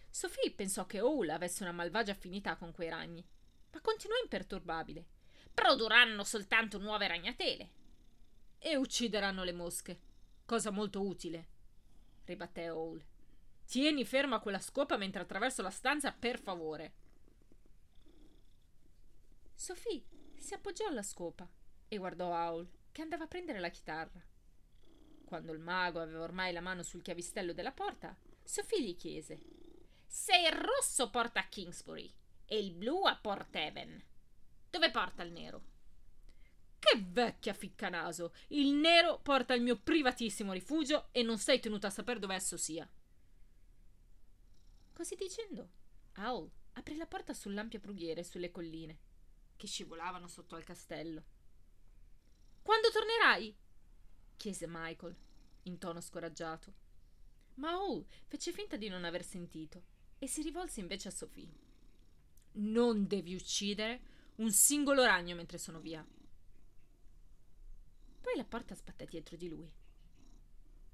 Sofì pensò che Owl avesse una malvagia affinità con quei ragni, ma continuò imperturbabile. Produrranno soltanto nuove ragnatele. E uccideranno le mosche, cosa molto utile, ribatté Owl. Tieni ferma quella scopa mentre attraverso la stanza, per favore. Sophie si appoggiò alla scopa e guardò Aul, che andava a prendere la chitarra. Quando il mago aveva ormai la mano sul chiavistello della porta, Sophie gli chiese: Se il rosso porta a Kingsbury e il blu a Port Haven, dove porta il nero? Che vecchia ficcanaso! Il nero porta al mio privatissimo rifugio e non sei tenuta a sapere dove esso sia. Così dicendo, Aul aprì la porta sull'ampia prughiera e sulle colline che scivolavano sotto al castello. Quando tornerai? chiese Michael, in tono scoraggiato. Ma oh, fece finta di non aver sentito e si rivolse invece a Sophie. Non devi uccidere un singolo ragno mentre sono via. Poi la porta sbatté dietro di lui.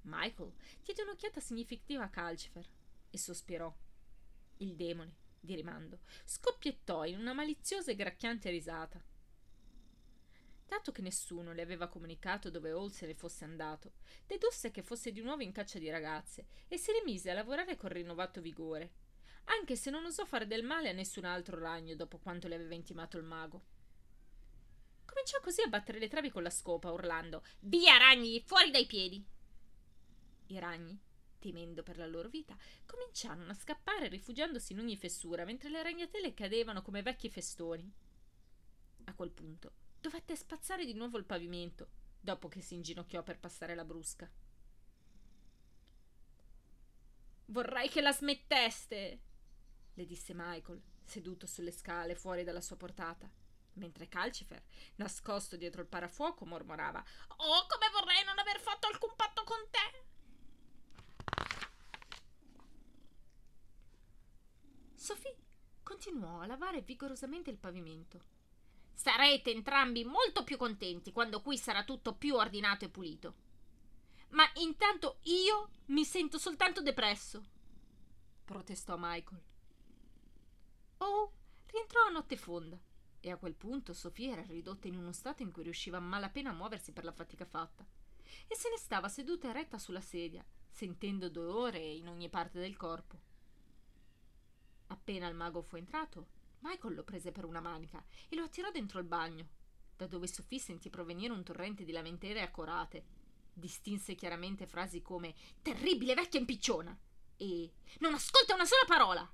Michael diede un'occhiata significativa a Calcifer e sospirò. Il demone di rimando, scoppiettò in una maliziosa e gracchiante risata. Dato che nessuno le aveva comunicato dove Olsen fosse andato, dedusse che fosse di nuovo in caccia di ragazze e si rimise a lavorare con rinnovato vigore, anche se non osò fare del male a nessun altro ragno dopo quanto le aveva intimato il mago. Cominciò così a battere le travi con la scopa, urlando: Via ragni, fuori dai piedi! I ragni temendo per la loro vita, cominciarono a scappare rifugiandosi in ogni fessura, mentre le ragnatele cadevano come vecchi festoni. A quel punto dovette spazzare di nuovo il pavimento, dopo che si inginocchiò per passare la brusca. Vorrei che la smetteste, le disse Michael, seduto sulle scale fuori dalla sua portata, mentre Calcifer, nascosto dietro il parafuoco, mormorava Oh, come vorrei non aver fatto alcun patto con te! Sophie continuò a lavare vigorosamente il pavimento. Sarete entrambi molto più contenti quando qui sarà tutto più ordinato e pulito. Ma intanto io mi sento soltanto depresso, protestò Michael. Oh, rientrò a notte fonda e a quel punto Sofia era ridotta in uno stato in cui riusciva a malapena a muoversi per la fatica fatta e se ne stava seduta eretta sulla sedia, sentendo dolore in ogni parte del corpo. Appena il mago fu entrato, Michael lo prese per una manica e lo attirò dentro il bagno, da dove Sophie sentì provenire un torrente di lamentele accorate. Distinse chiaramente frasi come Terribile vecchia impicciona e Non ascolta una sola parola!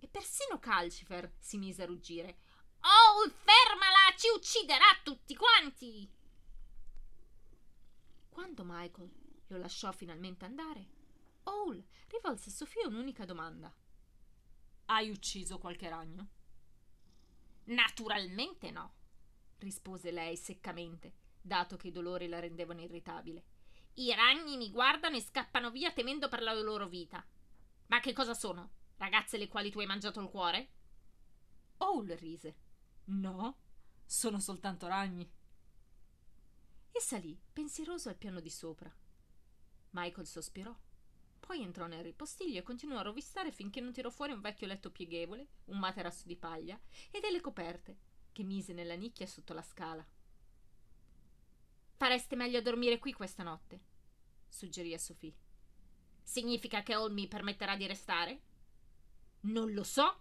E persino Calcifer si mise a ruggire. Oh, fermala! Ci ucciderà tutti quanti! Quando Michael lo lasciò finalmente andare, Owl rivolse a Sophie un'unica domanda. Hai ucciso qualche ragno? Naturalmente no, rispose lei seccamente, dato che i dolori la rendevano irritabile. I ragni mi guardano e scappano via temendo per la loro vita. Ma che cosa sono? Ragazze le quali tu hai mangiato il cuore? Owl rise. No, sono soltanto ragni. E salì, pensieroso, al piano di sopra. Michael sospirò. Poi entrò nel ripostiglio e continuò a rovistare finché non tirò fuori un vecchio letto pieghevole, un materasso di paglia e delle coperte che mise nella nicchia sotto la scala. Fareste meglio a dormire qui questa notte, suggerì a Sophie. Significa che Old mi permetterà di restare? Non lo so,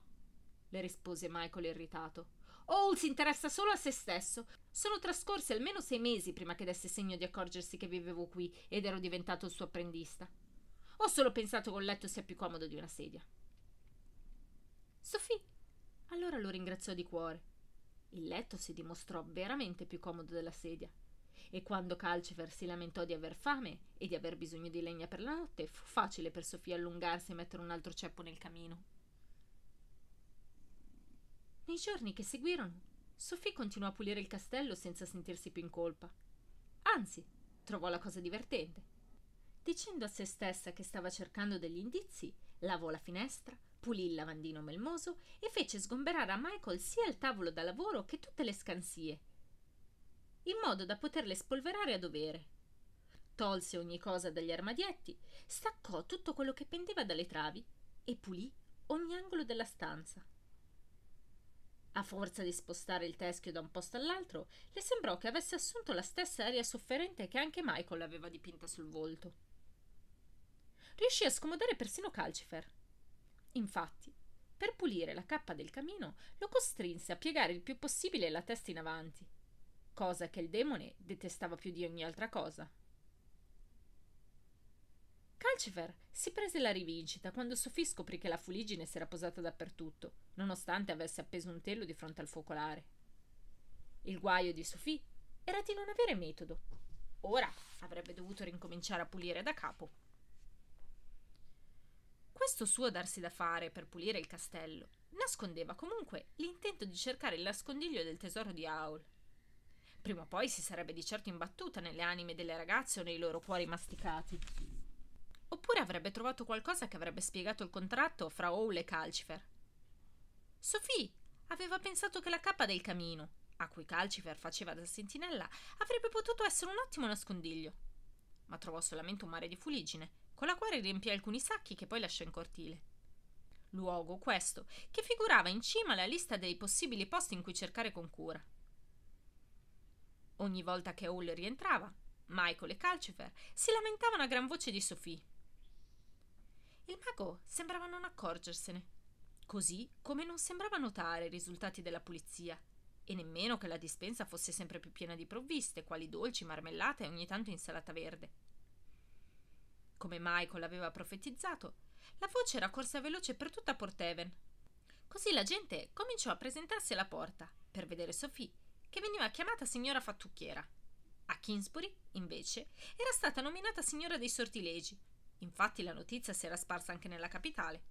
le rispose Michael irritato. Owl si interessa solo a se stesso. Sono trascorsi almeno sei mesi prima che desse segno di accorgersi che vivevo qui ed ero diventato il suo apprendista. Ho solo pensato che un letto sia più comodo di una sedia. Sofì allora lo ringraziò di cuore. Il letto si dimostrò veramente più comodo della sedia. E quando Calcifer si lamentò di aver fame e di aver bisogno di legna per la notte, fu facile per Sofì allungarsi e mettere un altro ceppo nel camino. Nei giorni che seguirono, Sofì continuò a pulire il castello senza sentirsi più in colpa. Anzi, trovò la cosa divertente. Dicendo a se stessa che stava cercando degli indizi, lavò la finestra, pulì il lavandino melmoso e fece sgomberare a Michael sia il tavolo da lavoro che tutte le scansie, in modo da poterle spolverare a dovere. Tolse ogni cosa dagli armadietti, staccò tutto quello che pendeva dalle travi e pulì ogni angolo della stanza. A forza di spostare il teschio da un posto all'altro, le sembrò che avesse assunto la stessa aria sofferente che anche Michael aveva dipinta sul volto riuscì a scomodare persino Calcifer. Infatti, per pulire la cappa del camino, lo costrinse a piegare il più possibile la testa in avanti, cosa che il demone detestava più di ogni altra cosa. Calcifer si prese la rivincita quando Sofì scoprì che la fuligine s'era posata dappertutto, nonostante avesse appeso un telo di fronte al focolare. Il guaio di Sofì era di non avere metodo. Ora avrebbe dovuto rincominciare a pulire da capo. Questo suo darsi da fare per pulire il castello nascondeva comunque l'intento di cercare il nascondiglio del tesoro di Aul. Prima o poi si sarebbe di certo imbattuta nelle anime delle ragazze o nei loro cuori masticati. Oppure avrebbe trovato qualcosa che avrebbe spiegato il contratto fra Owl e Calcifer. Sophie aveva pensato che la cappa del camino, a cui Calcifer faceva da sentinella, avrebbe potuto essere un ottimo nascondiglio. Ma trovò solamente un mare di fuligine con la quale riempì alcuni sacchi che poi lasciò in cortile. Luogo, questo, che figurava in cima alla lista dei possibili posti in cui cercare con cura. Ogni volta che Hall rientrava, Michael e Calcifer si lamentavano a gran voce di Sophie. Il mago sembrava non accorgersene, così come non sembrava notare i risultati della pulizia e nemmeno che la dispensa fosse sempre più piena di provviste, quali dolci, marmellate e ogni tanto insalata verde come Michael aveva profetizzato, la voce era corsa veloce per tutta Porteven. Così la gente cominciò a presentarsi alla porta per vedere Sophie, che veniva chiamata signora fattucchiera. A Kingsbury, invece, era stata nominata signora dei sortilegi. Infatti la notizia si era sparsa anche nella capitale.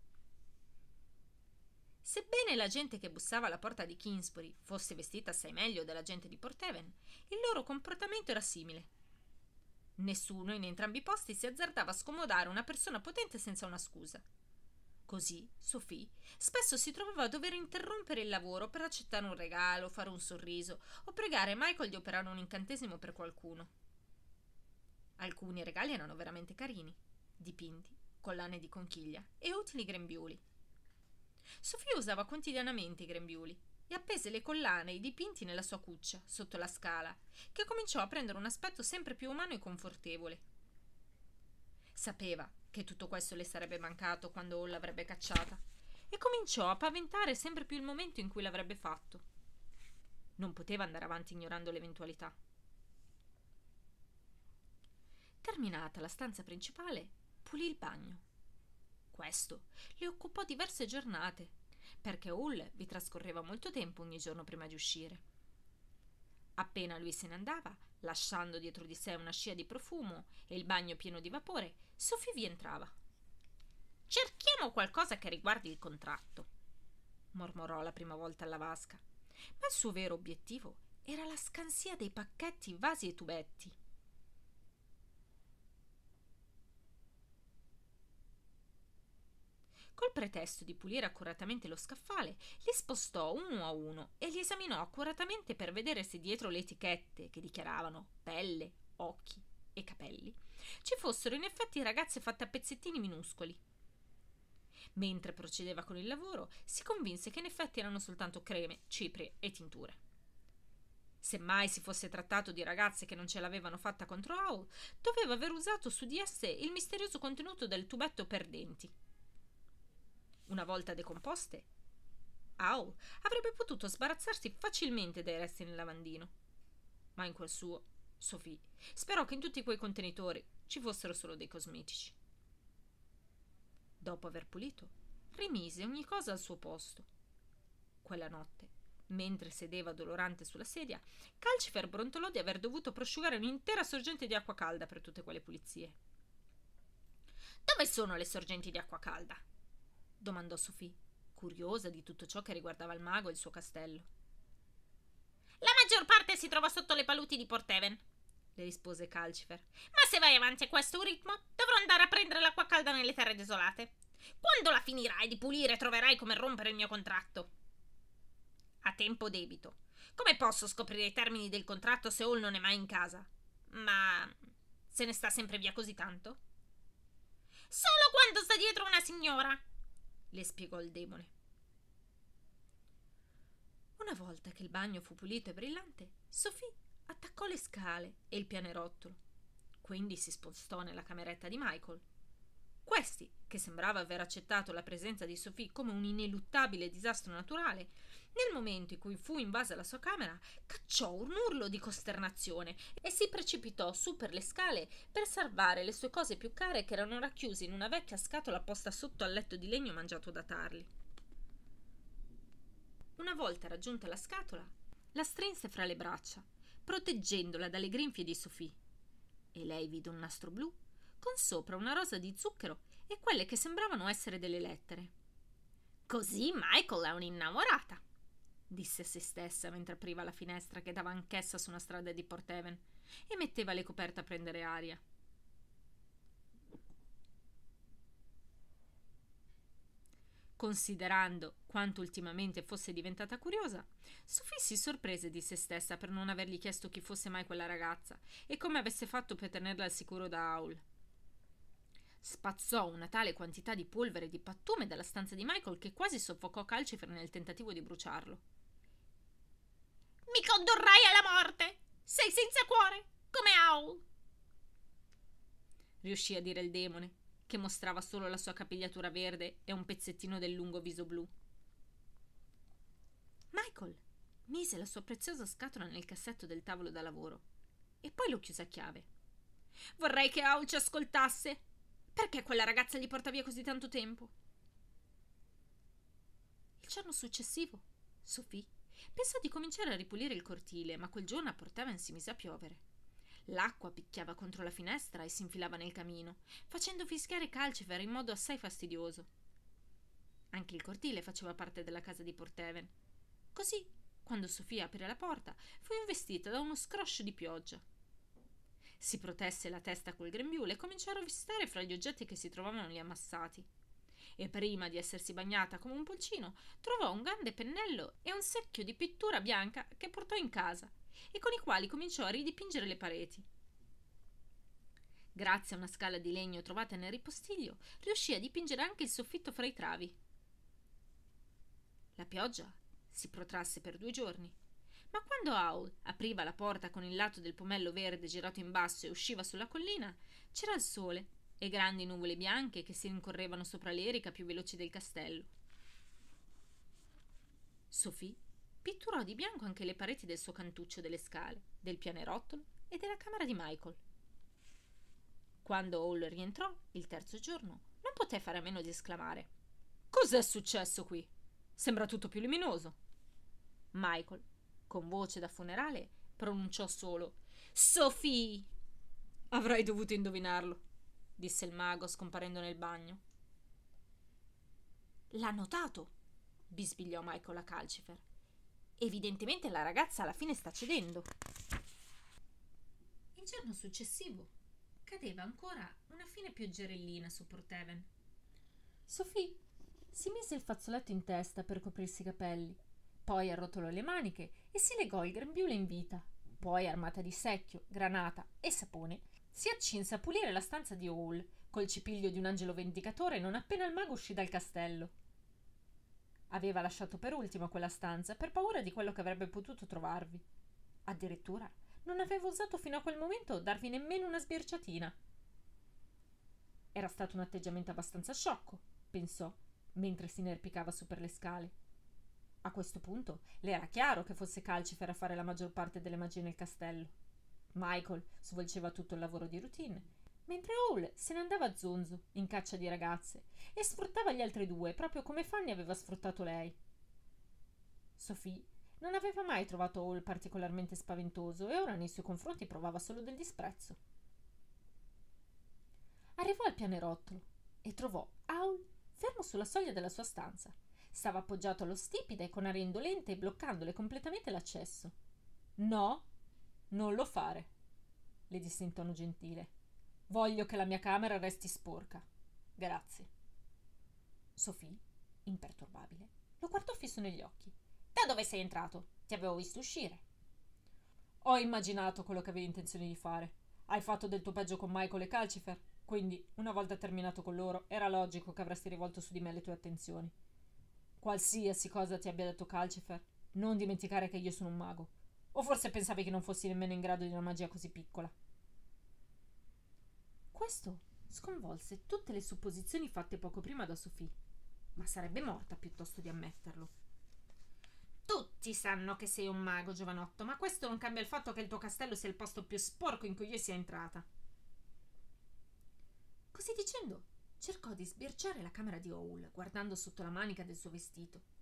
Sebbene la gente che bussava alla porta di Kingsbury fosse vestita assai meglio della gente di Porteven, il loro comportamento era simile. Nessuno in entrambi i posti si azzardava a scomodare una persona potente senza una scusa. Così Sofì spesso si trovava a dover interrompere il lavoro per accettare un regalo, fare un sorriso o pregare Michael di operare un incantesimo per qualcuno. Alcuni regali erano veramente carini, dipinti, collane di conchiglia e utili grembiuli. Sofì usava quotidianamente i grembiuli e appese le collane e i dipinti nella sua cuccia, sotto la scala, che cominciò a prendere un aspetto sempre più umano e confortevole. Sapeva che tutto questo le sarebbe mancato quando l'avrebbe cacciata e cominciò a paventare sempre più il momento in cui l'avrebbe fatto. Non poteva andare avanti ignorando l'eventualità. Terminata la stanza principale, pulì il bagno. Questo le occupò diverse giornate perché Hull vi trascorreva molto tempo ogni giorno prima di uscire. Appena lui se ne andava, lasciando dietro di sé una scia di profumo e il bagno pieno di vapore, Sophie vi entrava. Cerchiamo qualcosa che riguardi il contratto, mormorò la prima volta alla vasca, ma il suo vero obiettivo era la scansia dei pacchetti, vasi e tubetti. Col pretesto di pulire accuratamente lo scaffale, li spostò uno a uno e li esaminò accuratamente per vedere se dietro le etichette che dichiaravano pelle, occhi e capelli ci fossero in effetti ragazze fatte a pezzettini minuscoli. Mentre procedeva con il lavoro, si convinse che in effetti erano soltanto creme, cipri e tinture. Se mai si fosse trattato di ragazze che non ce l'avevano fatta contro Howl, doveva aver usato su di esse il misterioso contenuto del tubetto per denti una volta decomposte, Owl avrebbe potuto sbarazzarsi facilmente dai resti nel lavandino. Ma in quel suo, Sofì, sperò che in tutti quei contenitori ci fossero solo dei cosmetici. Dopo aver pulito, rimise ogni cosa al suo posto. Quella notte, mentre sedeva dolorante sulla sedia, Calcifer brontolò di aver dovuto prosciugare un'intera sorgente di acqua calda per tutte quelle pulizie. Dove sono le sorgenti di acqua calda? domandò Sofì, curiosa di tutto ciò che riguardava il mago e il suo castello. La maggior parte si trova sotto le paludi di Porteven, le rispose Calcifer. Ma se vai avanti a questo ritmo, dovrò andare a prendere l'acqua calda nelle terre desolate. Quando la finirai di pulire, troverai come rompere il mio contratto. A tempo debito. Come posso scoprire i termini del contratto se Hall non è mai in casa? Ma se ne sta sempre via così tanto? Solo quando sta dietro una signora, le spiegò il demone. Una volta che il bagno fu pulito e brillante, Sophie attaccò le scale e il pianerottolo. Quindi si spostò nella cameretta di Michael. Questi, che sembrava aver accettato la presenza di Sophie come un ineluttabile disastro naturale, nel momento in cui fu invasa la sua camera, cacciò un urlo di costernazione e si precipitò su per le scale per salvare le sue cose più care che erano racchiuse in una vecchia scatola posta sotto al letto di legno mangiato da tarli. Una volta raggiunta la scatola, la strinse fra le braccia, proteggendola dalle grinfie di Sofì. E lei vide un nastro blu, con sopra una rosa di zucchero e quelle che sembravano essere delle lettere. Così Michael è un'innamorata, disse a se stessa mentre apriva la finestra che dava anch'essa su una strada di Porteven e metteva le coperte a prendere aria. Considerando quanto ultimamente fosse diventata curiosa, Sophie si sorprese di se stessa per non avergli chiesto chi fosse mai quella ragazza e come avesse fatto per tenerla al sicuro da Aul. Spazzò una tale quantità di polvere e di pattume dalla stanza di Michael che quasi soffocò Calcifer nel tentativo di bruciarlo. Mi condurrai alla morte! Sei senza cuore, come Aul! Riuscì a dire il demone, che mostrava solo la sua capigliatura verde e un pezzettino del lungo viso blu. Michael mise la sua preziosa scatola nel cassetto del tavolo da lavoro e poi lo chiuse a chiave. Vorrei che Aul ci ascoltasse. Perché quella ragazza gli porta via così tanto tempo? Il giorno successivo, Sophie Pensò di cominciare a ripulire il cortile, ma quel giorno a Porteven si mise a piovere. L'acqua picchiava contro la finestra e si infilava nel camino, facendo fischiare calcifer in modo assai fastidioso. Anche il cortile faceva parte della casa di Porteven. Così, quando Sofia aprì la porta, fu investita da uno scroscio di pioggia. Si protesse la testa col grembiule e cominciò a rovistare fra gli oggetti che si trovavano lì ammassati e prima di essersi bagnata come un pulcino, trovò un grande pennello e un secchio di pittura bianca che portò in casa e con i quali cominciò a ridipingere le pareti. Grazie a una scala di legno trovata nel ripostiglio, riuscì a dipingere anche il soffitto fra i travi. La pioggia si protrasse per due giorni, ma quando Aul apriva la porta con il lato del pomello verde girato in basso e usciva sulla collina, c'era il sole e grandi nuvole bianche che si rincorrevano sopra l'erica più veloce del castello. Sophie pitturò di bianco anche le pareti del suo cantuccio delle scale, del pianerottolo e della camera di Michael. Quando Hall rientrò il terzo giorno, non poté fare a meno di esclamare: Cos'è successo qui? Sembra tutto più luminoso. Michael, con voce da funerale, pronunciò solo: Sophie! Avrei dovuto indovinarlo disse il mago scomparendo nel bagno. L'ha notato, bisbigliò Michael a Calcifer. Evidentemente la ragazza alla fine sta cedendo. Il giorno successivo cadeva ancora una fine pioggerellina su Porteven. Sofì si mise il fazzoletto in testa per coprirsi i capelli, poi arrotolò le maniche e si legò il grembiule in vita. Poi, armata di secchio, granata e sapone, si accinse a pulire la stanza di Hall col cipiglio di un angelo vendicatore non appena il mago uscì dal castello. Aveva lasciato per ultima quella stanza per paura di quello che avrebbe potuto trovarvi. Addirittura non aveva osato fino a quel momento darvi nemmeno una sbirciatina. Era stato un atteggiamento abbastanza sciocco, pensò, mentre si inerpicava su per le scale. A questo punto le era chiaro che fosse Calcifer a fare la maggior parte delle magie nel castello. Michael svolgeva tutto il lavoro di routine, mentre Hall se ne andava a zonzo in caccia di ragazze e sfruttava gli altri due proprio come Fanny aveva sfruttato lei. Sophie non aveva mai trovato Hall particolarmente spaventoso e ora nei suoi confronti provava solo del disprezzo. Arrivò al pianerottolo e trovò Howl fermo sulla soglia della sua stanza. Stava appoggiato allo stipite con aria indolente e bloccandole completamente l'accesso. No, non lo fare, le disse in tono gentile. Voglio che la mia camera resti sporca. Grazie. Sofì, imperturbabile, lo guardò fisso negli occhi. Da dove sei entrato? Ti avevo visto uscire. Ho immaginato quello che avevi intenzione di fare. Hai fatto del tuo peggio con Michael e Calcifer, quindi, una volta terminato con loro, era logico che avresti rivolto su di me le tue attenzioni. Qualsiasi cosa ti abbia detto Calcifer, non dimenticare che io sono un mago o forse pensavi che non fossi nemmeno in grado di una magia così piccola. Questo sconvolse tutte le supposizioni fatte poco prima da Sophie, ma sarebbe morta piuttosto di ammetterlo. Tutti sanno che sei un mago, giovanotto, ma questo non cambia il fatto che il tuo castello sia il posto più sporco in cui io sia entrata. Così dicendo, cercò di sbirciare la camera di Owl, guardando sotto la manica del suo vestito.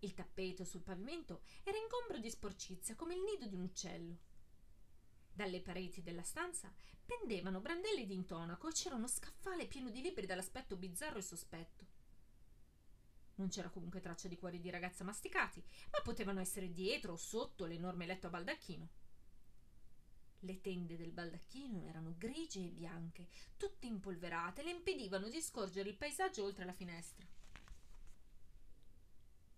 Il tappeto sul pavimento era ingombro di sporcizia come il nido di un uccello. Dalle pareti della stanza pendevano brandelli di intonaco e c'era uno scaffale pieno di libri dall'aspetto bizzarro e sospetto. Non c'era comunque traccia di cuori di ragazza masticati, ma potevano essere dietro o sotto l'enorme letto a baldacchino. Le tende del baldacchino erano grigie e bianche, tutte impolverate, le impedivano di scorgere il paesaggio oltre la finestra.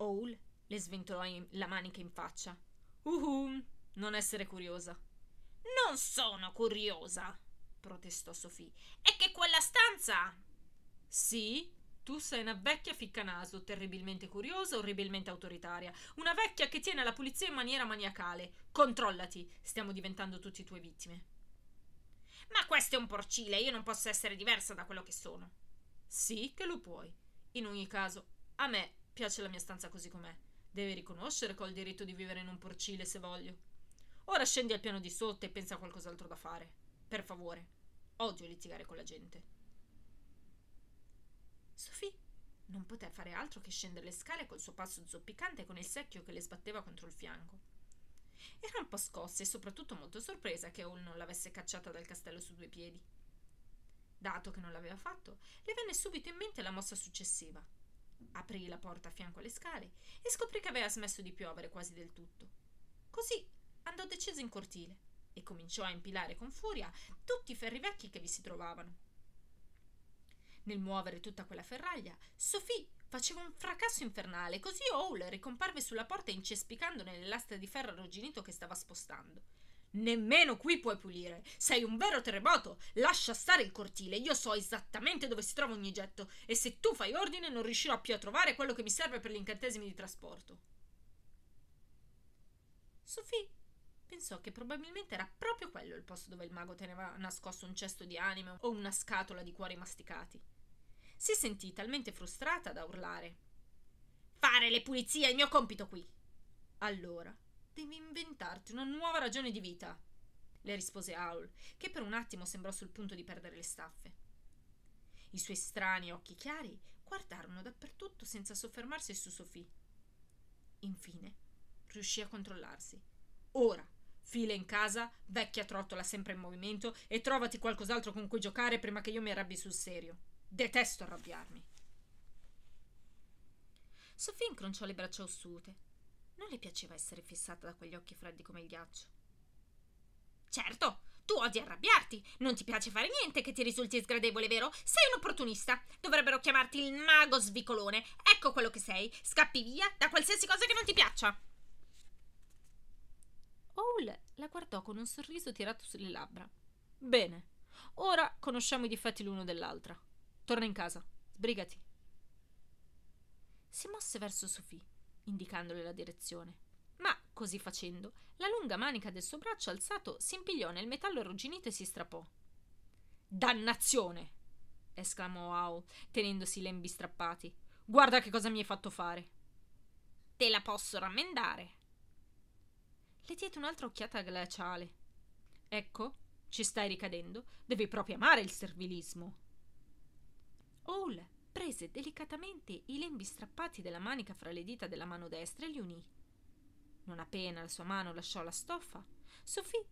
Owl le sventolò in, la manica in faccia. Uhu, non essere curiosa. Non sono curiosa, protestò Sofì. È che quella stanza. Sì, tu sei una vecchia ficcanaso, terribilmente curiosa, orribilmente autoritaria. Una vecchia che tiene la pulizia in maniera maniacale. Controllati, stiamo diventando tutti tue vittime. Ma questo è un porcile, io non posso essere diversa da quello che sono. Sì, che lo puoi. In ogni caso, a me Piace la mia stanza così com'è. Devi riconoscere che ho il diritto di vivere in un porcile se voglio. Ora scendi al piano di sotto e pensa a qualcos'altro da fare. Per favore. Odio litigare con la gente. Sophie non poté fare altro che scendere le scale col suo passo zoppicante e con il secchio che le sbatteva contro il fianco. Era un po' scossa e soprattutto molto sorpresa che Hull non l'avesse cacciata dal castello su due piedi. Dato che non l'aveva fatto, le venne subito in mente la mossa successiva. Aprì la porta a fianco alle scale e scoprì che aveva smesso di piovere quasi del tutto. Così andò deciso in cortile e cominciò a impilare con furia tutti i ferri vecchi che vi si trovavano. Nel muovere tutta quella ferraglia, Sophie faceva un fracasso infernale, così Owl ricomparve sulla porta incespicando nelle nell'asta di ferro arrugginito che stava spostando Nemmeno qui puoi pulire. Sei un vero terremoto. Lascia stare il cortile. Io so esattamente dove si trova ogni getto. E se tu fai ordine, non riuscirò più a trovare quello che mi serve per gli incantesimi di trasporto. Sofì pensò che probabilmente era proprio quello il posto dove il mago teneva nascosto un cesto di anime o una scatola di cuori masticati. Si sentì talmente frustrata da urlare. Fare le pulizie è il mio compito qui. Allora Devi inventarti una nuova ragione di vita, le rispose Aul, che per un attimo sembrò sul punto di perdere le staffe. I suoi strani occhi chiari guardarono dappertutto senza soffermarsi su Sofì. Infine, riuscì a controllarsi. Ora, fila in casa, vecchia trottola sempre in movimento e trovati qualcos'altro con cui giocare prima che io mi arrabbi sul serio. Detesto arrabbiarmi. Sofì incrociò le braccia ossute non le piaceva essere fissata da quegli occhi freddi come il ghiaccio. Certo, tu odi arrabbiarti, non ti piace fare niente che ti risulti sgradevole, vero? Sei un opportunista. Dovrebbero chiamarti il mago svicolone. Ecco quello che sei. Scappi via da qualsiasi cosa che non ti piaccia. Owl la guardò con un sorriso tirato sulle labbra. Bene, ora conosciamo i difetti l'uno dell'altra. Torna in casa, sbrigati. Si mosse verso Sophie indicandole la direzione. Ma, così facendo, la lunga manica del suo braccio alzato si impigliò nel metallo arrugginito e si strappò. Dannazione! esclamò Ao, tenendosi i lembi strappati. Guarda che cosa mi hai fatto fare! Te la posso rammendare! Le diede un'altra occhiata glaciale. Ecco, ci stai ricadendo. Devi proprio amare il servilismo. Owl prese delicatamente i lembi strappati della manica fra le dita della mano destra e li unì. Non appena la sua mano lasciò la stoffa, Sofì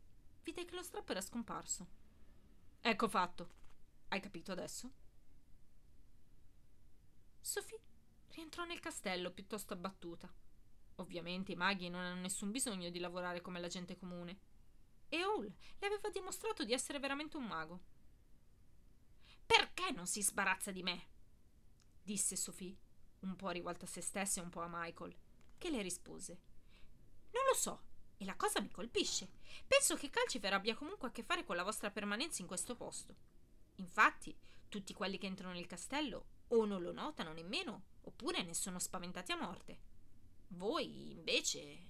vide che lo strappo era scomparso. Ecco fatto. Hai capito adesso? Sofì rientrò nel castello piuttosto abbattuta. Ovviamente i maghi non hanno nessun bisogno di lavorare come la gente comune. E Owl le aveva dimostrato di essere veramente un mago. Perché non si sbarazza di me? disse Sophie, un po' rivolta a se stessa e un po' a Michael, che le rispose. Non lo so, e la cosa mi colpisce. Penso che Calcifer abbia comunque a che fare con la vostra permanenza in questo posto. Infatti, tutti quelli che entrano nel castello o non lo notano nemmeno, oppure ne sono spaventati a morte. Voi, invece,